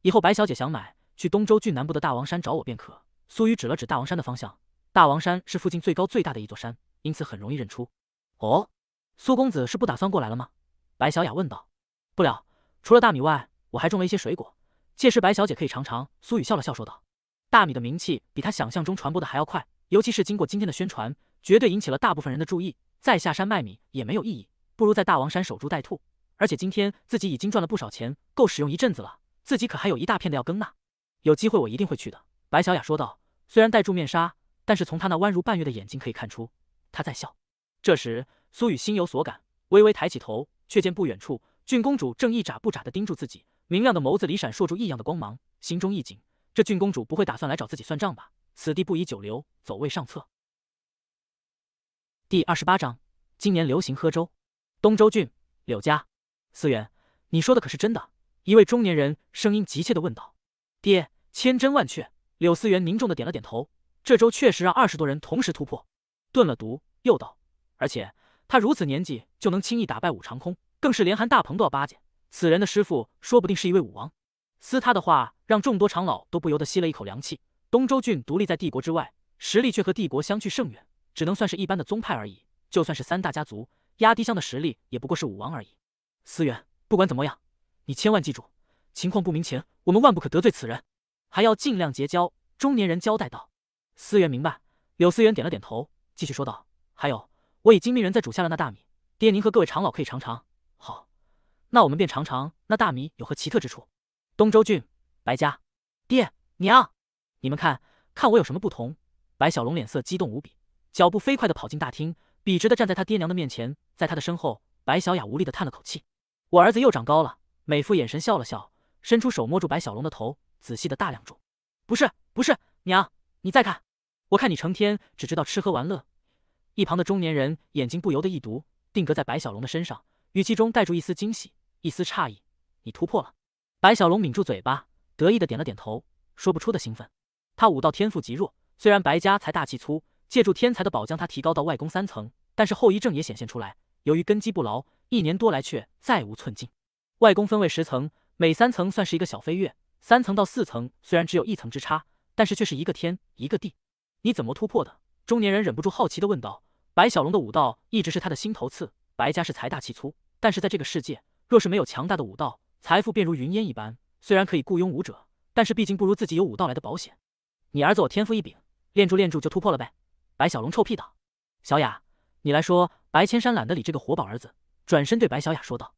以后白小姐想买，去东州郡南部的大王山找我便可。苏雨指了指大王山的方向。大王山是附近最高最大的一座山，因此很容易认出。哦，苏公子是不打算过来了吗？白小雅问道。不了，除了大米外，我还种了一些水果，届时白小姐可以尝尝。苏雨笑了笑说道。大米的名气比他想象中传播的还要快。尤其是经过今天的宣传，绝对引起了大部分人的注意。再下山卖米也没有意义，不如在大王山守株待兔。而且今天自己已经赚了不少钱，够使用一阵子了。自己可还有一大片的要耕呢。有机会我一定会去的。”白小雅说道。虽然戴住面纱，但是从她那弯如半月的眼睛可以看出，她在笑。这时，苏雨心有所感，微微抬起头，却见不远处郡公主正一眨不眨地盯住自己，明亮的眸子里闪烁住异样的光芒，心中一紧，这郡公主不会打算来找自己算账吧？此地不宜久留，走为上策。第二十八章，今年流行喝粥。东周郡柳家，思源，你说的可是真的？一位中年人声音急切的问道。爹，千真万确。柳思源凝重的点了点头。这粥确实让二十多人同时突破，顿了毒，又道，而且他如此年纪就能轻易打败武长空，更是连韩大鹏都要巴结，此人的师傅说不定是一位武王。思他的话，让众多长老都不由得吸了一口凉气。东周郡独立在帝国之外，实力却和帝国相距甚远，只能算是一般的宗派而已。就算是三大家族，压低香的实力也不过是武王而已。思源，不管怎么样，你千万记住，情况不明前，我们万不可得罪此人，还要尽量结交。中年人交代道。思源明白，柳思源点了点头，继续说道：“还有，我已精明人在煮下了那大米，爹您和各位长老可以尝尝。好，那我们便尝尝那大米有何奇特之处。”东周郡，白家，爹娘。你们看看我有什么不同？白小龙脸色激动无比，脚步飞快的跑进大厅，笔直的站在他爹娘的面前。在他的身后，白小雅无力的叹了口气：“我儿子又长高了。”美妇眼神笑了笑，伸出手摸住白小龙的头，仔细的打量着。“不是，不是，娘，你再看，我看你成天只知道吃喝玩乐。”一旁的中年人眼睛不由得一毒，定格在白小龙的身上，语气中带住一丝惊喜，一丝诧异：“你突破了？”白小龙抿住嘴巴，得意的点了点头，说不出的兴奋。他武道天赋极弱，虽然白家财大气粗，借助天才的宝将他提高到外功三层，但是后遗症也显现出来。由于根基不牢，一年多来却再无寸进。外功分为十层，每三层算是一个小飞跃，三层到四层虽然只有一层之差，但是却是一个天一个地。你怎么突破的？中年人忍不住好奇地问道。白小龙的武道一直是他的心头刺。白家是财大气粗，但是在这个世界，若是没有强大的武道，财富便如云烟一般。虽然可以雇佣武者，但是毕竟不如自己有武道来的保险。你儿子我天赋异禀，练住练住就突破了呗！白小龙臭屁道。小雅，你来说。白千山懒得理这个活宝儿子，转身对白小雅说道：“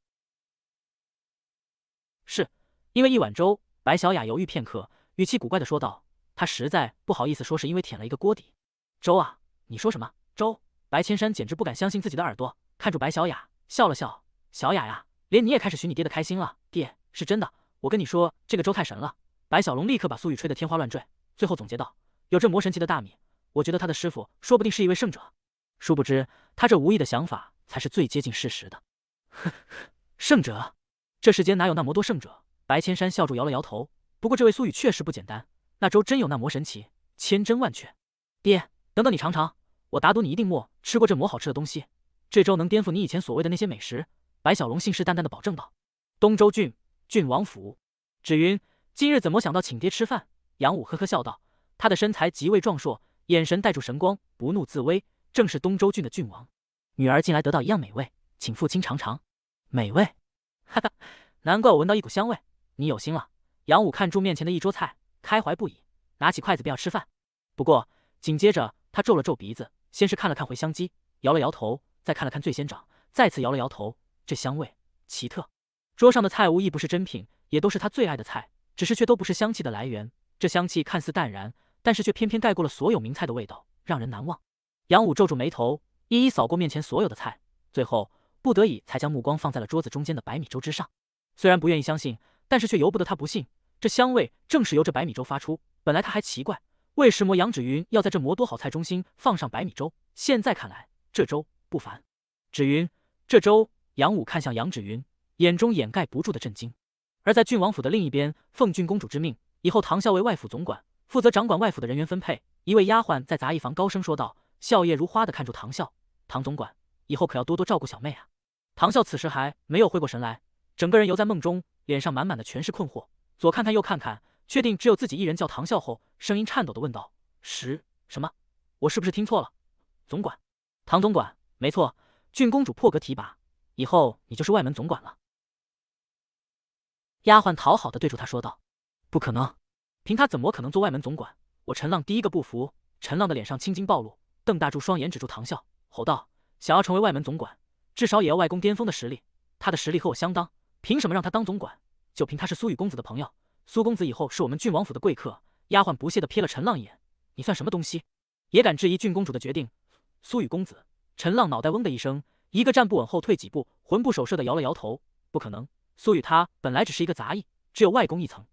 是，因为一碗粥。”白小雅犹豫片刻，语气古怪的说道：“他实在不好意思说是因为舔了一个锅底粥啊！你说什么粥？”白千山简直不敢相信自己的耳朵，看住白小雅笑了笑：“小雅呀，连你也开始寻你爹的开心了，爹是真的，我跟你说这个粥太神了。”白小龙立刻把苏雨吹得天花乱坠。最后总结道：“有这魔神奇的大米，我觉得他的师傅说不定是一位圣者。”殊不知，他这无意的想法才是最接近事实的。呵呵，圣者，这世间哪有那么多圣者？白千山笑着摇了摇头。不过这位苏雨确实不简单，那粥真有那魔神奇，千真万确。爹，等等你尝尝，我打赌你一定没吃过这么好吃的东西，这粥能颠覆你以前所谓的那些美食。白小龙信誓旦旦的保证道。东周郡郡王府，芷云，今日怎么想到请爹吃饭？杨武呵呵笑道：“他的身材极为壮硕，眼神带住神光，不怒自威，正是东周郡的郡王。女儿近来得到一样美味，请父亲尝尝。美味，哈哈，难怪我闻到一股香味，你有心了。”杨武看住面前的一桌菜，开怀不已，拿起筷子便要吃饭。不过紧接着他皱了皱鼻子，先是看了看回香鸡，摇了摇头，再看了看醉仙掌，再次摇了摇头。这香味奇特。桌上的菜无一不是珍品，也都是他最爱的菜，只是却都不是香气的来源。这香气看似淡然，但是却偏偏盖过了所有名菜的味道，让人难忘。杨武皱住眉头，一一扫过面前所有的菜，最后不得已才将目光放在了桌子中间的白米粥之上。虽然不愿意相信，但是却由不得他不信。这香味正是由这白米粥发出。本来他还奇怪，为什么杨芷云要在这魔多好菜中心放上白米粥，现在看来，这粥不凡。芷云，这粥。杨武看向杨芷云，眼中掩盖不住的震惊。而在郡王府的另一边，奉郡公主之命。以后唐校为外府总管，负责掌管外府的人员分配。一位丫鬟在杂役房高声说道，笑靥如花的看着唐校，唐总管，以后可要多多照顾小妹啊。唐校此时还没有回过神来，整个人犹在梦中，脸上满满的全是困惑，左看看右看看，确定只有自己一人叫唐校后，声音颤抖的问道：“十什么？我是不是听错了？”总管，唐总管，没错，郡公主破格提拔，以后你就是外门总管了。丫鬟讨好的对住他说道。不可能，凭他怎么可能做外门总管？我陈浪第一个不服。陈浪的脸上青筋暴露，瞪大住双眼，止住唐笑，吼道：“想要成为外门总管，至少也要外公巅峰的实力。他的实力和我相当，凭什么让他当总管？就凭他是苏雨公子的朋友。苏公子以后是我们郡王府的贵客。”丫鬟不屑地瞥了陈浪一眼：“你算什么东西？也敢质疑郡公主的决定？”苏雨公子，陈浪脑袋嗡的一声，一个站不稳，后退几步，魂不守舍地摇了摇头：“不可能，苏雨他本来只是一个杂役，只有外公一层。”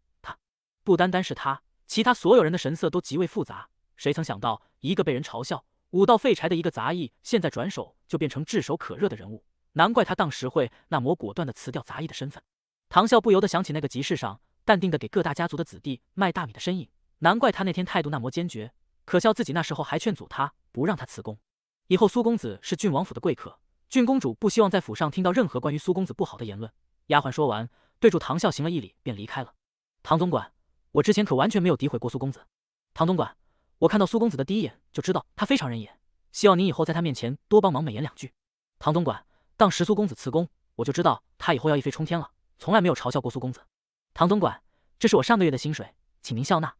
不单单是他，其他所有人的神色都极为复杂。谁曾想到，一个被人嘲笑武道废柴的一个杂役，现在转手就变成炙手可热的人物。难怪他当时会那么果断的辞掉杂役的身份。唐笑不由得想起那个集市上，淡定的给各大家族的子弟卖大米的身影。难怪他那天态度那么坚决。可笑自己那时候还劝阻他，不让他辞工。以后苏公子是郡王府的贵客，郡公主不希望在府上听到任何关于苏公子不好的言论。丫鬟说完，对住唐笑行了一礼，便离开了。唐总管。我之前可完全没有诋毁过苏公子，唐总管。我看到苏公子的第一眼就知道他非常人也，希望您以后在他面前多帮忙美言两句。唐总管，当时苏公子辞工，我就知道他以后要一飞冲天了，从来没有嘲笑过苏公子。唐总管，这是我上个月的薪水，请您笑纳。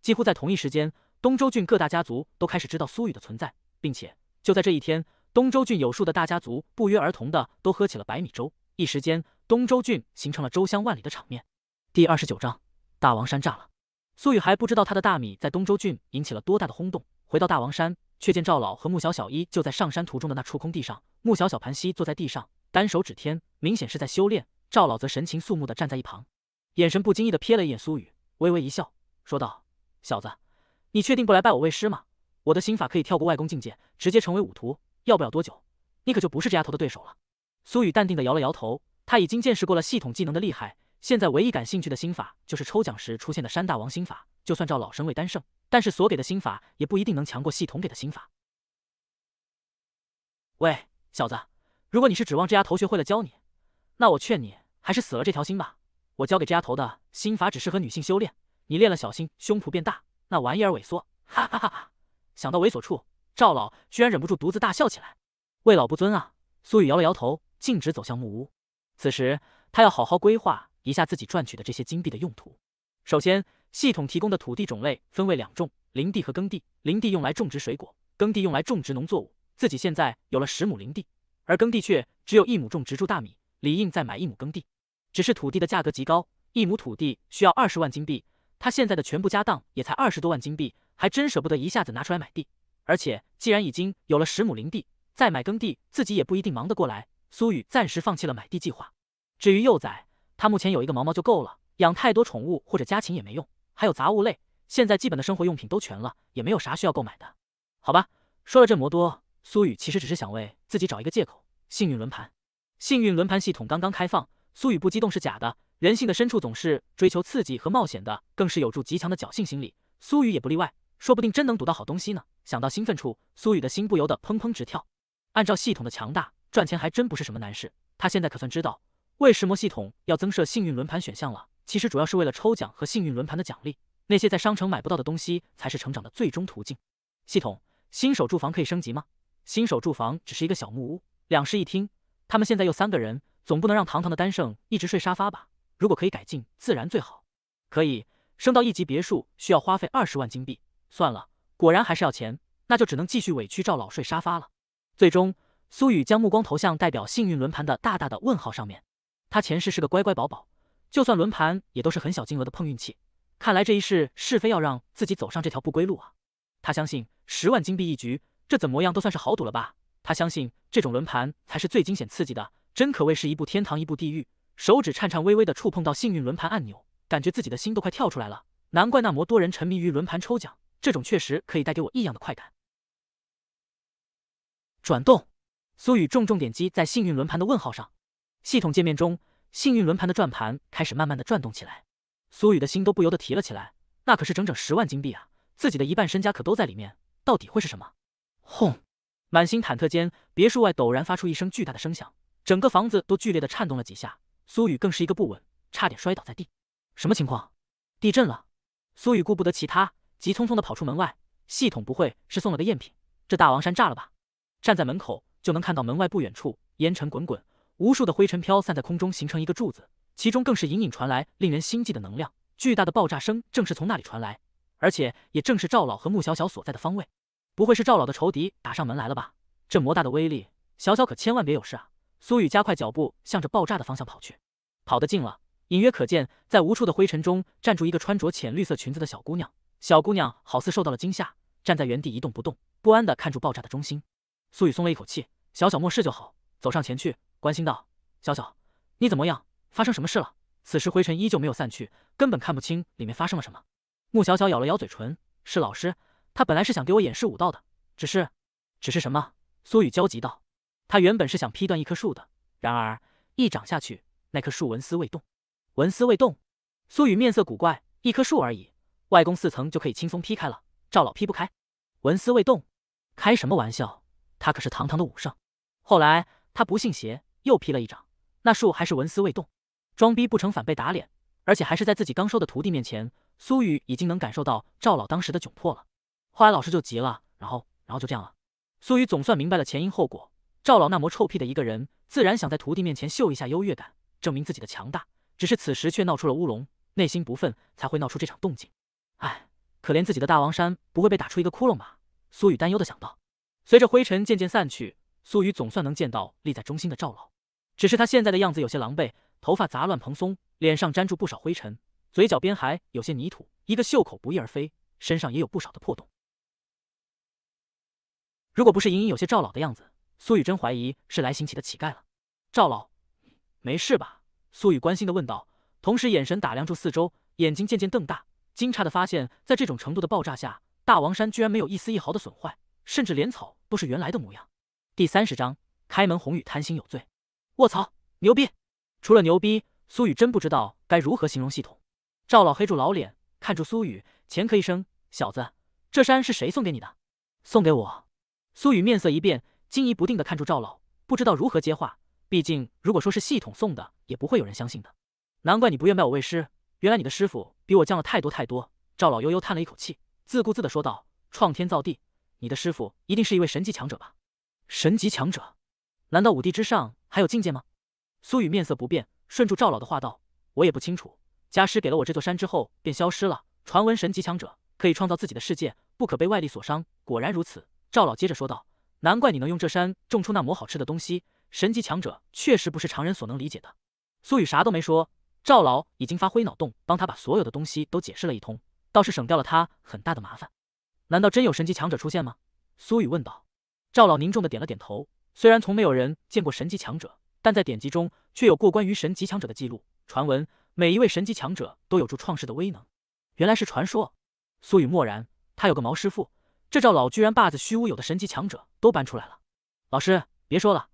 几乎在同一时间，东州郡各大家族都开始知道苏雨的存在，并且就在这一天，东州郡有数的大家族不约而同的都喝起了白米粥，一时间东州郡形成了粥香万里的场面。第二十九章。大王山炸了，苏雨还不知道他的大米在东周郡引起了多大的轰动。回到大王山，却见赵老和穆小小一就在上山途中的那处空地上，穆小小盘膝坐在地上，单手指天，明显是在修炼。赵老则神情肃穆地站在一旁，眼神不经意地瞥了一眼苏雨，微微一笑，说道：“小子，你确定不来拜我为师吗？我的心法可以跳过外功境界，直接成为武徒，要不了多久，你可就不是这丫头的对手了。”苏雨淡定地摇了摇头，他已经见识过了系统技能的厉害。现在唯一感兴趣的心法就是抽奖时出现的山大王心法。就算赵老身为丹圣，但是所给的心法也不一定能强过系统给的心法。喂，小子，如果你是指望这丫头学会了教你，那我劝你还是死了这条心吧。我教给这丫头的心法只适合女性修炼，你练了小心胸脯变大，那玩意儿萎缩。哈哈哈哈！想到猥琐处，赵老居然忍不住独自大笑起来。为老不尊啊！苏雨摇了摇头，径直走向木屋。此时他要好好规划。一下自己赚取的这些金币的用途。首先，系统提供的土地种类分为两种：林地和耕地。林地用来种植水果，耕地用来种植农作物。自己现在有了十亩林地，而耕地却只有一亩，种植住大米，理应再买一亩耕地。只是土地的价格极高，一亩土地需要二十万金币。他现在的全部家当也才二十多万金币，还真舍不得一下子拿出来买地。而且，既然已经有了十亩林地，再买耕地，自己也不一定忙得过来。苏雨暂时放弃了买地计划。至于幼崽。他目前有一个毛毛就够了，养太多宠物或者家禽也没用。还有杂物类，现在基本的生活用品都全了，也没有啥需要购买的，好吧。说了这么多，苏雨其实只是想为自己找一个借口。幸运轮盘，幸运轮盘系统刚刚开放，苏雨不激动是假的。人性的深处总是追求刺激和冒险的，更是有着极强的侥幸心理，苏雨也不例外。说不定真能赌到好东西呢。想到兴奋处，苏雨的心不由得砰砰直跳。按照系统的强大，赚钱还真不是什么难事。他现在可算知道。为什么系统要增设幸运轮盘选项了，其实主要是为了抽奖和幸运轮盘的奖励。那些在商城买不到的东西，才是成长的最终途径。系统，新手住房可以升级吗？新手住房只是一个小木屋，两室一厅。他们现在又三个人，总不能让堂堂的单胜一直睡沙发吧？如果可以改进，自然最好。可以升到一级别墅，需要花费二十万金币。算了，果然还是要钱，那就只能继续委屈赵老睡沙发了。最终，苏雨将目光投向代表幸运轮盘的大大的问号上面。他前世是个乖乖宝宝，就算轮盘也都是很小金额的碰运气。看来这一世是非要让自己走上这条不归路啊！他相信十万金币一局，这怎么样都算是豪赌了吧？他相信这种轮盘才是最惊险刺激的，真可谓是一部天堂一部地狱。手指颤颤巍巍的触碰到幸运轮盘按钮，感觉自己的心都快跳出来了。难怪那么多人沉迷于轮盘抽奖，这种确实可以带给我异样的快感。转动，苏雨重重点击在幸运轮盘的问号上。系统界面中，幸运轮盘的转盘开始慢慢的转动起来，苏雨的心都不由得提了起来。那可是整整十万金币啊，自己的一半身家可都在里面，到底会是什么？轰！满心忐忑间，别墅外陡然发出一声巨大的声响，整个房子都剧烈的颤动了几下，苏雨更是一个不稳，差点摔倒在地。什么情况？地震了？苏雨顾不得其他，急匆匆的跑出门外。系统不会是送了个赝品？这大王山炸了吧？站在门口就能看到门外不远处烟尘滚滚。无数的灰尘飘散在空中，形成一个柱子，其中更是隐隐传来令人心悸的能量。巨大的爆炸声正是从那里传来，而且也正是赵老和穆小小所在的方位。不会是赵老的仇敌打上门来了吧？这魔大的威力，小小可千万别有事啊！苏雨加快脚步，向着爆炸的方向跑去。跑得近了，隐约可见，在无处的灰尘中站住一个穿着浅绿色裙子的小姑娘。小姑娘好似受到了惊吓，站在原地一动不动，不安地看住爆炸的中心。苏雨松了一口气，小小漠事就好，走上前去。关心道：“小小，你怎么样？发生什么事了？”此时灰尘依旧没有散去，根本看不清里面发生了什么。穆小小咬了咬嘴唇：“是老师，他本来是想给我演示武道的，只是……只是什么？”苏雨焦急道：“他原本是想劈断一棵树的，然而一掌下去，那棵树纹丝未动。”“纹丝未动。”苏雨面色古怪：“一棵树而已，外公四层就可以轻松劈开了。赵老劈不开，纹丝未动，开什么玩笑？他可是堂堂的武圣。”后来他不信邪。又劈了一掌，那树还是纹丝未动。装逼不成反被打脸，而且还是在自己刚收的徒弟面前。苏雨已经能感受到赵老当时的窘迫了。后来老师就急了，然后，然后就这样了。苏雨总算明白了前因后果。赵老那模臭屁的一个人，自然想在徒弟面前秀一下优越感，证明自己的强大。只是此时却闹出了乌龙，内心不忿才会闹出这场动静。哎，可怜自己的大王山不会被打出一个窟窿吧？苏雨担忧的想到。随着灰尘渐渐散去，苏雨总算能见到立在中心的赵老。只是他现在的样子有些狼狈，头发杂乱蓬松，脸上粘住不少灰尘，嘴角边还有些泥土，一个袖口不翼而飞，身上也有不少的破洞。如果不是隐隐有些赵老的样子，苏雨真怀疑是来行乞的乞丐了。赵老，没事吧？苏雨关心的问道，同时眼神打量住四周，眼睛渐渐瞪大，惊诧的发现，在这种程度的爆炸下，大王山居然没有一丝一毫的损坏，甚至连草都是原来的模样。第三十章：开门红雨贪心有罪。卧槽，牛逼！除了牛逼，苏雨真不知道该如何形容系统。赵老黑住老脸，看住苏雨，前科一声：“小子，这山是谁送给你的？”“送给我。”苏雨面色一变，惊疑不定的看住赵老，不知道如何接话。毕竟如果说是系统送的，也不会有人相信的。难怪你不愿拜我为师，原来你的师傅比我降了太多太多。赵老悠悠叹了一口气，自顾自的说道：“创天造地，你的师傅一定是一位神级强者吧？”“神级强者。”难道五帝之上还有境界吗？苏雨面色不变，顺住赵老的话道：“我也不清楚，家师给了我这座山之后便消失了。传闻神级强者可以创造自己的世界，不可被外力所伤。果然如此。”赵老接着说道：“难怪你能用这山种出那抹好吃的东西。神级强者确实不是常人所能理解的。”苏雨啥都没说，赵老已经发挥脑洞，帮他把所有的东西都解释了一通，倒是省掉了他很大的麻烦。难道真有神级强者出现吗？苏雨问道。赵老凝重的点了点头。虽然从没有人见过神级强者，但在典籍中却有过关于神级强者的记录。传闻，每一位神级强者都有助创世的威能。原来是传说。苏雨默然，他有个毛师傅。这赵老居然把子虚乌有的神级强者都搬出来了。老师，别说了，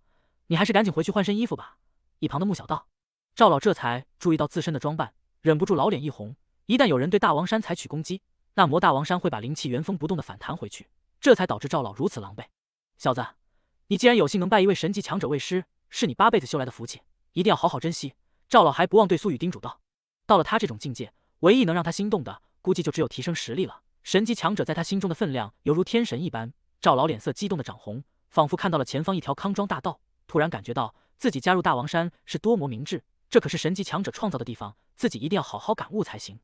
你还是赶紧回去换身衣服吧。一旁的木小道，赵老这才注意到自身的装扮，忍不住老脸一红。一旦有人对大王山采取攻击，那魔大王山会把灵气原封不动的反弹回去，这才导致赵老如此狼狈。小子。你既然有幸能拜一位神级强者为师，是你八辈子修来的福气，一定要好好珍惜。赵老还不忘对苏雨叮嘱道：“到了他这种境界，唯一能让他心动的，估计就只有提升实力了。神级强者在他心中的分量，犹如天神一般。”赵老脸色激动的涨红，仿佛看到了前方一条康庄大道，突然感觉到自己加入大王山是多么明智。这可是神级强者创造的地方，自己一定要好好感悟才行。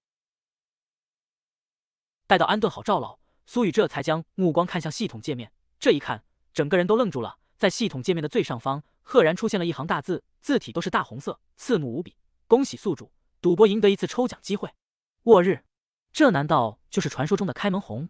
待到安顿好赵老，苏雨这才将目光看向系统界面，这一看。整个人都愣住了，在系统界面的最上方，赫然出现了一行大字，字体都是大红色，刺目无比。恭喜宿主，赌博赢得一次抽奖机会。我日，这难道就是传说中的开门红？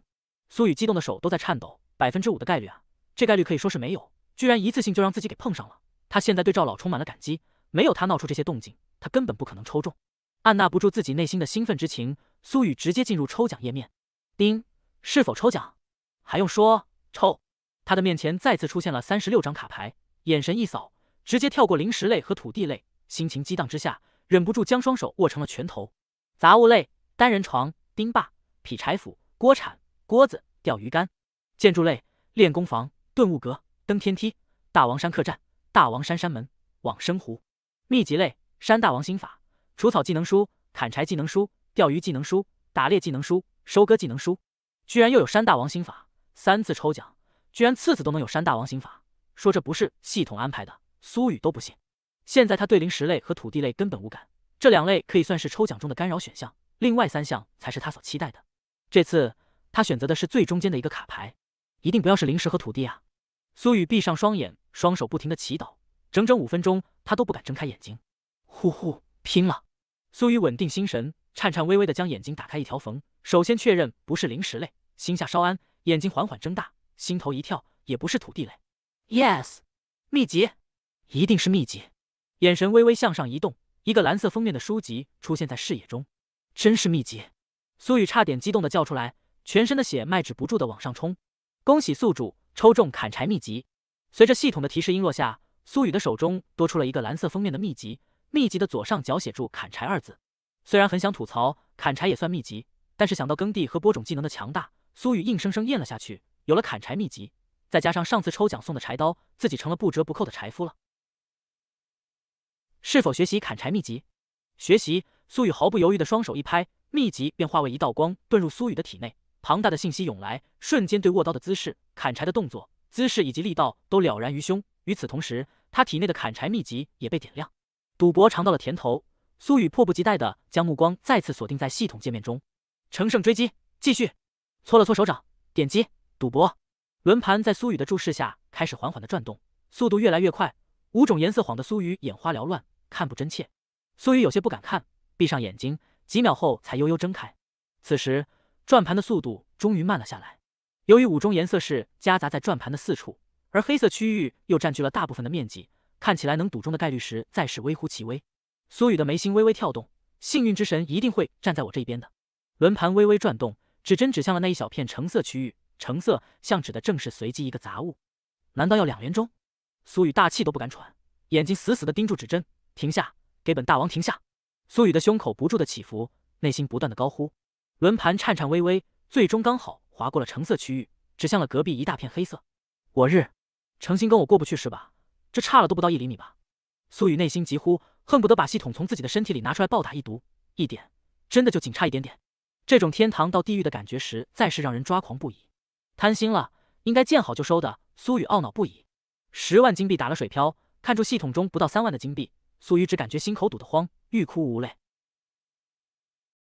苏雨激动的手都在颤抖，百分之五的概率啊，这概率可以说是没有，居然一次性就让自己给碰上了。他现在对赵老充满了感激，没有他闹出这些动静，他根本不可能抽中。按捺不住自己内心的兴奋之情，苏雨直接进入抽奖页面。丁，是否抽奖？还用说，抽。他的面前再次出现了三十六张卡牌，眼神一扫，直接跳过零食类和土地类，心情激荡之下，忍不住将双手握成了拳头。杂物类：单人床、钉耙、劈柴斧、锅铲、锅子、钓鱼竿。建筑类：练功房、顿悟阁、登天梯、大王山客栈、大王山山门、往生湖。秘籍类：山大王心法、除草技能书、砍柴技能书、钓鱼技能书、打猎技能书、收割技能书。居然又有山大王心法，三次抽奖。居然次次都能有山大王心法，说这不是系统安排的，苏雨都不信。现在他对零食类和土地类根本无感，这两类可以算是抽奖中的干扰选项，另外三项才是他所期待的。这次他选择的是最中间的一个卡牌，一定不要是零食和土地啊！苏雨闭上双眼，双手不停的祈祷，整整五分钟，他都不敢睁开眼睛。呼呼，拼了！苏雨稳定心神，颤颤巍巍的将眼睛打开一条缝，首先确认不是零食类，心下稍安，眼睛缓缓睁大。心头一跳，也不是土地雷，Yes，秘籍，一定是秘籍。眼神微微向上移动，一个蓝色封面的书籍出现在视野中，真是秘籍！苏雨差点激动的叫出来，全身的血脉止不住的往上冲。恭喜宿主抽中砍柴秘籍。随着系统的提示音落下，苏雨的手中多出了一个蓝色封面的秘籍，秘籍的左上角写住“砍柴”二字。虽然很想吐槽砍柴也算秘籍，但是想到耕地和播种技能的强大，苏雨硬生生咽了下去。有了砍柴秘籍，再加上上次抽奖送的柴刀，自己成了不折不扣的柴夫了。是否学习砍柴秘籍？学习！苏雨毫不犹豫的双手一拍，秘籍便化为一道光遁入苏雨的体内，庞大的信息涌来，瞬间对握刀的姿势、砍柴的动作、姿势以及力道都了然于胸。与此同时，他体内的砍柴秘籍也被点亮。赌博尝到了甜头，苏雨迫不及待的将目光再次锁定在系统界面中，乘胜追击，继续。搓了搓手掌，点击。赌博，轮盘在苏雨的注视下开始缓缓的转动，速度越来越快，五种颜色晃得苏雨眼花缭乱，看不真切。苏雨有些不敢看，闭上眼睛，几秒后才悠悠睁开。此时，转盘的速度终于慢了下来。由于五种颜色是夹杂在转盘的四处，而黑色区域又占据了大部分的面积，看起来能赌中的概率实在是微乎其微。苏雨的眉心微微跳动，幸运之神一定会站在我这一边的。轮盘微微转动，指针指向了那一小片橙色区域。橙色像指的正是随机一个杂物，难道要两连钟？苏雨大气都不敢喘，眼睛死死的盯住指针，停下，给本大王停下！苏雨的胸口不住的起伏，内心不断的高呼。轮盘颤颤巍巍，最终刚好划过了橙色区域，指向了隔壁一大片黑色。我日，诚心跟我过不去是吧？这差了都不到一厘米吧？苏雨内心急呼，恨不得把系统从自己的身体里拿出来暴打一毒。一点，真的就仅差一点点，这种天堂到地狱的感觉实在是让人抓狂不已。贪心了，应该见好就收的。苏雨懊恼不已，十万金币打了水漂，看出系统中不到三万的金币，苏雨只感觉心口堵得慌，欲哭无泪。